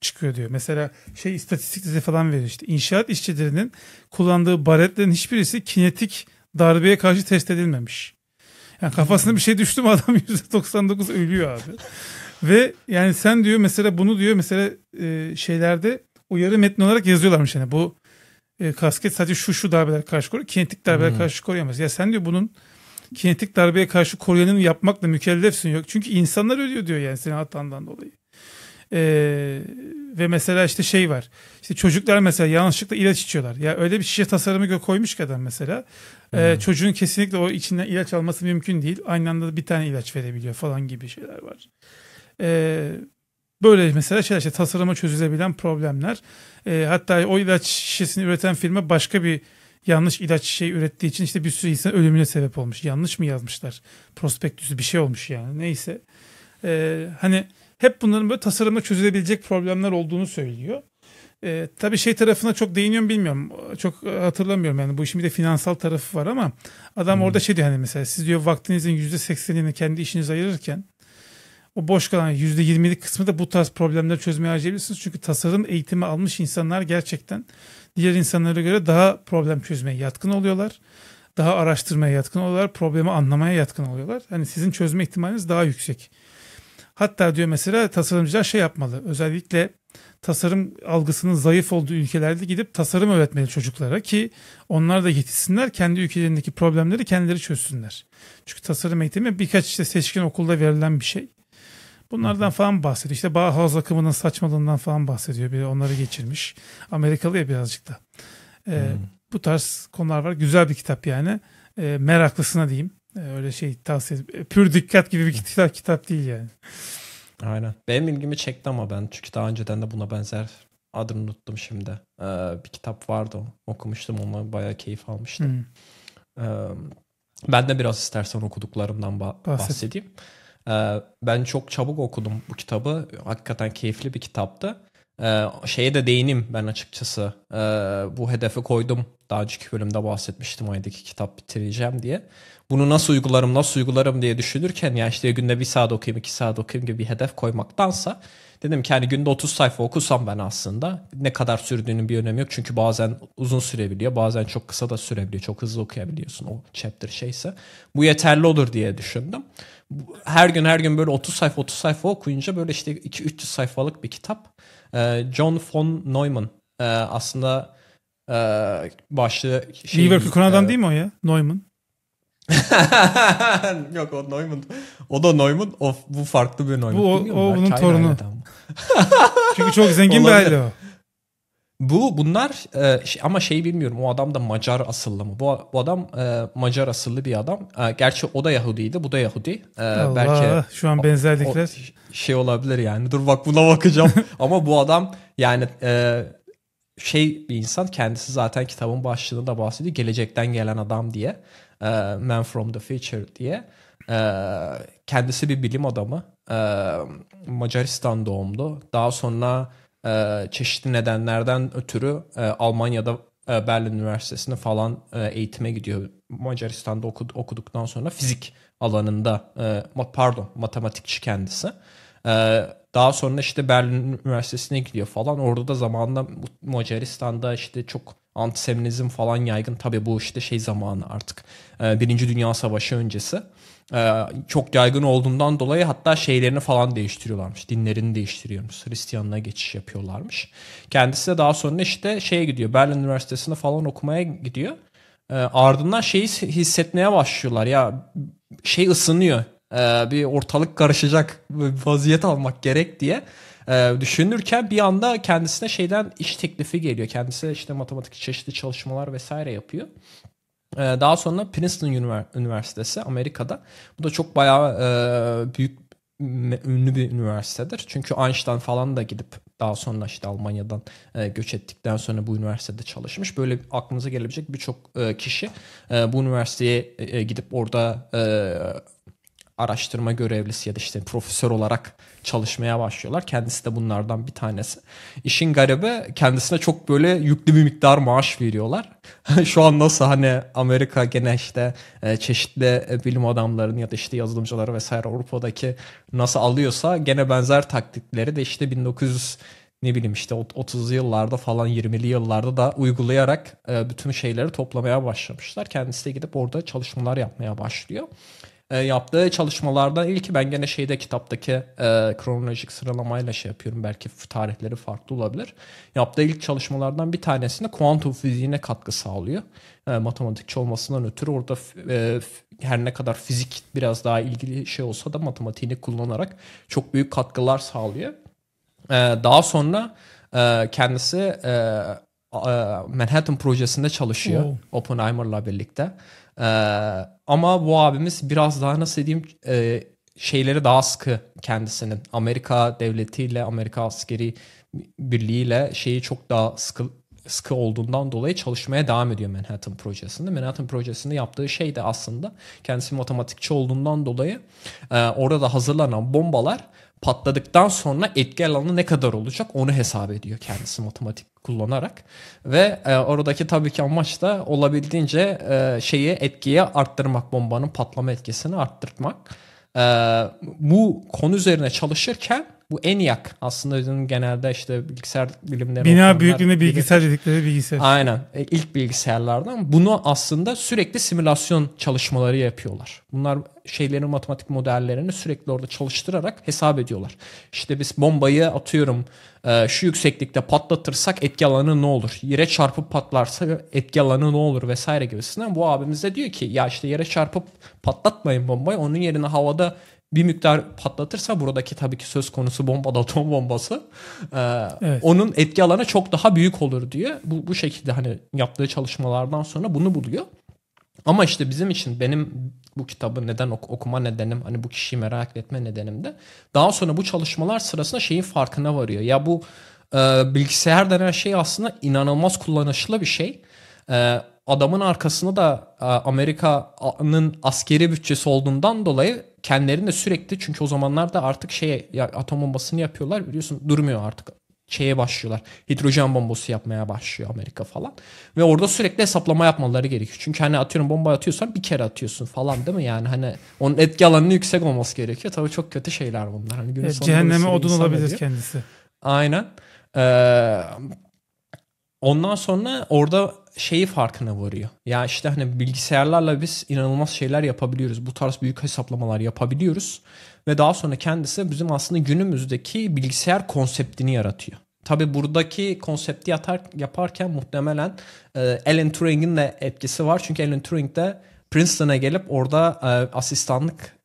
çıkıyor diyor. Mesela şey istatistikleri falan veriyor işte. İnşaat işçilerinin kullandığı baretlerin hiçbirisi kinetik darbeye karşı test edilmemiş. Yani kafasına hmm. bir şey düştü mü adam %99 ölüyor abi. Ve yani sen diyor mesela bunu diyor mesela e, şeylerde uyarı metni olarak yazıyorlarmış yani bu e, kasket sadece şu şu darbeler karşı koruyor. Kinetik darbeler hmm. karşı koruyamaz. Ya sen diyor bunun kinetik darbeye karşı koruyanını yapmakla mükellefsin yok. Çünkü insanlar ölüyor diyor yani senin hatandan dolayı. Ee, ve mesela işte şey var. İşte çocuklar mesela yanlışlıkla ilaç içiyorlar. Ya öyle bir şişe tasarımı koymuş ki adam mesela. Ee, hmm. Çocuğun kesinlikle o içinden ilaç alması mümkün değil. Aynı anda bir tane ilaç verebiliyor falan gibi şeyler var. E, böyle mesela şeyler işte tasarıma çözülebilen problemler. E, hatta o ilaç şişesini üreten firma başka bir yanlış ilaç şey ürettiği için işte bir sürü insan ölümüne sebep olmuş. Yanlış mı yazmışlar? Prospektüsü bir şey olmuş yani. Neyse. E, hani hep bunların böyle tasarımla çözülebilecek problemler olduğunu söylüyor. E, tabii şey tarafına çok değiniyorum bilmiyorum. Çok e, hatırlamıyorum yani bu işin bir de finansal tarafı var ama adam hmm. orada şey diyor hani mesela siz diyor vaktinizin %80'ini kendi işinize ayırırken o boş kalan %20'lik kısmı da bu tarz problemleri çözmeye harcayabilirsiniz. Çünkü tasarım eğitimi almış insanlar gerçekten diğer insanlara göre daha problem çözmeye yatkın oluyorlar. Daha araştırmaya yatkın oluyorlar. Problemi anlamaya yatkın oluyorlar. Hani sizin çözme ihtimaliniz daha yüksek. Hatta diyor mesela tasarımcılar şey yapmalı. Özellikle tasarım algısının zayıf olduğu ülkelerde gidip tasarım öğretmeli çocuklara ki onlar da yetişsinler kendi ülkelerindeki problemleri kendileri çözsünler. Çünkü tasarım eğitimi birkaç işte seçkin okulda verilen bir şey. Bunlardan falan bahsediyor. İşte Bauhaus akımının saçmalığından falan bahsediyor. Bir onları geçirmiş. Amerikalı ya birazcık da. E, hmm. Bu tarz konular var. Güzel bir kitap yani. E, meraklısına diyeyim. E, öyle şey tavsiye e, Pür dikkat gibi bir kitap, kitap değil yani. Aynen. Benim ilgimi çekti ama ben çünkü daha önceden de buna benzer adını unuttum şimdi. Ee, bir kitap vardı okumuştum onu. bayağı keyif almıştım. Hmm. Ee, ben de biraz istersen okuduklarımdan bah- Bahset. bahsedeyim. Ee, ben çok çabuk okudum bu kitabı. Hakikaten keyifli bir kitaptı. Ee, şeye de değinim ben açıkçası. Ee, bu hedefi koydum. Daha önceki bölümde bahsetmiştim aydaki kitap bitireceğim diye. Bunu nasıl uygularım, nasıl uygularım diye düşünürken ya işte günde bir saat okuyayım, iki saat okuyayım gibi bir hedef koymaktansa dedim ki hani günde 30 sayfa okusam ben aslında ne kadar sürdüğünün bir önemi yok. Çünkü bazen uzun sürebiliyor bazen çok kısa da sürebiliyor. Çok hızlı okuyabiliyorsun o chapter şeyse. Bu yeterli olur diye düşündüm her gün her gün böyle 30 sayfa 30 sayfa okuyunca böyle işte 2-300 sayfalık bir kitap. Ee, John von Neumann ee, aslında e, ee, başlı şey. Liverpool Kuna'dan e, değil mi o ya? Neumann. Yok o Neumann. O da Neumann. O, bu farklı bir Neumann. Bu o, o bunun torunu. Çünkü çok zengin bir aile o. Bu bunlar e, ama şey bilmiyorum o adam da Macar asıllı mı? Bu, bu adam e, Macar asıllı bir adam. E, gerçi o da Yahudiydi, bu da Yahudi. E, Allah, belki şu an benzerlikler o, şey olabilir yani. Dur bak buna bakacağım. ama bu adam yani e, şey bir insan kendisi zaten kitabın başlığında bahsediyor. Gelecekten gelen adam diye. E, Man from the future diye. E, kendisi bir bilim adamı. E, Macaristan doğumlu. Daha sonra e, çeşitli nedenlerden ötürü e, Almanya'da e, Berlin Üniversitesi'ne falan eğitime gidiyor. Macaristan'da okuduktan sonra fizik alanında pardon matematikçi kendisi. Daha sonra işte Berlin Üniversitesi'ne gidiyor falan. Orada da zamanında Macaristan'da işte çok antisemitizm falan yaygın. Tabii bu işte şey zamanı artık. Birinci Dünya Savaşı öncesi. Ee, çok yaygın olduğundan dolayı hatta şeylerini falan değiştiriyorlarmış. Dinlerini değiştiriyormuş. Hristiyanlığa geçiş yapıyorlarmış. Kendisi de daha sonra işte şeye gidiyor. Berlin Üniversitesi'nde falan okumaya gidiyor. Ee, ardından şeyi hissetmeye başlıyorlar. Ya şey ısınıyor. Ee, bir ortalık karışacak. Vaziyet almak gerek diye düşünürken bir anda kendisine şeyden iş teklifi geliyor. Kendisi işte matematik çeşitli çalışmalar vesaire yapıyor. Ee, daha sonra Princeton Üniversitesi Amerika'da. Bu da çok bayağı e, büyük ünlü bir üniversitedir. Çünkü Einstein falan da gidip daha sonra işte Almanya'dan e, göç ettikten sonra bu üniversitede çalışmış. Böyle aklınıza gelebilecek birçok e, kişi bu üniversiteye gidip orada araştırma görevlisi ya da işte profesör olarak çalışmaya başlıyorlar. Kendisi de bunlardan bir tanesi. İşin garibi kendisine çok böyle yüklü bir miktar maaş veriyorlar. Şu an nasıl hani Amerika gene işte e, çeşitli e, bilim adamlarını ya da işte yazılımcıları vesaire Avrupa'daki nasıl alıyorsa gene benzer taktikleri de işte 1900 ne bileyim işte 30'lu yıllarda falan 20'li yıllarda da uygulayarak e, bütün şeyleri toplamaya başlamışlar. Kendisi de gidip orada çalışmalar yapmaya başlıyor e, yaptığı çalışmalardan ilki ben gene şeyde kitaptaki e, kronolojik sıralamayla şey yapıyorum. Belki tarihleri farklı olabilir. Yaptığı ilk çalışmalardan bir tanesinde kuantum fiziğine katkı sağlıyor. E, matematikçi olmasından ötürü orada e, her ne kadar fizik biraz daha ilgili şey olsa da matematiğini kullanarak çok büyük katkılar sağlıyor. E, daha sonra e, kendisi e, e Manhattan projesinde çalışıyor oh. Oppenheimer'la birlikte. Ee, ama bu abimiz biraz daha nasıl diyeyim e, şeyleri daha sıkı kendisinin. Amerika devletiyle, Amerika askeri birliğiyle şeyi çok daha sıkı sıkı olduğundan dolayı çalışmaya devam ediyor Manhattan Projesi'nde. Manhattan Projesi'nde yaptığı şey de aslında kendisi matematikçi olduğundan dolayı e, orada hazırlanan bombalar patladıktan sonra etki alanı ne kadar olacak onu hesap ediyor kendisi matematik kullanarak ve e, oradaki tabii ki amaç da olabildiğince e, şeyi etkiye arttırmak bombanın patlama etkisini arttırmak. E, bu konu üzerine çalışırken bu ENIAC aslında genelde işte bilgisayar bilimleri... Bina büyüklüğünde bilgisayar gibi. dedikleri bilgisayar. Aynen. E, ilk bilgisayarlardan. Bunu aslında sürekli simülasyon çalışmaları yapıyorlar. Bunlar şeylerin matematik modellerini sürekli orada çalıştırarak hesap ediyorlar. İşte biz bombayı atıyorum e, şu yükseklikte patlatırsak etki alanı ne olur? Yere çarpıp patlarsa etki alanı ne olur vesaire gibisinden. Bu abimiz de diyor ki ya işte yere çarpıp patlatmayın bombayı onun yerine havada bir miktar patlatırsa buradaki tabii ki söz konusu bomba da atom bombası e, evet. onun etki alanı çok daha büyük olur diye bu, bu şekilde hani yaptığı çalışmalardan sonra bunu buluyor. Ama işte bizim için benim bu kitabı neden ok- okuma nedenim hani bu kişiyi merak etme nedenim de daha sonra bu çalışmalar sırasında şeyin farkına varıyor. Ya bu e, bilgisayar denen şey aslında inanılmaz kullanışlı bir şey. E, adamın arkasında da e, Amerika'nın askeri bütçesi olduğundan dolayı kendilerini de sürekli çünkü o zamanlarda artık şey ya atom bombasını yapıyorlar biliyorsun durmuyor artık şeye başlıyorlar. Hidrojen bombası yapmaya başlıyor Amerika falan. Ve orada sürekli hesaplama yapmaları gerekiyor. Çünkü hani atıyorum bomba atıyorsan bir kere atıyorsun falan değil mi? Yani hani onun etki alanının yüksek olması gerekiyor. Tabii çok kötü şeyler bunlar. Hani günün evet, cehenneme odun olabilir ediyor. kendisi. Aynen. Ee, ondan sonra orada şeyi farkına varıyor. Ya işte hani bilgisayarlarla biz inanılmaz şeyler yapabiliyoruz. Bu tarz büyük hesaplamalar yapabiliyoruz. Ve daha sonra kendisi bizim aslında günümüzdeki bilgisayar konseptini yaratıyor. Tabi buradaki konsepti yatar, yaparken muhtemelen e, Alan Turing'in de etkisi var. Çünkü Alan Turing de Princeton'a gelip orada e, asistanlık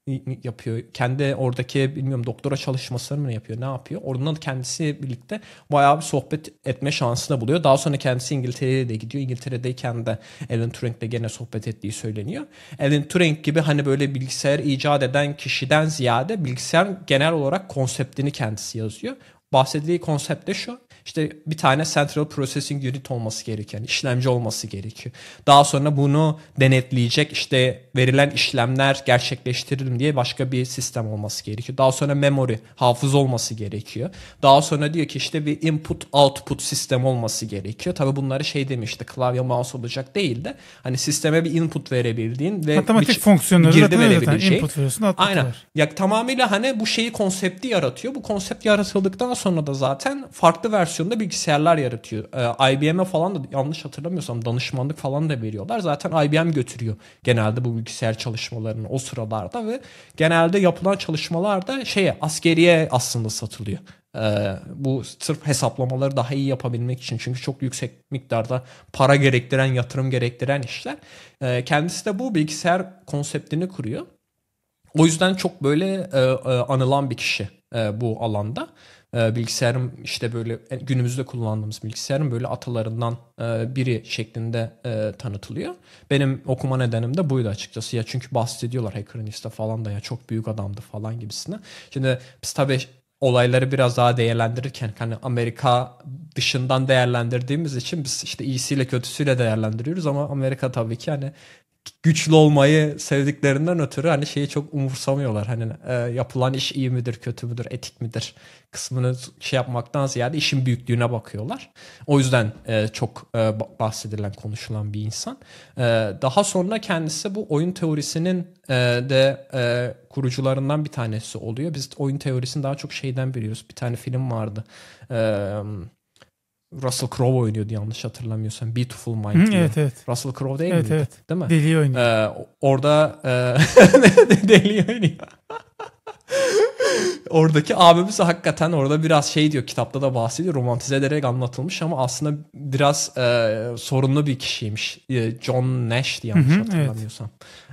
yapıyor. Kendi oradaki bilmiyorum doktora çalışmasını mı yapıyor ne yapıyor. Oradan kendisi birlikte bayağı bir sohbet etme şansını buluyor. Daha sonra kendisi İngiltere'ye de gidiyor. İngiltere'deyken de Alan Turing'le gene sohbet ettiği söyleniyor. Alan Turing gibi hani böyle bilgisayar icat eden kişiden ziyade bilgisayar genel olarak konseptini kendisi yazıyor. Bahsedildiği konsept de şu. İşte bir tane Central Processing Unit olması gereken işlemci olması gerekiyor. Daha sonra bunu denetleyecek işte verilen işlemler gerçekleştirilim diye başka bir sistem olması gerekiyor. Daha sonra memory, hafız olması gerekiyor. Daha sonra diyor ki işte bir input output sistem olması gerekiyor. Tabi bunları şey demişti klavye mouse olacak değil de hani sisteme bir input verebildiğin ve matematik fonksiyonları girdi verebildiğin hani şey. Input veriyorsun, output Aynen. Var. Ya tamamıyla hani bu şeyi konsepti yaratıyor. Bu konsept yaratıldıktan sonra da zaten farklı versiyonlar versiyonda bilgisayarlar yaratıyor. Ee, IBM'e falan da yanlış hatırlamıyorsam danışmanlık falan da veriyorlar. Zaten IBM götürüyor genelde bu bilgisayar çalışmalarını o sıralarda ve genelde yapılan çalışmalarda şeye askeriye aslında satılıyor. Ee, bu sırf hesaplamaları daha iyi yapabilmek için çünkü çok yüksek miktarda para gerektiren yatırım gerektiren işler ee, kendisi de bu bilgisayar konseptini kuruyor o yüzden çok böyle e, e, anılan bir kişi e, bu alanda ee, bilgisayarım işte böyle e, günümüzde kullandığımız bilgisayarın böyle atalarından e, biri şeklinde e, tanıtılıyor. Benim okuma nedenim de buydu açıkçası ya çünkü bahsediyorlar Hackernist'e falan da ya çok büyük adamdı falan gibisine. Şimdi biz tabii olayları biraz daha değerlendirirken hani Amerika dışından değerlendirdiğimiz için biz işte iyisiyle kötüsüyle değerlendiriyoruz ama Amerika tabii ki hani güçlü olmayı sevdiklerinden ötürü hani şeyi çok umursamıyorlar. Hani e, yapılan iş iyi midir, kötü müdür, etik midir kısmını şey yapmaktan ziyade işin büyüklüğüne bakıyorlar. O yüzden e, çok e, bahsedilen, konuşulan bir insan. E, daha sonra kendisi bu oyun teorisinin e, de e, kurucularından bir tanesi oluyor. Biz oyun teorisini daha çok şeyden biliyoruz. Bir tane film vardı. Eee Russell Crowe oynuyordu yanlış hatırlamıyorsam. Beautiful Mind diye. Evet, evet. Russell Crowe değil evet, miydi? Evet. Değil mi? Deli oynuyor. Ee, orada e, deli oynuyor. Oradaki abimiz hakikaten orada biraz şey diyor kitapta da bahsediyor romantize ederek anlatılmış ama aslında biraz e, sorunlu bir kişiymiş. E, John Nash diye yanlış hatırlamıyorsam.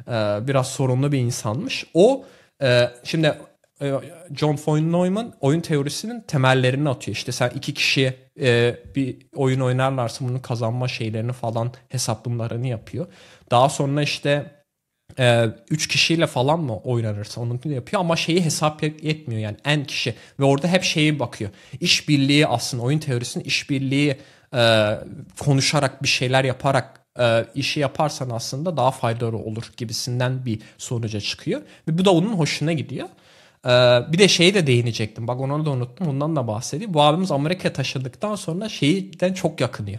Evet. E, biraz sorunlu bir insanmış. O e, şimdi e, John von Neumann oyun teorisinin temellerini atıyor. İşte sen iki kişi e, bir oyun oynarlarsa bunu kazanma şeylerini falan hesaplamalarını yapıyor. Daha sonra işte 3 e, kişiyle falan mı oynanırsa onun gibi yapıyor ama şeyi hesap etmiyor yani en kişi ve orada hep şeyi bakıyor. İşbirliği aslında oyun teorisinin işbirliği e, konuşarak bir şeyler yaparak e, işi yaparsan aslında daha faydalı olur gibisinden bir sonuca çıkıyor ve bu da onun hoşuna gidiyor. Ee, bir de şeyi de değinecektim. Bak onu da unuttum. Ondan da bahsedeyim. Bu abimiz Amerika'ya taşındıktan sonra şeyden çok yakınıyor.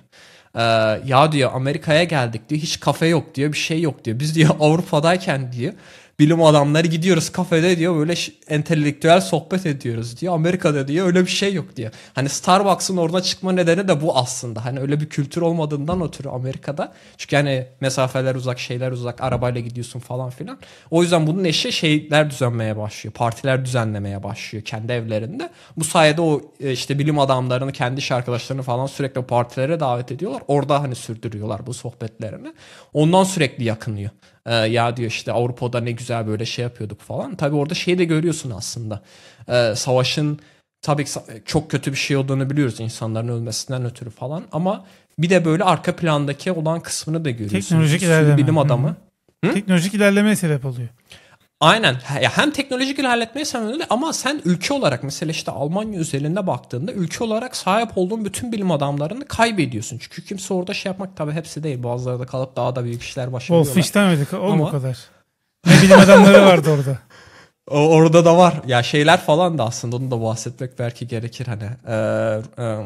Ee, ya diyor Amerika'ya geldik diyor. Hiç kafe yok diyor. Bir şey yok diyor. Biz diyor Avrupa'dayken diyor bilim adamları gidiyoruz kafede diyor böyle entelektüel sohbet ediyoruz diyor. Amerika'da diyor öyle bir şey yok diyor. Hani Starbucks'ın orada çıkma nedeni de bu aslında. Hani öyle bir kültür olmadığından ötürü Amerika'da. Çünkü hani mesafeler uzak, şeyler uzak, arabayla gidiyorsun falan filan. O yüzden bunun eşi şeyler düzenmeye başlıyor. Partiler düzenlemeye başlıyor kendi evlerinde. Bu sayede o e, işte bilim adamlarını, kendi iş arkadaşlarını falan sürekli partilere davet ediyorlar. Orada hani sürdürüyorlar bu sohbetlerini. Ondan sürekli yakınıyor. E, ya diyor işte Avrupa'da ne güzel böyle şey yapıyorduk falan. Tabi orada şeyi de görüyorsun aslında. E, savaşın tabii çok kötü bir şey olduğunu biliyoruz insanların ölmesinden ötürü falan ama bir de böyle arka plandaki olan kısmını da görüyorsun. Teknolojik ilerleme. Bilim adamı. Hı? Teknolojik ilerlemeye sebep oluyor. Aynen. Ya hem teknolojik ilerletmeyi sen öyle ama sen ülke olarak mesela işte Almanya üzerinde baktığında ülke olarak sahip olduğun bütün bilim adamlarını kaybediyorsun. Çünkü kimse orada şey yapmak tabii hepsi değil. Bazıları da kalıp daha da büyük işler başarıyorlar. Of istemedik. O ama... kadar. Ne bilim adamları vardı orada. Orada da var. Ya şeyler falan da aslında onu da bahsetmek belki gerekir hani. E, e,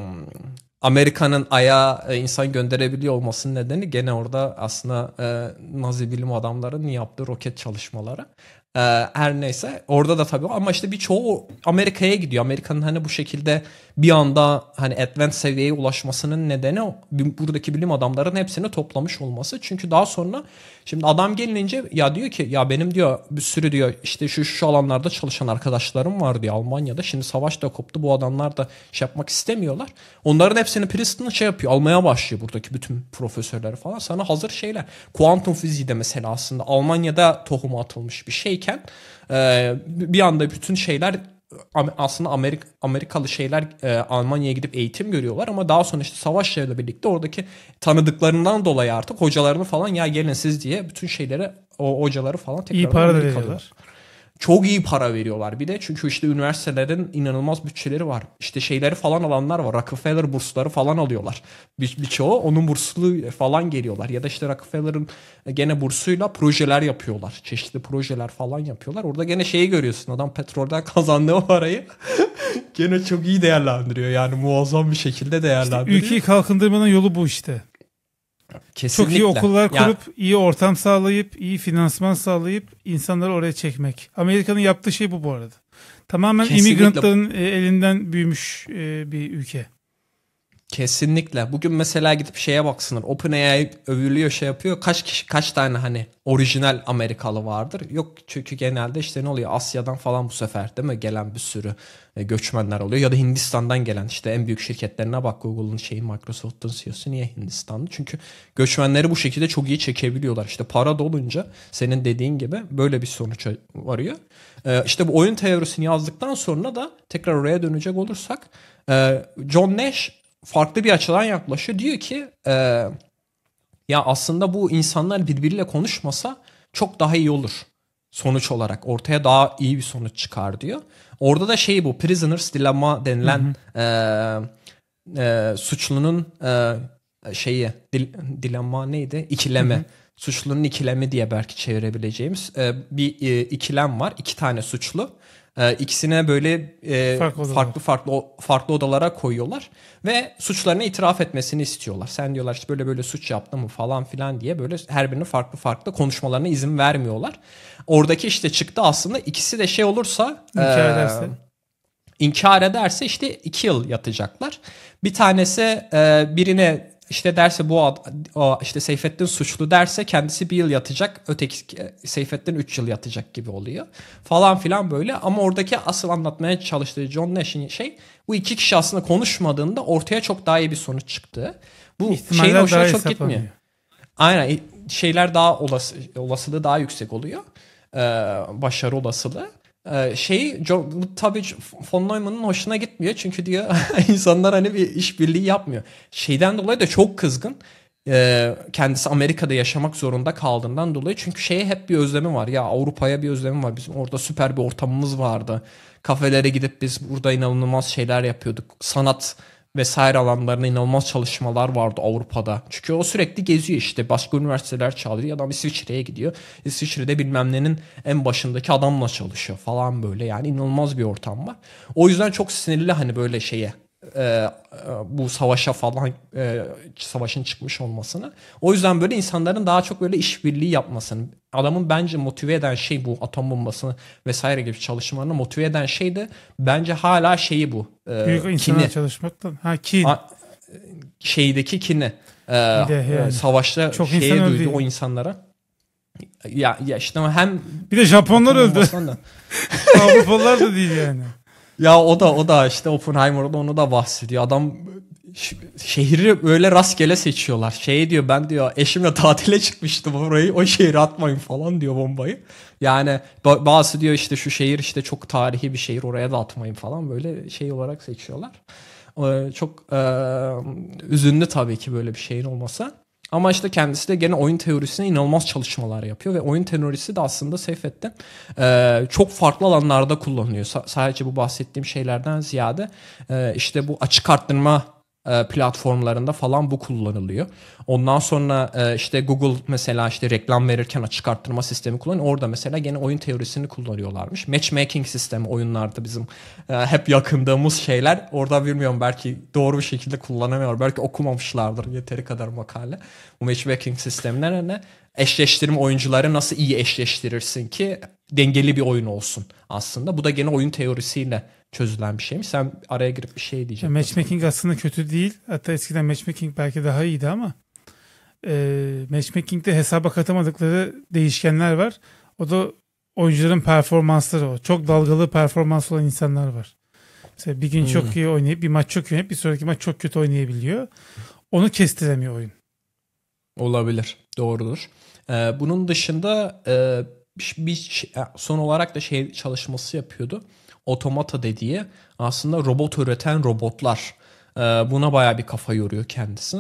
Amerika'nın aya e, insan gönderebiliyor olmasının nedeni gene orada aslında e, Nazi bilim adamlarının yaptığı roket çalışmaları. Ee, her neyse orada da tabii ama işte birçoğu Amerika'ya gidiyor. Amerika'nın hani bu şekilde bir anda hani advanced seviyeye ulaşmasının nedeni buradaki bilim adamlarının hepsini toplamış olması. Çünkü daha sonra Şimdi adam gelince ya diyor ki ya benim diyor bir sürü diyor işte şu şu alanlarda çalışan arkadaşlarım var diyor Almanya'da. Şimdi savaş da koptu bu adamlar da şey yapmak istemiyorlar. Onların hepsini Princeton şey yapıyor almaya başlıyor buradaki bütün profesörleri falan. Sana hazır şeyler. Kuantum fiziği de mesela aslında Almanya'da tohumu atılmış bir şeyken bir anda bütün şeyler aslında Amerik Amerikalı şeyler e, Almanya'ya gidip eğitim görüyorlar ama daha sonra işte savaşlarıyla birlikte oradaki tanıdıklarından dolayı artık hocalarını falan ya gelin siz diye bütün şeylere o hocaları falan tekrar İyi para da veriyorlar. Çok iyi para veriyorlar bir de. Çünkü işte üniversitelerin inanılmaz bütçeleri var. İşte şeyleri falan alanlar var. Rockefeller bursları falan alıyorlar. Bir, birçoğu onun burslu falan geliyorlar. Ya da işte Rockefeller'ın gene bursuyla projeler yapıyorlar. Çeşitli projeler falan yapıyorlar. Orada gene şeyi görüyorsun. Adam petrolden kazandığı parayı gene çok iyi değerlendiriyor. Yani muazzam bir şekilde değerlendiriyor. İşte ülkeyi kalkındırmanın yolu bu işte. Kesinlikle. Çok iyi okullar kurup, ya. iyi ortam sağlayıp, iyi finansman sağlayıp insanları oraya çekmek. Amerika'nın yaptığı şey bu bu arada. Tamamen Kesinlikle. immigrantların e, elinden büyümüş e, bir ülke. Kesinlikle. Bugün mesela gidip şeye baksınlar. OpenAI övülüyor şey yapıyor. Kaç kişi kaç tane hani orijinal Amerikalı vardır? Yok çünkü genelde işte ne oluyor? Asya'dan falan bu sefer değil mi? Gelen bir sürü e, göçmenler oluyor. Ya da Hindistan'dan gelen işte en büyük şirketlerine bak Google'un şeyi Microsoft'un CEO'su niye Hindistanlı? Çünkü göçmenleri bu şekilde çok iyi çekebiliyorlar. İşte para dolunca senin dediğin gibi böyle bir sonuç varıyor. E, işte bu oyun teorisini yazdıktan sonra da tekrar oraya dönecek olursak e, John Nash farklı bir açıdan yaklaşıyor. Diyor ki e, ya aslında bu insanlar birbiriyle konuşmasa çok daha iyi olur sonuç olarak. Ortaya daha iyi bir sonuç çıkar diyor. Orada da şey bu Prisoner's Dilemma denilen E, e, suçlunun e, şeyi dil, dilemma neydi? İkileme. Hı hı. Suçlunun ikilemi diye belki çevirebileceğimiz e, bir e, ikilem var. İki tane suçlu. E, ikisine böyle e, farklı, farklı farklı farklı odalara koyuyorlar ve suçlarını itiraf etmesini istiyorlar. Sen diyorlar işte böyle böyle suç yaptın mı falan filan diye böyle her birinin farklı farklı konuşmalarına izin vermiyorlar. Oradaki işte çıktı aslında ikisi de şey olursa e, inkar e, ederse inkar ederse işte iki yıl yatacaklar. Bir tanesi e, birine işte derse bu o işte Seyfettin suçlu derse kendisi bir yıl yatacak, öteki e, Seyfettin üç yıl yatacak gibi oluyor. Falan filan böyle ama oradaki asıl anlatmaya çalıştığı John Nash'in şey, şey bu iki kişi aslında konuşmadığında ortaya çok daha iyi bir sonuç çıktı. Bu İhtimaller şeyin hoşuna çok gitmiyor. Aynen şeyler daha olası olasılığı daha yüksek oluyor. Ee, başarı olasılığı. Ee, şeyi John, bu tabii von Neumann'ın hoşuna gitmiyor çünkü diyor insanlar hani bir işbirliği yapmıyor. Şeyden dolayı da çok kızgın. Ee, kendisi Amerika'da yaşamak zorunda kaldığından dolayı çünkü şeye hep bir özlemi var ya Avrupa'ya bir özlemi var bizim orada süper bir ortamımız vardı kafelere gidip biz burada inanılmaz şeyler yapıyorduk sanat vesaire alanlarına inanılmaz çalışmalar vardı Avrupa'da. Çünkü o sürekli geziyor işte. Başka üniversiteler çağırıyor. Adam İsviçre'ye gidiyor. İsviçre'de bilmem nenin en başındaki adamla çalışıyor falan böyle. Yani inanılmaz bir ortam var. O yüzden çok sinirli hani böyle şeye e, e, bu savaşa falan e, savaşın çıkmış olmasını. O yüzden böyle insanların daha çok böyle işbirliği yapmasını, adamın bence motive eden şey bu atom bombasını vesaire gibi çalışmalarını motive eden şey de bence hala şeyi bu. E, Büyük insanlar çalışmaktan. Ha kin. A, şeydeki kini. E, e yani. Savaşta çok şeye insan duydu o insanlara. Ya, ya işte hem bir de Japonlar öldü. Avrupalılar da değil yani ya o da o da işte Oppenheimer'da onu da bahsediyor. Adam şehri böyle rastgele seçiyorlar. Şey diyor ben diyor eşimle tatile çıkmıştım orayı o şehri atmayın falan diyor bombayı. Yani bazı diyor işte şu şehir işte çok tarihi bir şehir oraya da atmayın falan böyle şey olarak seçiyorlar. Ee, çok e, üzünlü tabii ki böyle bir şeyin olması. Ama işte kendisi de gene oyun teorisine inanılmaz çalışmalar yapıyor ve oyun teorisi de aslında Seyfettin e, çok farklı alanlarda kullanılıyor. S- sadece bu bahsettiğim şeylerden ziyade e, işte bu açık arttırma e, platformlarında falan bu kullanılıyor. Ondan sonra e, işte Google mesela işte reklam verirken açık arttırma sistemi kullanıyor. Orada mesela gene oyun teorisini kullanıyorlarmış. Matchmaking sistemi oyunlarda bizim e, hep yakındığımız şeyler. Orada bilmiyorum belki doğru bir şekilde kullanamıyor. Belki okumamışlardır yeteri kadar makale. Bu matchmaking ne? eşleştirme oyuncuları nasıl iyi eşleştirirsin ki dengeli bir oyun olsun aslında. Bu da gene oyun teorisiyle çözülen bir şeymiş. Sen araya girip bir şey diyeceksin. Matchmaking aslında kötü değil. Hatta eskiden matchmaking belki daha iyiydi ama e, matchmaking'de hesaba katamadıkları değişkenler var. O da oyuncuların performansları o. Çok dalgalı performans olan insanlar var. Mesela bir gün hmm. çok iyi oynayıp bir maç çok iyi oynayıp bir sonraki maç çok kötü oynayabiliyor. Onu kestiremiyor oyun. Olabilir. Doğrudur. Ee, bunun dışında e, bir, e, son olarak da şey çalışması yapıyordu Otomata dediği aslında robot üreten robotlar. Ee, buna baya bir kafa yoruyor kendisi.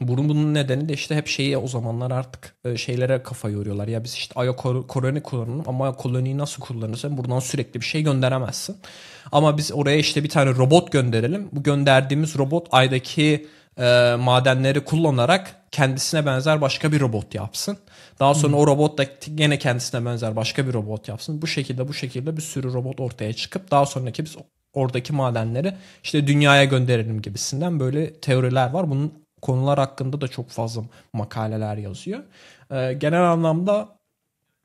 Bunun, bunun nedeni de işte hep şeyi o zamanlar artık e, şeylere kafa yoruyorlar. Ya biz işte Aya koloni kullanalım ama koloniyi nasıl kullanırsan buradan sürekli bir şey gönderemezsin. Ama biz oraya işte bir tane robot gönderelim. Bu gönderdiğimiz robot Ay'daki e, madenleri kullanarak kendisine benzer başka bir robot yapsın. Daha sonra hmm. o robot da gene kendisine benzer başka bir robot yapsın. Bu şekilde bu şekilde bir sürü robot ortaya çıkıp daha sonraki biz oradaki madenleri işte dünyaya gönderelim gibisinden böyle teoriler var. Bunun konular hakkında da çok fazla makaleler yazıyor. Ee, genel anlamda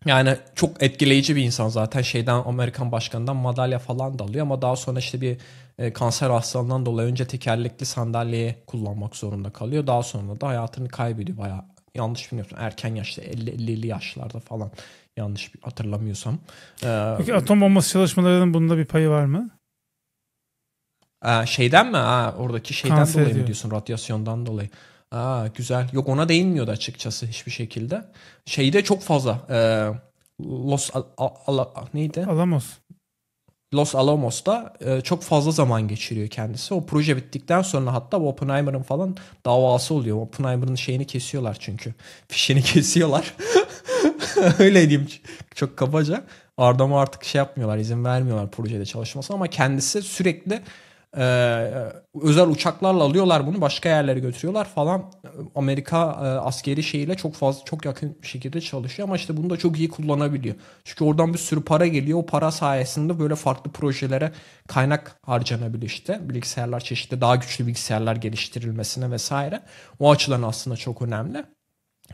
yani çok etkileyici bir insan zaten şeyden Amerikan başkanından madalya falan da alıyor ama daha sonra işte bir e, kanser hastalığından dolayı önce tekerlekli sandalyeyi kullanmak zorunda kalıyor. Daha sonra da hayatını kaybediyor bayağı Yanlış bilmiyorsun. Erken yaşta 50-50 yaşlarda falan. Yanlış hatırlamıyorsam. Ee, Peki atom bombası çalışmalarının bunda bir payı var mı? Ee, şeyden mi? Ha, oradaki şeyden Kanser dolayı diyor. mı diyorsun? Radyasyondan dolayı. Aa, güzel. Yok ona değinmiyordu açıkçası hiçbir şekilde. Şeyde çok fazla. Ee, Los Al- Al- Al- neydi? Alamos. Los Alamos'ta e, çok fazla zaman geçiriyor kendisi. O proje bittikten sonra hatta Oppenheimer'ın falan davası oluyor. Oppenheimer'ın şeyini kesiyorlar çünkü. Fişini kesiyorlar. Öyle diyeyim çok kabaca. Arda'ma artık şey yapmıyorlar, izin vermiyorlar projede çalışması ama kendisi sürekli ee, özel uçaklarla alıyorlar bunu başka yerlere götürüyorlar falan. Amerika e, askeri şeyiyle çok fazla çok yakın şekilde çalışıyor ama işte bunu da çok iyi kullanabiliyor. Çünkü oradan bir sürü para geliyor. O para sayesinde böyle farklı projelere kaynak harcanabiliyor işte. Bilgisayarlar çeşitli daha güçlü bilgisayarlar geliştirilmesine vesaire. O açıdan aslında çok önemli.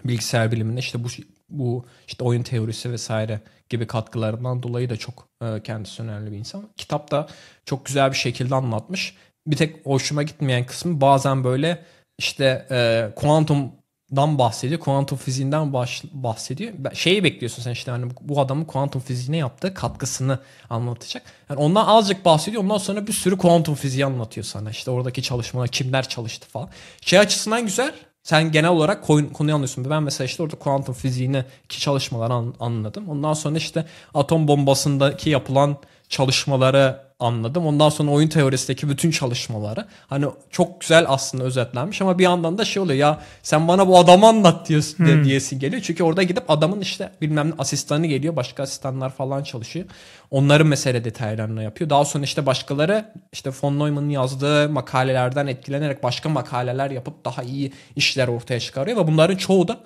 Bilgisayar biliminde işte bu bu işte oyun teorisi vesaire gibi katkılarından dolayı da çok e, kendisi önemli bir insan. Kitap da çok güzel bir şekilde anlatmış. Bir tek hoşuma gitmeyen kısmı bazen böyle işte e, kuantumdan bahsediyor. Kuantum fiziğinden baş, bahsediyor. Şeyi bekliyorsun sen işte hani bu adamın kuantum fiziğine yaptığı katkısını anlatacak. Yani ondan azıcık bahsediyor. Ondan sonra bir sürü kuantum fiziği anlatıyor sana. İşte oradaki çalışmalar kimler çalıştı falan. Şey açısından güzel sen genel olarak konuyu anlıyorsun. Ben mesela işte orada kuantum fiziğini ki çalışmaları anladım. Ondan sonra işte atom bombasındaki yapılan çalışmaları anladım. Ondan sonra oyun teorisindeki bütün çalışmaları hani çok güzel aslında özetlenmiş ama bir yandan da şey oluyor ya sen bana bu adamı anlat diyorsun hmm. diyesin geliyor. Çünkü orada gidip adamın işte bilmem ne asistanı geliyor. Başka asistanlar falan çalışıyor. Onların mesele detaylarını yapıyor. Daha sonra işte başkaları işte von Neumann'ın yazdığı makalelerden etkilenerek başka makaleler yapıp daha iyi işler ortaya çıkarıyor ve bunların çoğu da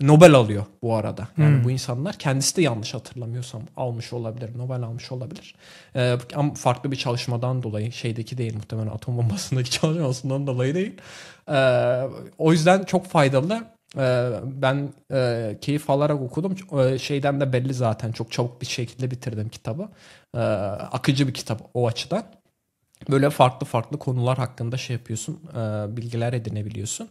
Nobel alıyor bu arada. Yani hmm. bu insanlar kendisi de yanlış hatırlamıyorsam almış olabilir. Nobel almış olabilir. Ee, ama farklı bir çalışmadan dolayı şeydeki değil muhtemelen atom bombasındaki çalışmasından dolayı değil. Ee, o yüzden çok faydalı. Ee, ben e, keyif alarak okudum. Ee, şeyden de belli zaten çok çabuk bir şekilde bitirdim kitabı. Ee, akıcı bir kitap o açıdan. Böyle farklı farklı konular hakkında şey yapıyorsun. E, bilgiler edinebiliyorsun. biliyorsun.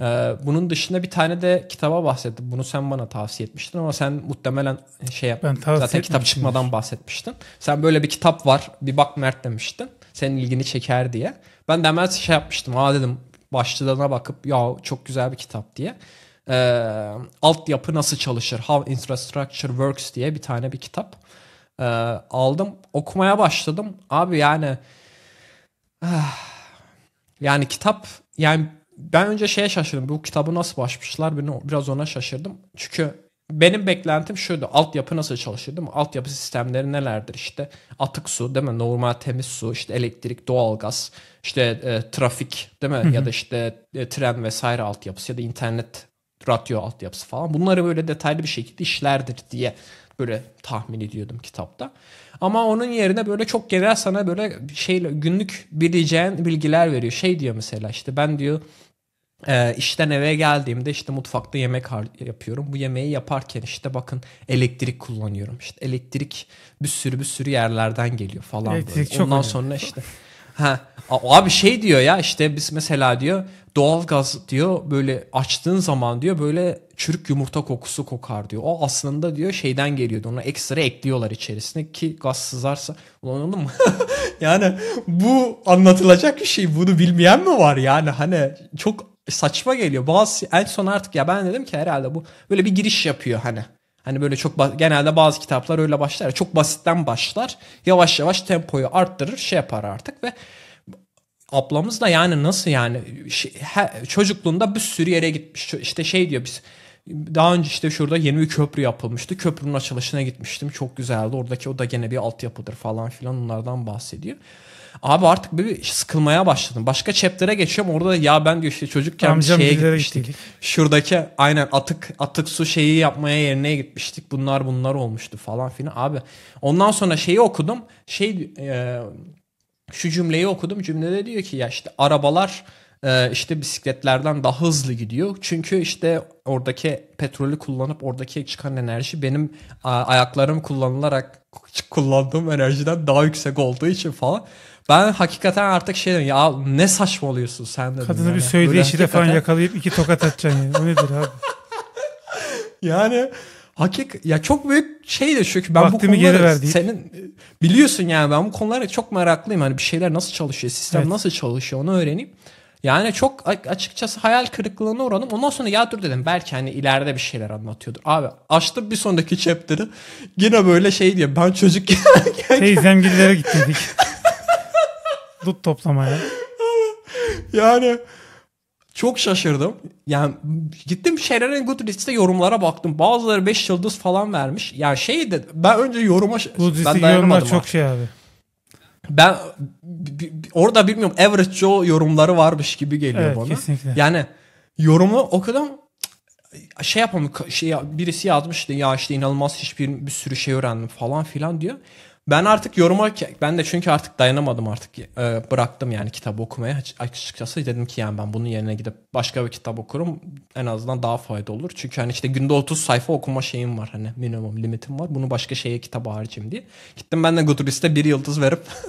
Ee, bunun dışında bir tane de kitaba bahsettim. Bunu sen bana tavsiye etmiştin ama sen muhtemelen şey yap. Ben zaten kitap çıkmadan bahsetmiştin. Sen böyle bir kitap var. Bir bak Mert demiştin. Senin ilgini çeker diye. Ben de hemen şey yapmıştım. Aa dedim başlığına bakıp ya çok güzel bir kitap diye. Ee, altyapı nasıl çalışır? How Infrastructure Works diye bir tane bir kitap. Ee, aldım. Okumaya başladım. Abi yani yani kitap yani ben önce şeye şaşırdım. Bu kitabı nasıl başmışlar biraz ona şaşırdım. Çünkü benim beklentim şuydu. Altyapı nasıl çalışır değil mi? Altyapı sistemleri nelerdir işte? Atık su değil mi? Normal temiz su, işte elektrik, doğalgaz, işte e, trafik değil mi? Hı hı. Ya da işte e, tren vesaire altyapısı ya da internet radyo altyapısı falan. Bunları böyle detaylı bir şekilde işlerdir diye böyle tahmin ediyordum kitapta. Ama onun yerine böyle çok genel sana böyle şeyle günlük bileceğin bilgiler veriyor. Şey diyor mesela işte ben diyor e, işten eve geldiğimde işte mutfakta yemek yapıyorum. Bu yemeği yaparken işte bakın elektrik kullanıyorum. İşte elektrik bir sürü bir sürü yerlerden geliyor falan. Elektrik böyle. Çok Ondan önemli. sonra işte ha abi şey diyor ya işte biz mesela diyor doğalgaz diyor böyle açtığın zaman diyor böyle çürük yumurta kokusu kokar diyor. O aslında diyor şeyden geliyordu. Ona ekstra ekliyorlar içerisine ki gaz sızarsa. Ulan oğlum yani bu anlatılacak bir şey. Bunu bilmeyen mi var yani? Hani çok saçma geliyor. Bazı en son artık ya ben dedim ki herhalde bu böyle bir giriş yapıyor hani. Hani böyle çok genelde bazı kitaplar öyle başlar. Çok basitten başlar. Yavaş yavaş tempoyu arttırır şey yapar artık ve ablamız da yani nasıl yani çocukluğunda bir sürü yere gitmiş. İşte şey diyor biz daha önce işte şurada yeni bir köprü yapılmıştı. Köprünün açılışına gitmiştim. Çok güzeldi. Oradaki o da gene bir altyapıdır falan filan onlardan bahsediyor. Abi artık bir sıkılmaya başladım. Başka chapter'a geçiyorum. Orada ya ben diyor işte çocukken Amcam şeye gitmiştik. Şuradaki aynen atık atık su şeyi yapmaya yerine gitmiştik. Bunlar bunlar olmuştu falan filan. Abi ondan sonra şeyi okudum. Şey e, şu cümleyi okudum. Cümlede diyor ki ya işte arabalar e, işte bisikletlerden daha hızlı gidiyor. Çünkü işte oradaki petrolü kullanıp oradaki çıkan enerji benim ayaklarım kullanılarak kullandığım enerjiden daha yüksek olduğu için falan. Ben hakikaten artık şey dedim ya ne saçmalıyorsun sen dedim. Kadını yani. bir söyleyişiyle hakikaten... falan yakalayıp iki tokat atacaksın yani. O nedir abi? yani Hakik ya çok büyük şey de çünkü ben Vaktimi bu konuları senin biliyorsun yani ben bu konulara çok meraklıyım. Hani bir şeyler nasıl çalışıyor, sistem evet. nasıl çalışıyor onu öğreneyim. Yani çok açıkçası hayal kırıklığına uğradım. Ondan sonra ya dur dedim belki hani ileride bir şeyler anlatıyordur. Abi açtım bir sonraki chapter'ı yine böyle şey diye ben çocukken. Teyzemgillere gittik. Dut toplamaya. yani çok şaşırdım. Yani gittim Şener'in Goodreads'te yorumlara baktım. Bazıları 5 yıldız falan vermiş. Yani şey de ben önce yoruma ben dayanamadım. çok şey abi. Ben orada bilmiyorum average Joe yorumları varmış gibi geliyor evet, bana. Kesinlikle. Yani yorumu okudum şey yapamam şey birisi yazmıştı ya işte inanılmaz hiçbir bir sürü şey öğrendim falan filan diyor. Ben artık yoruma ben de çünkü artık dayanamadım artık e, bıraktım yani kitap okumaya açıkçası dedim ki yani ben bunun yerine gidip başka bir kitap okurum en azından daha fayda olur. Çünkü hani işte günde 30 sayfa okuma şeyim var hani minimum limitim var bunu başka şeye kitap harcayayım diye. Gittim ben de Goodreads'te bir yıldız verip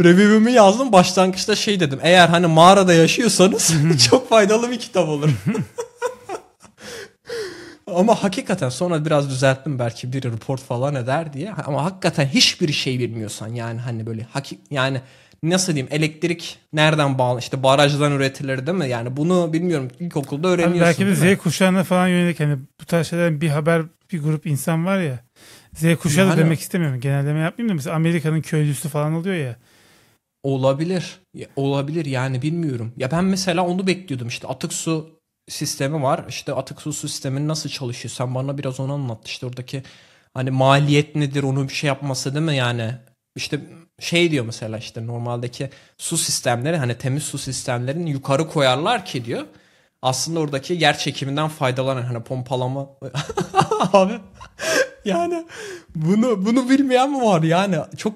review'ümü yazdım başlangıçta şey dedim eğer hani mağarada yaşıyorsanız çok faydalı bir kitap olur. Ama hakikaten sonra biraz düzelttim belki bir report falan eder diye. Ama hakikaten hiçbir şey bilmiyorsan yani hani böyle hakik yani nasıl diyeyim elektrik nereden bağlı işte barajdan üretilir değil mi? Yani bunu bilmiyorum ilkokulda öğreniyorsun. Abi belki de Z kuşağına falan yönelik hani bu tarz şeylerden bir haber bir grup insan var ya. Z kuşağı yani, demek istemiyorum. Genelleme yapmayayım da mesela Amerika'nın köylüsü falan oluyor ya. Olabilir. Ya, olabilir yani bilmiyorum. Ya ben mesela onu bekliyordum işte atık su sistemi var. İşte atık su sistemi nasıl çalışıyor? Sen bana biraz onu anlat. İşte oradaki hani maliyet nedir? Onu bir şey yapması değil mi? Yani işte şey diyor mesela işte normaldeki su sistemleri hani temiz su sistemlerini yukarı koyarlar ki diyor. Aslında oradaki yer çekiminden faydalanan hani pompalama abi yani bunu bunu bilmeyen mi var yani çok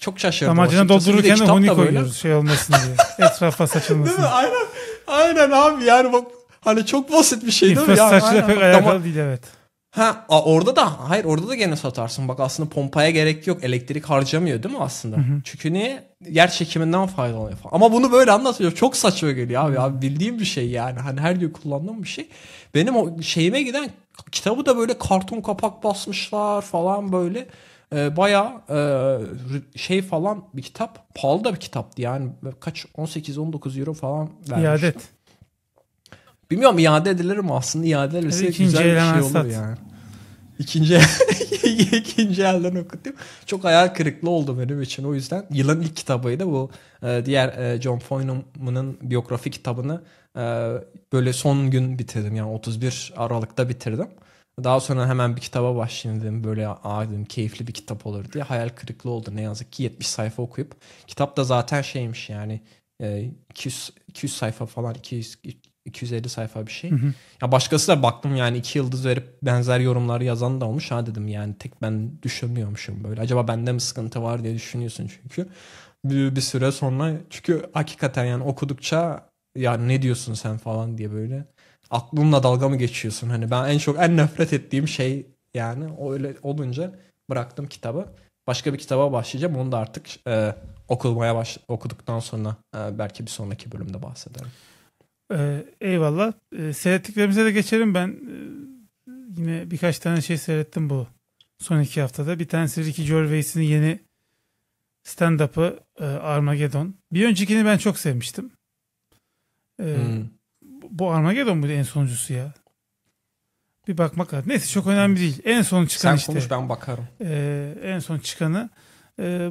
çok şaşırdım. amacına doldururken de huni koyuyoruz şey olmasın diye. Etrafa saçılmasın. Değil mi? Aynen. Aynen abi yani bak Hani çok basit bir şey değil mi? Infrastructure pek alakalı ama... değil evet. Ha orada da hayır orada da gene satarsın. Bak aslında pompaya gerek yok. Elektrik harcamıyor değil mi aslında? Hı hı. Çünkü niye? Yer çekiminden faydalanıyor falan. Ama bunu böyle anlatıyor. Çok saçma geliyor abi. Hı. Abi bildiğim bir şey yani. Hani her gün kullandığım bir şey. Benim o şeyime giden kitabı da böyle karton kapak basmışlar falan böyle. Ee, e, Baya e, şey falan bir kitap. Pahalı da bir kitaptı yani. Kaç 18-19 euro falan vermişti. İadet. Bilmiyorum iade edilir mi? Aslında iade edilirse evet, güzel bir şey olur sat. yani. İkinci, ikinci elden okuttum. Çok hayal kırıklığı oldu benim için. O yüzden yılın ilk kitabıydı bu. Ee, diğer e, John Foyne'ın biyografi kitabını e, böyle son gün bitirdim. Yani 31 Aralık'ta bitirdim. Daha sonra hemen bir kitaba başlayayım dedim. Böyle aa keyifli bir kitap olur diye. Hayal kırıklığı oldu ne yazık ki 70 sayfa okuyup. Kitap da zaten şeymiş yani 200, e, 200 sayfa falan 200 250 sayfa bir şey. Hı hı. Ya başkası da baktım yani iki yıldız verip benzer yorumlar yazan da olmuş. Ha dedim yani tek ben düşünmüyormuşum böyle. Acaba bende mi sıkıntı var diye düşünüyorsun çünkü. Bir, bir süre sonra çünkü hakikaten yani okudukça ya ne diyorsun sen falan diye böyle aklımla dalga mı geçiyorsun hani ben en çok en nefret ettiğim şey yani öyle olunca bıraktım kitabı. Başka bir kitaba başlayacağım. Onu da artık e, okumaya baş okuduktan sonra e, belki bir sonraki bölümde bahsederim. Ee, eyvallah. Ee, seyrettiklerimize de geçelim. Ben e, yine birkaç tane şey seyrettim bu son iki haftada. Bir tanesi Ricky Gervais'in yeni stand-up'ı e, Armageddon. Bir öncekini ben çok sevmiştim. Ee, hmm. Bu Armageddon muydu en sonuncusu ya? Bir bakmak lazım. Neyse çok önemli değil. En son çıkan Sen işte. Sen konuş ben bakarım. E, en son çıkanı. E,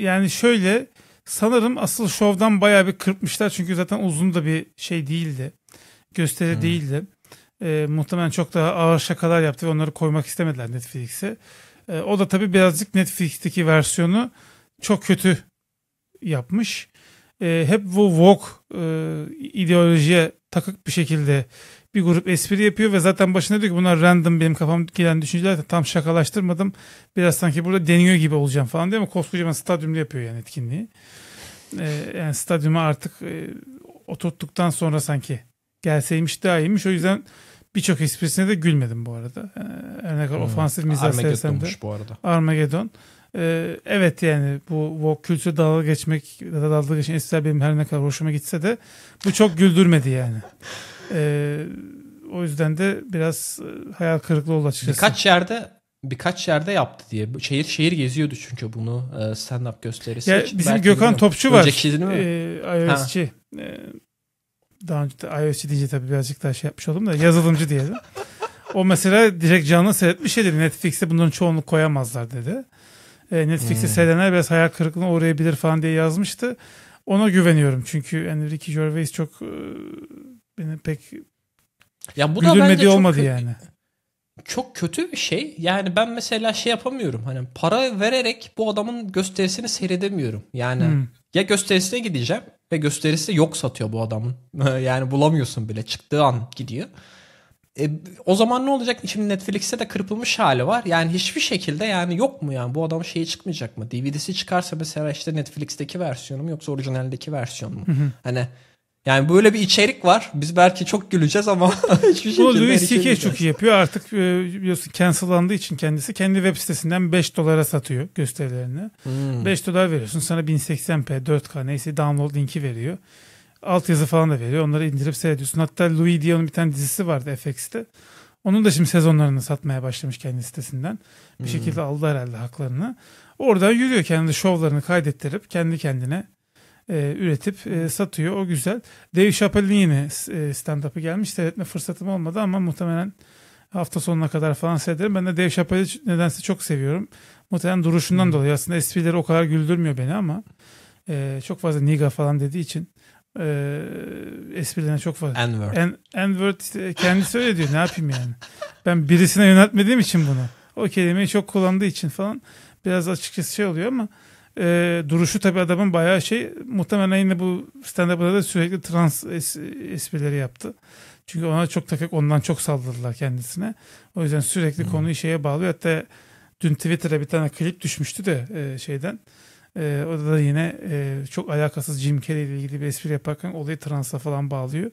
yani şöyle Sanırım asıl şovdan bayağı bir kırpmışlar çünkü zaten uzun da bir şey değildi. Gösteri hmm. değildi. E, muhtemelen çok daha ağır şakalar yaptı ve onları koymak istemediler Netflix'e. E, o da tabii birazcık Netflix'teki versiyonu çok kötü yapmış. E, hep bu woke e, ideolojiye takık bir şekilde bir grup espri yapıyor ve zaten başına diyor ki bunlar random benim kafam gelen düşünceler de tam şakalaştırmadım. Biraz sanki burada deniyor gibi olacağım falan diyor ama koskocaman stadyumda yapıyor yani etkinliği e, yani stadyuma artık e, oturttuktan sonra sanki gelseymiş daha iyiymiş. O yüzden birçok esprisine de gülmedim bu arada. E, her ne kadar hmm. ofansif mizah sevsem de. bu arada. Armageddon. E, evet yani bu woke kültüre dalga geçmek ya da dalga geçen espriler benim her ne kadar hoşuma gitse de bu çok güldürmedi yani. E, o yüzden de biraz e, hayal kırıklığı oldu açıkçası. Birkaç yerde birkaç yerde yaptı diye. Şehir şehir geziyordu çünkü bunu e, stand up gösterisi. Ya bizim Belki Gökhan bilmiyorum. Topçu var. Önceki mi? Ee, iOS'çi. Ee, daha önce de iOS'çi deyince tabii birazcık daha şey yapmış oldum da yazılımcı diyelim. o mesela direkt canlı seyretmiş şey dedi. Netflix'te bunların çoğunu koyamazlar dedi. E, Netflix'te hmm. seyredenler biraz hayal kırıklığına uğrayabilir falan diye yazmıştı. Ona güveniyorum çünkü yani Ricky Gervais çok e, beni pek ya bu da bence olmadı çok, yani çok kötü bir şey. Yani ben mesela şey yapamıyorum. Hani para vererek bu adamın gösterisini seyredemiyorum. Yani hmm. ya gösterisine gideceğim ve gösterisi yok satıyor bu adamın. yani bulamıyorsun bile. Çıktığı an gidiyor. E, o zaman ne olacak? Şimdi Netflix'te de kırpılmış hali var. Yani hiçbir şekilde yani yok mu yani bu adam şeyi çıkmayacak mı? DVD'si çıkarsa mesela işte Netflix'teki versiyonu mu yoksa orijinaldeki versiyonu mu? Hı Hani yani böyle bir içerik var. Biz belki çok güleceğiz ama hiçbir şey Louis C.K. çok iyi yapıyor. Artık e, biliyorsun cancellandığı için kendisi kendi web sitesinden 5 dolara satıyor gösterilerini. Hmm. 5 dolar veriyorsun. Sana 1080p, 4K neyse download linki veriyor. Altyazı falan da veriyor. Onları indirip seyrediyorsun. Hatta Louis Dion'un bir tane dizisi vardı FX'te. Onun da şimdi sezonlarını satmaya başlamış kendi sitesinden. Bir hmm. şekilde aldı herhalde haklarını. Oradan yürüyor kendi şovlarını kaydettirip kendi kendine e, üretip e, satıyor. O güzel. Dave Chappelle'in yine e, stand-up'ı gelmiş. Seyretme fırsatım olmadı ama muhtemelen hafta sonuna kadar falan seyrederim. Ben de Dave Chappelle'i nedense çok seviyorum. Muhtemelen duruşundan hmm. dolayı. Aslında esprileri o kadar güldürmüyor beni ama e, çok fazla niga falan dediği için e, esprilerine çok fazla. N-word. En, N-word kendisi öyle diyor. Ne yapayım yani? Ben birisine yöneltmediğim için bunu. O kelimeyi çok kullandığı için falan biraz açıkçası şey oluyor ama e, duruşu tabii adamın bayağı şey muhtemelen yine bu stand-up'da da sürekli trans es, esprileri yaptı. Çünkü ona çok takip ondan çok saldırdılar kendisine. O yüzden sürekli hmm. konuyu şeye bağlıyor. Hatta dün Twitter'a bir tane klip düşmüştü de e, şeyden. E, orada da yine e, çok alakasız Jim Carrey ile ilgili bir espri yaparken olayı transa falan bağlıyor.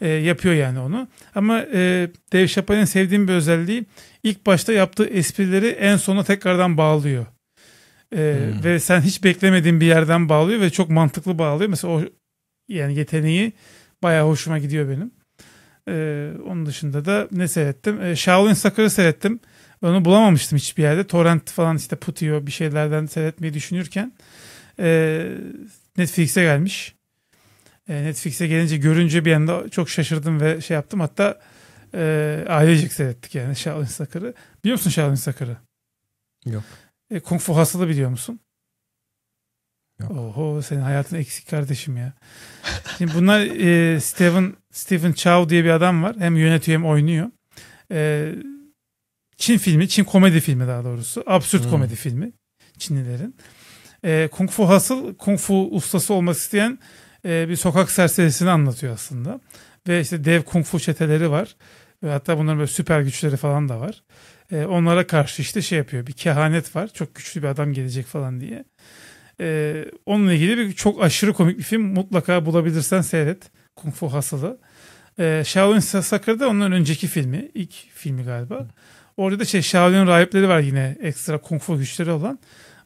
E, yapıyor yani onu. Ama e, Dave Chappelle'in sevdiğim bir özelliği ilk başta yaptığı esprileri en sona tekrardan bağlıyor. Ee, hmm. Ve sen hiç beklemediğin bir yerden bağlıyor ve çok mantıklı bağlıyor. Mesela o yani yeteneği bayağı hoşuma gidiyor benim. Ee, onun dışında da ne seyrettim? Ee, Shaolin Soccer'ı seyrettim. Onu bulamamıştım hiçbir yerde. Torrent falan işte putuyor bir şeylerden seyretmeyi düşünürken e, Netflix'e gelmiş. E, Netflix'e gelince görünce bir anda çok şaşırdım ve şey yaptım. Hatta e, ailecek seyrettik yani Shaolin Soccer'ı. Biliyor musun Shaolin Soccer'ı? Yok. E, Kung Fu Hustle'ı biliyor musun? Yok. Oho senin hayatın eksik kardeşim ya. Şimdi bunlar e, Steven, Stephen Chow diye bir adam var. Hem yönetiyor hem oynuyor. E, Çin filmi, Çin komedi filmi daha doğrusu. Absürt hmm. komedi filmi Çinlilerin. E, Kung Fu Hustle, Kung Fu ustası olmak isteyen e, bir sokak serserisini anlatıyor aslında. Ve işte dev kung fu çeteleri var. Ve hatta bunların böyle süper güçleri falan da var. E, onlara karşı işte şey yapıyor. Bir kehanet var. Çok güçlü bir adam gelecek falan diye. E, onunla ilgili bir çok aşırı komik bir film. Mutlaka bulabilirsen seyret. Kung Fu Hasalı. E, Shaolin Sakır'da onların önceki filmi. ilk filmi galiba. Orada da şey Shaolin rahipleri var yine ekstra kung fu güçleri olan.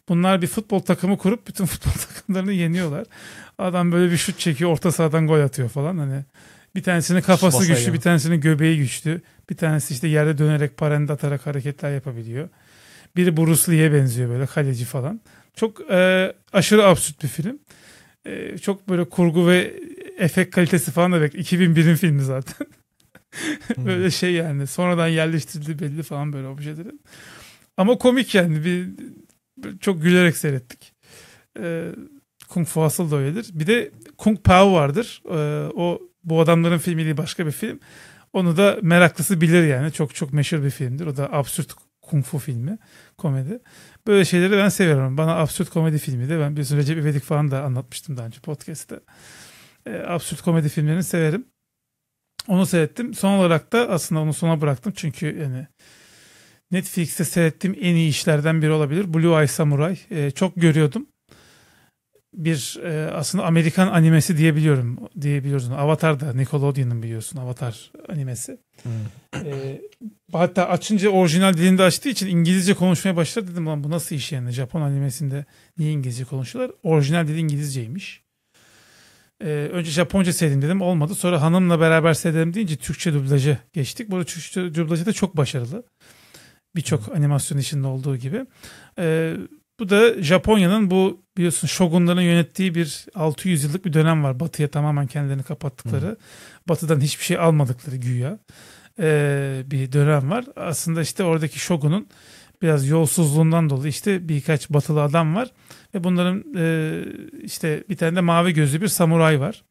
Bunlar bir futbol takımı kurup bütün futbol takımlarını yeniyorlar. Adam böyle bir şut çekiyor, orta sahadan gol atıyor falan hani. Bir tanesinin kafası Tsubasa güçlü, bir tanesinin göbeği güçlü. Bir tanesi işte yerde dönerek, parende atarak hareketler yapabiliyor. Biri Bruce Lee'ye benziyor böyle kaleci falan. Çok e, aşırı absürt bir film. E, çok böyle kurgu ve efekt kalitesi falan da bek. 2001'in filmi zaten. böyle hmm. şey yani sonradan yerleştirildi belli falan böyle objelerin. Ama komik yani bir çok gülerek seyrettik. E, Kung Fu asıl da öyledir. Bir de Kung Pao vardır. E, o bu adamların filmi değil başka bir film. Onu da meraklısı bilir yani. Çok çok meşhur bir filmdir. O da absürt kung fu filmi, komedi. Böyle şeyleri ben seviyorum. Bana absürt komedi filmi de ben biliyorsun Recep İvedik falan da anlatmıştım daha önce podcast'te. E, absürt komedi filmlerini severim. Onu seyrettim. Son olarak da aslında onu sona bıraktım. Çünkü yani Netflix'te seyrettiğim en iyi işlerden biri olabilir. Blue Eye Samurai. E, çok görüyordum bir e, aslında Amerikan animesi diyebiliyorum diyebiliyorsun. Avatar da Nickelodeon'un biliyorsun Avatar animesi. Hmm. E, hatta açınca orijinal dilinde açtığı için İngilizce konuşmaya başlar dedim lan bu nasıl iş yani Japon animesinde niye İngilizce konuşuyorlar? Orijinal dil İngilizceymiş. E, önce Japonca seyredeyim dedim olmadı. Sonra hanımla beraber seyredelim deyince Türkçe dublajı geçtik. Bu Türkçe dublajı da çok başarılı. Birçok hmm. animasyon işinde olduğu gibi. Eee bu da Japonya'nın bu biliyorsun şogunların yönettiği bir 600 yıllık bir dönem var. Batı'ya tamamen kendilerini kapattıkları, Hı. Batı'dan hiçbir şey almadıkları güya ee, bir dönem var. Aslında işte oradaki şogunun biraz yolsuzluğundan dolayı işte birkaç batılı adam var ve bunların e, işte bir tane de mavi gözlü bir samuray var.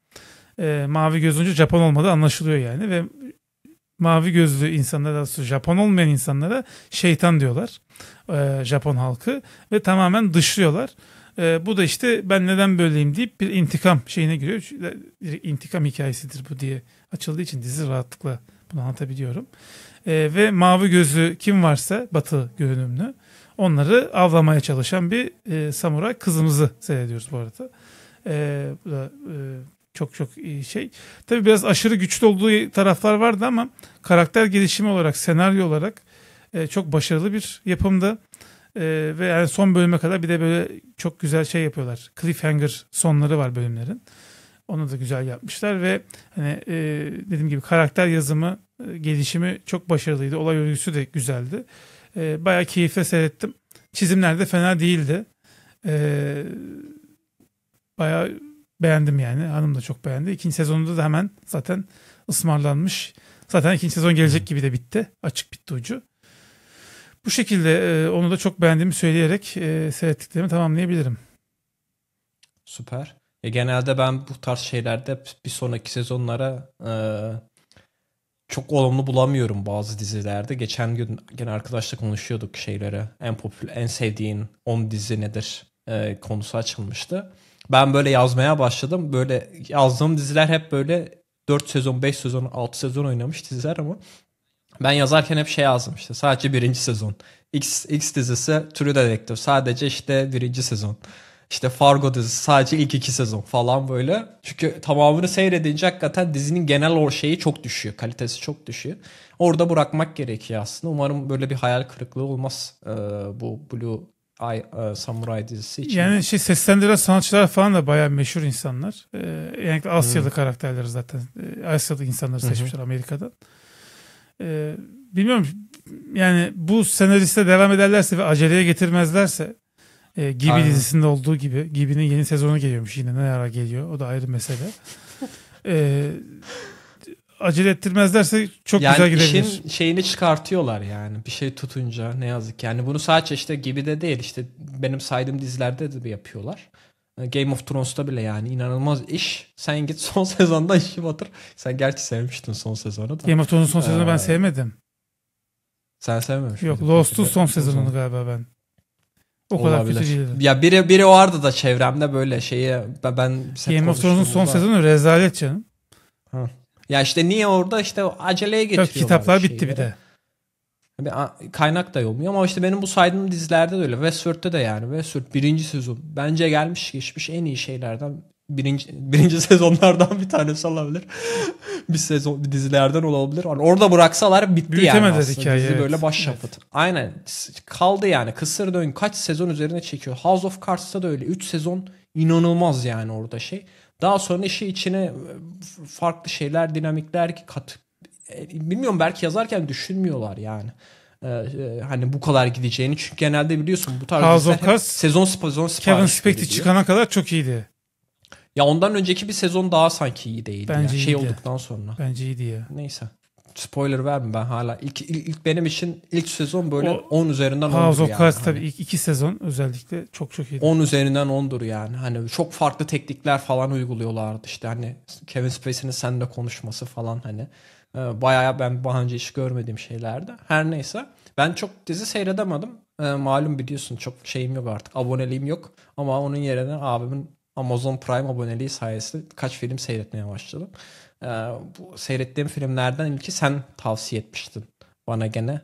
E, mavi gözlünce Japon olmadığı anlaşılıyor yani ve mavi gözlü insanlara, Japon olmayan insanlara şeytan diyorlar e, Japon halkı ve tamamen dışlıyorlar. E, bu da işte ben neden böyleyim deyip bir intikam şeyine giriyor. E, bir intikam hikayesidir bu diye açıldığı için dizi rahatlıkla bunu anlatabiliyorum. E, ve mavi gözü kim varsa batı görünümlü onları avlamaya çalışan bir e, samuray kızımızı seyrediyoruz bu arada. E, bu da e, çok çok iyi şey. Tabii biraz aşırı güçlü olduğu taraflar vardı ama karakter gelişimi olarak, senaryo olarak e, çok başarılı bir yapımdı. E, ve yani son bölüme kadar bir de böyle çok güzel şey yapıyorlar. Cliffhanger sonları var bölümlerin. Onu da güzel yapmışlar ve hani e, dediğim gibi karakter yazımı, e, gelişimi çok başarılıydı. Olay örgüsü de güzeldi. E, bayağı keyifle seyrettim. Çizimler de fena değildi. E, bayağı beğendim yani. Hanım da çok beğendi. İkinci sezonunda da hemen zaten ısmarlanmış. Zaten ikinci sezon gelecek gibi de bitti. Açık bitti ucu. Bu şekilde e, onu da çok beğendiğimi söyleyerek e, seyrettiklerimi tamamlayabilirim. Süper. E, genelde ben bu tarz şeylerde bir sonraki sezonlara e, çok olumlu bulamıyorum bazı dizilerde. Geçen gün gene arkadaşla konuşuyorduk şeylere. En popüler, en sevdiğin 10 dizi nedir e, konusu açılmıştı. Ben böyle yazmaya başladım. Böyle yazdığım diziler hep böyle 4 sezon, 5 sezon, 6 sezon oynamış diziler ama ben yazarken hep şey yazdım işte sadece birinci sezon. X, X dizisi True Detective sadece işte birinci sezon. İşte Fargo dizisi sadece ilk iki sezon falan böyle. Çünkü tamamını seyredince hakikaten dizinin genel o şeyi çok düşüyor. Kalitesi çok düşüyor. Orada bırakmak gerekiyor aslında. Umarım böyle bir hayal kırıklığı olmaz ee, bu Blue Ay, e, Samurai dizisi için. Yani şey seslendiren sanatçılar falan da bayağı meşhur insanlar. Ee, yani hmm. Asyalı hmm. karakterleri zaten. Ee, Asyalı insanları seçmişler hmm. Amerika'dan e, bilmiyorum yani bu senariste devam ederlerse ve aceleye getirmezlerse e, Gibi Aynen. dizisinde olduğu gibi Gibi'nin yeni sezonu geliyormuş yine ne ara geliyor o da ayrı mesele. e, acele ettirmezlerse çok yani güzel gidebilir. işin şeyini çıkartıyorlar yani bir şey tutunca ne yazık yani bunu sadece işte gibi de değil işte benim saydığım dizilerde de yapıyorlar. Game of Thrones'ta bile yani inanılmaz iş. Sen git son sezonda işi batır. Sen gerçi sevmiştin son sezonu da. Game of Thrones'un son sezonu ee, ben sevmedim. Sen sevmemiş Yok Lost'un son sezonunu galiba ben. O kadar kötü değildi. Ya biri biri vardı da çevremde böyle şeyi ben, ben Game of Thrones'un son sezonu rezalet canım. Ha. Ya işte niye orada işte aceleye getiriyorlar. Yok, kitaplar bitti bir de. Kaynak da olmuyor ama işte benim bu saydığım dizilerde de öyle. Westworld'de de yani. Westworld birinci sezon. Bence gelmiş geçmiş en iyi şeylerden birinci, birinci sezonlardan bir tanesi olabilir. bir sezon bir dizilerden olabilir. Yani orada bıraksalar bitti Büyütemez yani aslında. Hikaye, Dizi evet. böyle başyapıt. Evet. Aynen. Kaldı yani. Kısır dön. Kaç sezon üzerine çekiyor. House of Cards'ta da öyle. 3 sezon inanılmaz yani orada şey. Daha sonra işi içine e, farklı şeyler, dinamikler ki kat, e, bilmiyorum belki yazarken düşünmüyorlar yani. Ee, hani bu kadar gideceğini çünkü genelde biliyorsun bu tarz House of Cards, sezon sezon Kevin Spacey çıkana kadar çok iyiydi. Ya ondan önceki bir sezon daha sanki iyiydi. Bence yani. Şey iyiydi. Şey olduktan sonra. Bence iyiydi ya. Neyse. Spoiler verme ben hala. İlk, ilk, ilk benim için ilk sezon böyle o, 10 üzerinden 10'dur House of yani. Cards tabii hani. ilk iki sezon özellikle çok çok iyiydi. 10 üzerinden 10'dur yani. Hani çok farklı teknikler falan uyguluyorlardı işte hani Kevin Spacey'nin seninle konuşması falan hani ee, bayağı ben daha önce hiç görmediğim şeylerdi. Her neyse. Ben çok dizi seyredemedim. Ee, malum biliyorsun çok şeyim yok artık. Aboneliğim yok. Ama onun yerine abimin Amazon Prime aboneliği sayesinde kaç film seyretmeye başladım. Ee, bu seyrettiğim filmlerden ilki sen tavsiye etmiştin bana gene.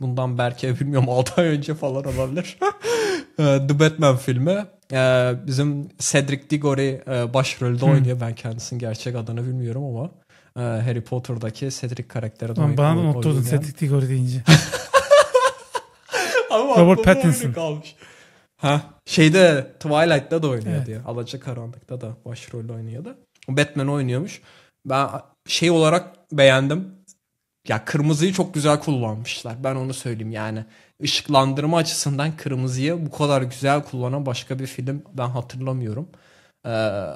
bundan belki bilmiyorum 6 ay önce falan olabilir. The Batman filmi. bizim Cedric Diggory e, başrolde oynuyor. Ben kendisinin gerçek adını bilmiyorum ama. Ee, Harry Potter'daki Cedric karakteri Ben Bana da not oldun Cedric Diggory deyince. Ama Robert Pattinson. Kalmış. Ha, şeyde Twilight'ta da oynuyordu evet. ya. karanlıkta da başrolde oynuyordu. Batman oynuyormuş. Ben şey olarak beğendim. Ya kırmızıyı çok güzel kullanmışlar. Ben onu söyleyeyim yani. Işıklandırma açısından kırmızıyı bu kadar güzel kullanan başka bir film ben hatırlamıyorum. Ee,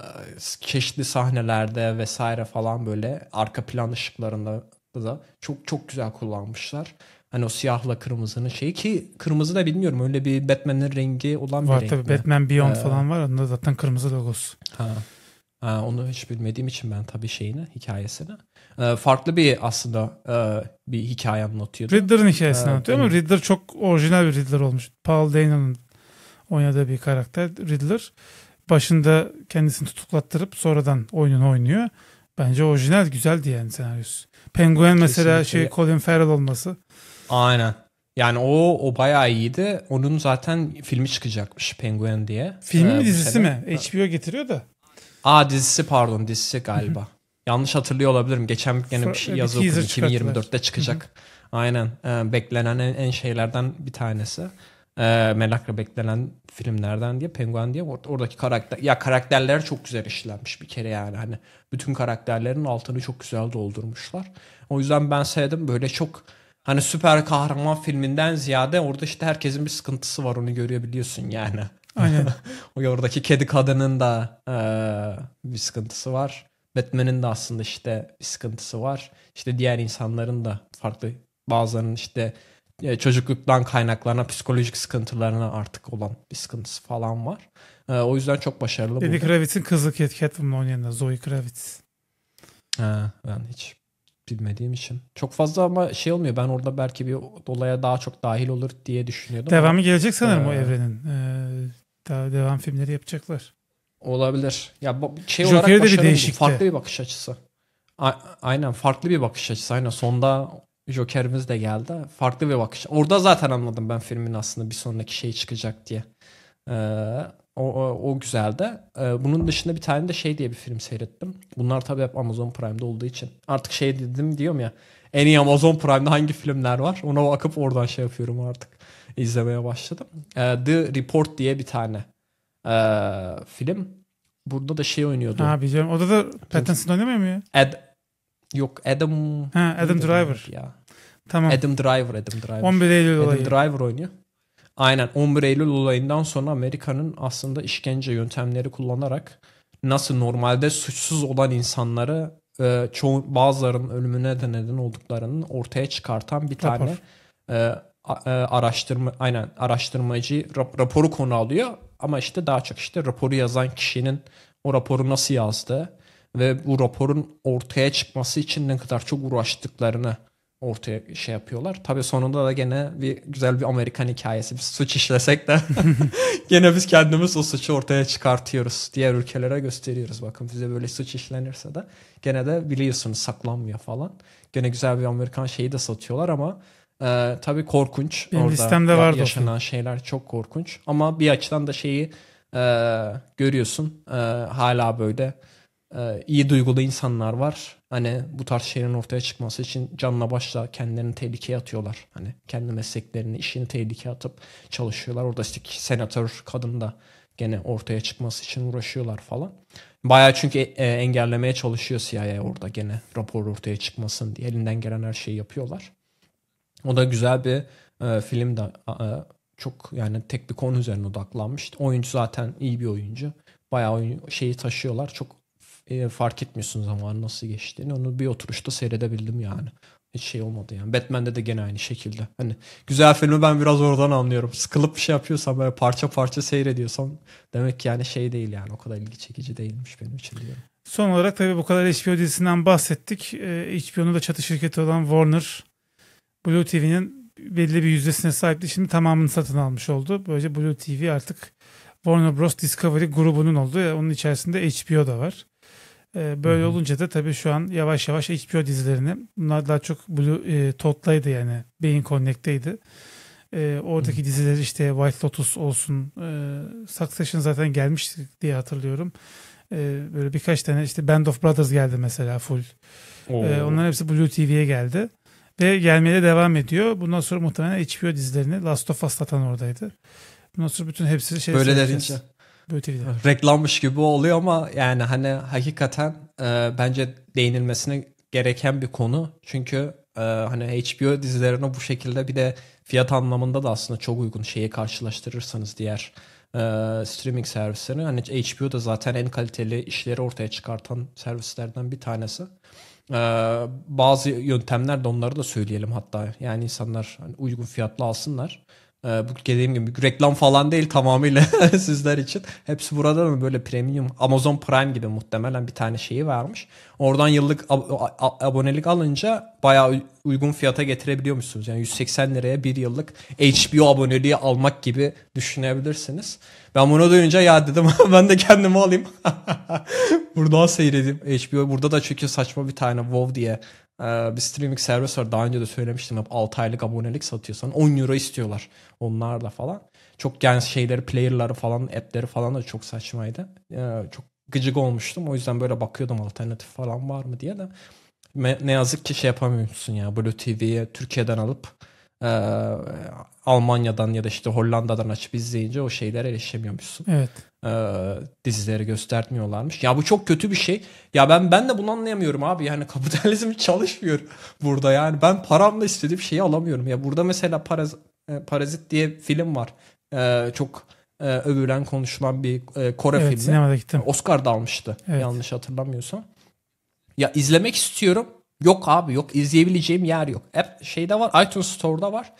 çeşitli sahnelerde vesaire falan böyle arka plan ışıklarında da çok çok güzel kullanmışlar. Hani o siyahla kırmızının şeyi ki kırmızı da bilmiyorum öyle bir Batman'in rengi olan var, bir renk Var tabii Batman Beyond ee, falan var onda zaten kırmızı logosu. Ha. Ha, onu hiç bilmediğim için ben tabii şeyini, hikayesini. Ee, farklı bir aslında e, bir hikaye anlatıyordu. Riddler'ın hikayesini ee, anlatıyor ama Riddler çok orijinal bir Riddler olmuş. Paul Dano'nun oynadığı bir karakter Riddler başında kendisini tutuklattırıp sonradan oyununu oynuyor. Bence orijinal güzeldi yani senaryosu. Penguin mesela şey Colin Farrell olması. Aynen. Yani o o bayağı iyiydi. Onun zaten filmi çıkacakmış Penguin diye. Filmi ee, mi dizisi mi? HBO getiriyor da. Aa dizisi pardon dizisi galiba. Yanlış hatırlıyor olabilirim. Geçen yine bir şey e, yazı okudum. 2024'te çıkacak. Aynen. Ee, beklenen en, en şeylerden bir tanesi e, merakla beklenen filmlerden diye Penguin diye or- oradaki karakter ya karakterler çok güzel işlenmiş bir kere yani hani bütün karakterlerin altını çok güzel doldurmuşlar. O yüzden ben sevdim böyle çok hani süper kahraman filminden ziyade orada işte herkesin bir sıkıntısı var onu görebiliyorsun yani. Aynen. o oradaki kedi kadının da e, bir sıkıntısı var. Batman'in de aslında işte bir sıkıntısı var. İşte diğer insanların da farklı bazılarının işte e, çocukluktan kaynaklanan psikolojik sıkıntılarına artık olan bir sıkıntısı falan var. E, o yüzden çok başarılı. Dedi Kravitz'in kızı Catwoman oynayan da Zoe Kravitz. Ha, ben hiç bilmediğim için. Çok fazla ama şey olmuyor. Ben orada belki bir olaya daha çok dahil olur diye düşünüyordum. Devamı ama, gelecek sanırım ee, o evrenin. Ee, daha devam filmleri yapacaklar. Olabilir. Ya şey Joker'de olarak de bir değişikti. farklı bir bakış açısı. A- aynen farklı bir bakış açısı. Aynen sonda Joker'imiz de geldi. Farklı bir bakış. Orada zaten anladım ben filmin aslında bir sonraki şey çıkacak diye. Ee, o, o, o güzeldi. Ee, bunun dışında bir tane de şey diye bir film seyrettim. Bunlar tabii hep Amazon Prime'de olduğu için. Artık şey dedim diyorum ya. En iyi Amazon Prime'de hangi filmler var? Ona bakıp oradan şey yapıyorum artık. İzlemeye başladım. Ee, The Report diye bir tane ee, film. Burada da şey oynuyordu. Ha biliyorum. Orada da Pattinson oynamıyor mu ya? Ed Yok Adam... Ha, Adam Driver. Ya. Tamam. Adam Driver, Adam Driver. 11 Eylül Adam Driver oynuyor. Aynen 11 Eylül olayından sonra Amerika'nın aslında işkence yöntemleri kullanarak nasıl normalde suçsuz olan insanları e, çoğu bazılarının ölümüne de neden olduklarının ortaya çıkartan bir Rapor. tane e, a, e, araştırma aynen araştırmacı rap, raporu konu alıyor ama işte daha çok işte raporu yazan kişinin o raporu nasıl yazdı ve bu raporun ortaya çıkması için ne kadar çok uğraştıklarını ortaya şey yapıyorlar. Tabii sonunda da gene bir güzel bir Amerikan hikayesi. Biz suç işlesek de gene biz kendimiz o suçu ortaya çıkartıyoruz. Diğer ülkelere gösteriyoruz. Bakın bize böyle suç işlenirse de gene de biliyorsunuz saklanmıyor falan. Gene güzel bir Amerikan şeyi de satıyorlar ama e, tabii korkunç. Benim Orada listemde vardı yaşanan şeyler çok korkunç. Ama bir açıdan da şeyi e, görüyorsun. E, hala böyle ee, iyi duygulu insanlar var. Hani bu tarz şeylerin ortaya çıkması için canla başla kendilerini tehlikeye atıyorlar. Hani kendi mesleklerini, işini tehlikeye atıp çalışıyorlar. Orada işte senatör kadın da gene ortaya çıkması için uğraşıyorlar falan. Baya çünkü e, engellemeye çalışıyor CIA orada gene rapor ortaya çıkmasın diye elinden gelen her şeyi yapıyorlar. O da güzel bir e, film de e, çok yani tek bir konu üzerine odaklanmış. Oyuncu zaten iyi bir oyuncu. Bayağı oyun, şeyi taşıyorlar. Çok e, fark etmiyorsun zamanın nasıl geçtiğini. Onu bir oturuşta seyredebildim yani. Hiç şey olmadı yani. Batman'de de gene aynı şekilde. Hani güzel filmi ben biraz oradan anlıyorum. Sıkılıp bir şey yapıyorsam böyle parça parça seyrediyorsam demek ki yani şey değil yani o kadar ilgi çekici değilmiş benim için diyorum. Son olarak tabii bu kadar HBO dizisinden bahsettik. Ee, HBO'nun da çatı şirketi olan Warner Blue TV'nin belli bir yüzdesine sahipti. Şimdi tamamını satın almış oldu. Böylece Blue TV artık Warner Bros. Discovery grubunun olduğu. Onun içerisinde HBO da var. Ee, böyle olunca da tabii şu an yavaş yavaş HBO dizilerini bunlar daha çok Blue e, Tot'laydı yani Beyin Connect'teydi. E, oradaki hmm. diziler işte White Lotus olsun, e, Succession zaten gelmişti diye hatırlıyorum. E, böyle birkaç tane işte Band of Brothers geldi mesela full. Oo. E, onların hepsi Blue TV'ye geldi. Ve gelmeye de devam ediyor. Bundan sonra muhtemelen HBO dizilerini Last of Us satan oradaydı. Bundan sonra bütün hepsi şey Böyle derince. Böyle Reklammış gibi oluyor ama yani hani hakikaten e, bence değinilmesine gereken bir konu. Çünkü e, hani HBO dizilerini bu şekilde bir de fiyat anlamında da aslında çok uygun şeyi karşılaştırırsanız diğer e, streaming servislerini Hani HBO da zaten en kaliteli işleri ortaya çıkartan servislerden bir tanesi. E, bazı yöntemler de onları da söyleyelim hatta. Yani insanlar hani uygun fiyatlı alsınlar. Ee, bu dediğim gibi reklam falan değil tamamıyla sizler için. Hepsi burada mı böyle premium Amazon Prime gibi muhtemelen bir tane şeyi varmış. Oradan yıllık ab- abonelik alınca bayağı uygun fiyata getirebiliyormuşsunuz. Yani 180 liraya bir yıllık HBO aboneliği almak gibi düşünebilirsiniz. Ben bunu duyunca ya dedim ben de kendimi alayım. Buradan seyredeyim HBO. Burada da çünkü saçma bir tane WoW diye ee, bir streaming servis var. Daha önce de söylemiştim. Hep 6 aylık abonelik satıyorsan 10 euro istiyorlar. Onlar da falan. Çok yani şeyleri, player'ları falan, app'leri falan da çok saçmaydı. Ee, çok gıcık olmuştum. O yüzden böyle bakıyordum alternatif falan var mı diye de. Ne yazık ki şey yapamıyorsun ya. Blue TV'ye Türkiye'den alıp e, Almanya'dan ya da işte Hollanda'dan açıp izleyince o şeylere erişemiyormuşsun. Evet. E, dizileri göstermiyorlarmış. Ya bu çok kötü bir şey. Ya ben ben de bunu anlayamıyorum abi. Yani kapitalizm çalışmıyor burada yani. Ben paramla istediğim şeyi alamıyorum. Ya burada mesela Paraz e, Parazit diye film var. E, çok e, övülen konuşulan bir e, Kore evet, filmi. Sinemada gittim. Oscar'da almıştı evet. yanlış hatırlamıyorsam. Ya izlemek istiyorum Yok abi yok. izleyebileceğim yer yok. App şeyde var. iTunes Store'da var.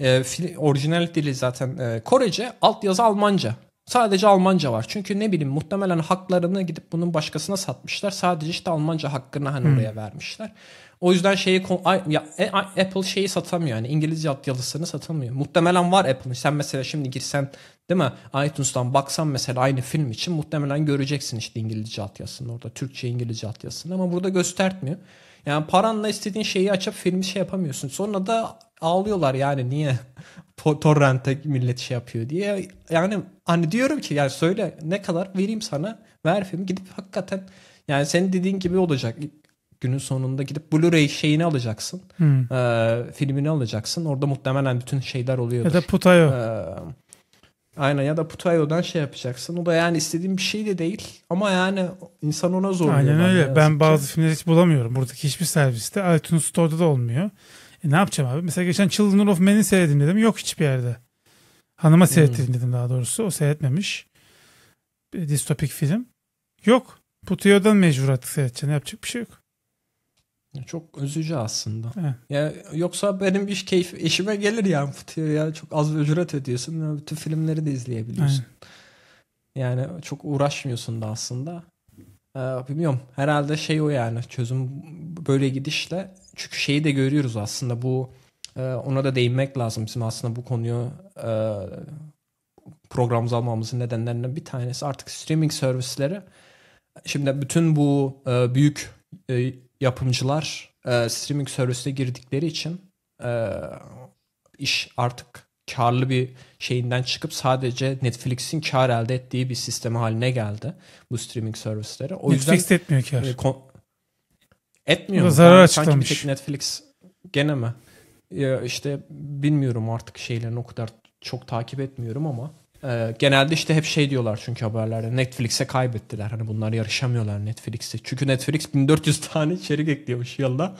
E, orijinal dili zaten e, Korece. yazı Almanca. Sadece Almanca var. Çünkü ne bileyim muhtemelen haklarını gidip bunun başkasına satmışlar. Sadece işte Almanca hakkını hani hmm. oraya vermişler. O yüzden şeyi ya, e, Apple şeyi satamıyor. Yani İngilizce alt yazısını satamıyor. Muhtemelen var Apple'ın. Sen mesela şimdi girsen değil mi? iTunes'tan baksan mesela aynı film için muhtemelen göreceksin işte İngilizce alt yazısını orada. Türkçe İngilizce alt yazısını ama burada göstermiyor. Yani paranla istediğin şeyi açıp filmi şey yapamıyorsun. Sonra da ağlıyorlar yani niye torrente millet şey yapıyor diye. Yani hani diyorum ki yani söyle ne kadar vereyim sana ver filmi gidip hakikaten yani senin dediğin gibi olacak. Günün sonunda gidip Blu-ray şeyini alacaksın. Hmm. E, filmini alacaksın. Orada muhtemelen bütün şeyler oluyor. Ya da Putayo. E, Aynen ya da Putayo'dan şey yapacaksın. O da yani istediğim bir şey de değil ama yani insan ona zorluyor. Aynen öyle. Ben ki. bazı filmleri hiç bulamıyorum. Buradaki hiçbir serviste. iTunes Store'da da olmuyor. E ne yapacağım abi? Mesela geçen Children of Men'i seyredeyim dedim. Yok hiçbir yerde. Hanıma seyrettirdim hmm. dedim daha doğrusu. O seyretmemiş. Bir e, distopik film. Yok. Putayo'dan mecbur artık seyredeceksin. Yapacak bir şey yok. Çok üzücü aslında. He. Ya yoksa benim iş keyif işime gelir yani Fıtıya ya çok az bir ücret ödüyorsun. Bütün filmleri de izleyebiliyorsun. Aynen. Yani çok uğraşmıyorsun da aslında. Ee, bilmiyorum. Herhalde şey o yani çözüm böyle gidişle. Çünkü şeyi de görüyoruz aslında bu e, ona da değinmek lazım. Bizim aslında bu konuyu e, programımız almamızın nedenlerinden bir tanesi artık streaming servisleri şimdi bütün bu e, büyük yapımcılar e, streaming servisine girdikleri için e, iş artık karlı bir şeyinden çıkıp sadece Netflix'in kar elde ettiği bir sistem haline geldi bu streaming servisleri. O Netflix yüzden, etmiyor kar. E, şey. kon- etmiyor. Zarar yani açıklamış. Sanki bir tek Netflix gene mi? Ya işte bilmiyorum artık şeylerini o kadar çok takip etmiyorum ama ee, genelde işte hep şey diyorlar çünkü haberlerde Netflix'e kaybettiler. Hani bunlar yarışamıyorlar Netflix'e. Çünkü Netflix 1400 tane içerik ekliyormuş yılda.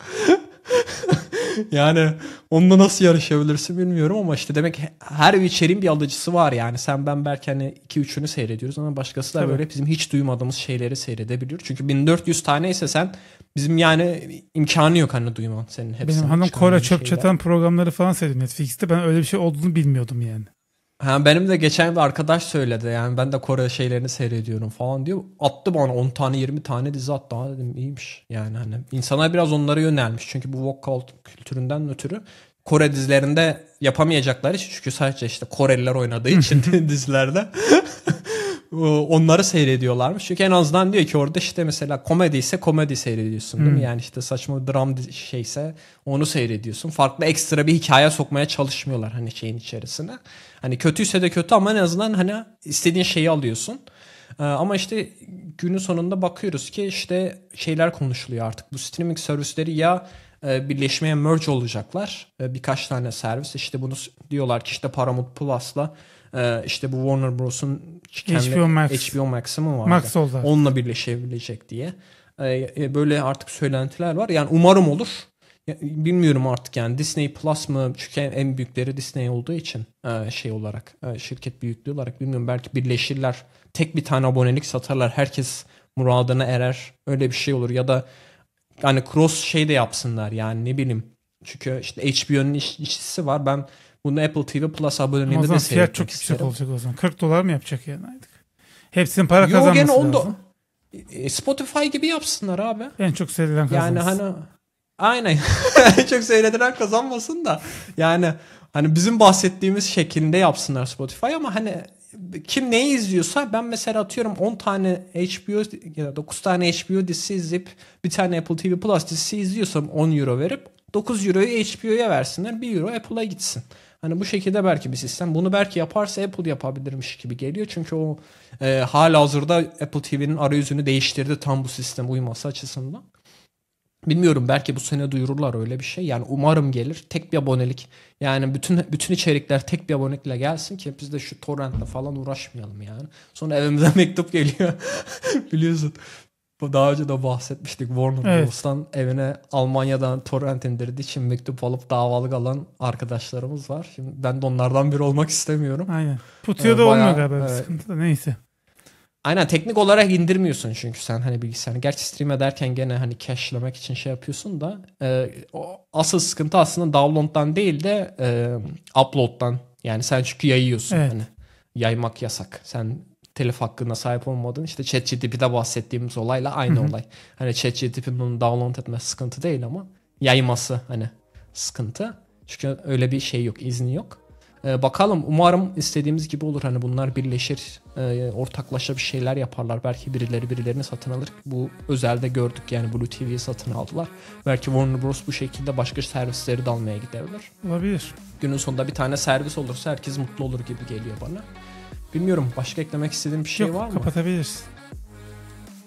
yani onunla nasıl yarışabilirsin bilmiyorum ama işte demek her içeriğin bir alıcısı var yani. Sen ben belki hani 2-3'ünü seyrediyoruz ama başkası da Tabii. böyle bizim hiç duymadığımız şeyleri seyredebiliyor. Çünkü 1400 tane ise sen bizim yani imkanı yok hani duyman senin hepsini. Benim hanım Kore çöp çatan programları falan seyrediyor Netflix'te. Ben öyle bir şey olduğunu bilmiyordum yani. Ha, benim de geçen bir arkadaş söyledi yani ben de Kore şeylerini seyrediyorum falan diyor. Attı bana 10 tane 20 tane dizi attı. Ha, dedim iyiymiş yani hani insana biraz onlara yönelmiş. Çünkü bu vocal kültüründen ötürü Kore dizilerinde yapamayacaklar için çünkü sadece işte Koreliler oynadığı için dizilerde onları seyrediyorlarmış. Çünkü en azından diyor ki orada işte mesela komedi ise komedi seyrediyorsun değil hmm. mi? Yani işte saçma dram şeyse onu seyrediyorsun. Farklı ekstra bir hikaye sokmaya çalışmıyorlar hani şeyin içerisine. Hani kötüyse de kötü ama en azından hani istediğin şeyi alıyorsun. Ee, ama işte günün sonunda bakıyoruz ki işte şeyler konuşuluyor artık. Bu streaming servisleri ya e, birleşmeye merge olacaklar. E, birkaç tane servis işte bunu diyorlar ki işte Paramount Plus'la e, işte bu Warner Bros'un HBO Max. HBO Max'ı mı vardı? Max oldu. Onunla birleşebilecek diye. Böyle artık söylentiler var. Yani umarım olur bilmiyorum artık yani Disney Plus mı? Çünkü en büyükleri Disney olduğu için e, şey olarak e, şirket büyüklüğü olarak bilmiyorum belki birleşirler. Tek bir tane abonelik satarlar. Herkes muradına erer. Öyle bir şey olur ya da yani cross şey de yapsınlar yani ne bileyim. Çünkü işte HBO'nun iş, işçisi var. Ben bunu Apple TV Plus aboneliğinde de seyretmek fiyat çok isterim. yüksek olacak o zaman. 40 dolar mı yapacak yani artık? Hepsinin para Yo, kazanması gene onda, lazım. E, Spotify gibi yapsınlar abi. En çok sevilen kazansın. Yani hani Aynen. Çok seyredilen kazanmasın da. Yani hani bizim bahsettiğimiz şekilde yapsınlar Spotify ama hani kim neyi izliyorsa ben mesela atıyorum 10 tane HBO ya da 9 tane HBO dizisi izleyip bir tane Apple TV Plus dizisi izliyorsam 10 euro verip 9 euroyu HBO'ya versinler 1 euro Apple'a gitsin. Hani bu şekilde belki bir sistem. Bunu belki yaparsa Apple yapabilirmiş gibi geliyor. Çünkü o e, hala hazırda Apple TV'nin arayüzünü değiştirdi tam bu sistem uyması açısından. Bilmiyorum belki bu sene duyururlar öyle bir şey. Yani umarım gelir. Tek bir abonelik. Yani bütün bütün içerikler tek bir abonelikle gelsin ki biz de şu torrentle falan uğraşmayalım yani. Sonra evimize mektup geliyor. Biliyorsun. Bu daha önce de bahsetmiştik. Warner evet. Bros'tan evine Almanya'dan torrent indirdiği için mektup alıp davalık alan arkadaşlarımız var. Şimdi ben de onlardan biri olmak istemiyorum. Aynen. Putuyor ee, da bayağı, olmuyor galiba. Evet. Sıkıntı da neyse. Aynen teknik olarak indirmiyorsun çünkü sen hani bilgisayarını. Gerçi stream ederken gene hani cachelemek için şey yapıyorsun da e, o asıl sıkıntı aslında download'dan değil de e, upload'dan. Yani sen çünkü yayıyorsun evet. hani. Yaymak yasak. Sen telif hakkına sahip olmadığın işte ChatGPT'de bahsettiğimiz olayla aynı Hı-hı. olay. Hani ChatGPT'nin bunu download etmesi sıkıntı değil ama yayması hani sıkıntı. Çünkü öyle bir şey yok, izni yok. Ee, bakalım umarım istediğimiz gibi olur. Hani bunlar birleşir. E, ortaklaşa bir şeyler yaparlar. Belki birileri birilerini satın alır. Bu özelde gördük yani Blue TV'yi satın aldılar. Belki Warner Bros. bu şekilde başka servisleri de almaya gidebilir. Olabilir. Günün sonunda bir tane servis olursa herkes mutlu olur gibi geliyor bana. Bilmiyorum başka eklemek istediğim bir şey Yok, var mı? Yok kapatabiliriz.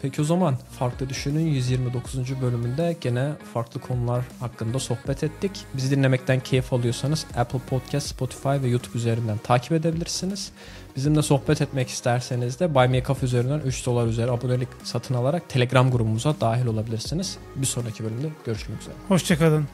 Peki o zaman Farklı Düşün'ün 129. bölümünde gene farklı konular hakkında sohbet ettik. Bizi dinlemekten keyif alıyorsanız Apple Podcast, Spotify ve YouTube üzerinden takip edebilirsiniz. Bizimle sohbet etmek isterseniz de Buy Me Coffee üzerinden 3 dolar üzeri abonelik satın alarak Telegram grubumuza dahil olabilirsiniz. Bir sonraki bölümde görüşmek üzere. Hoşçakalın.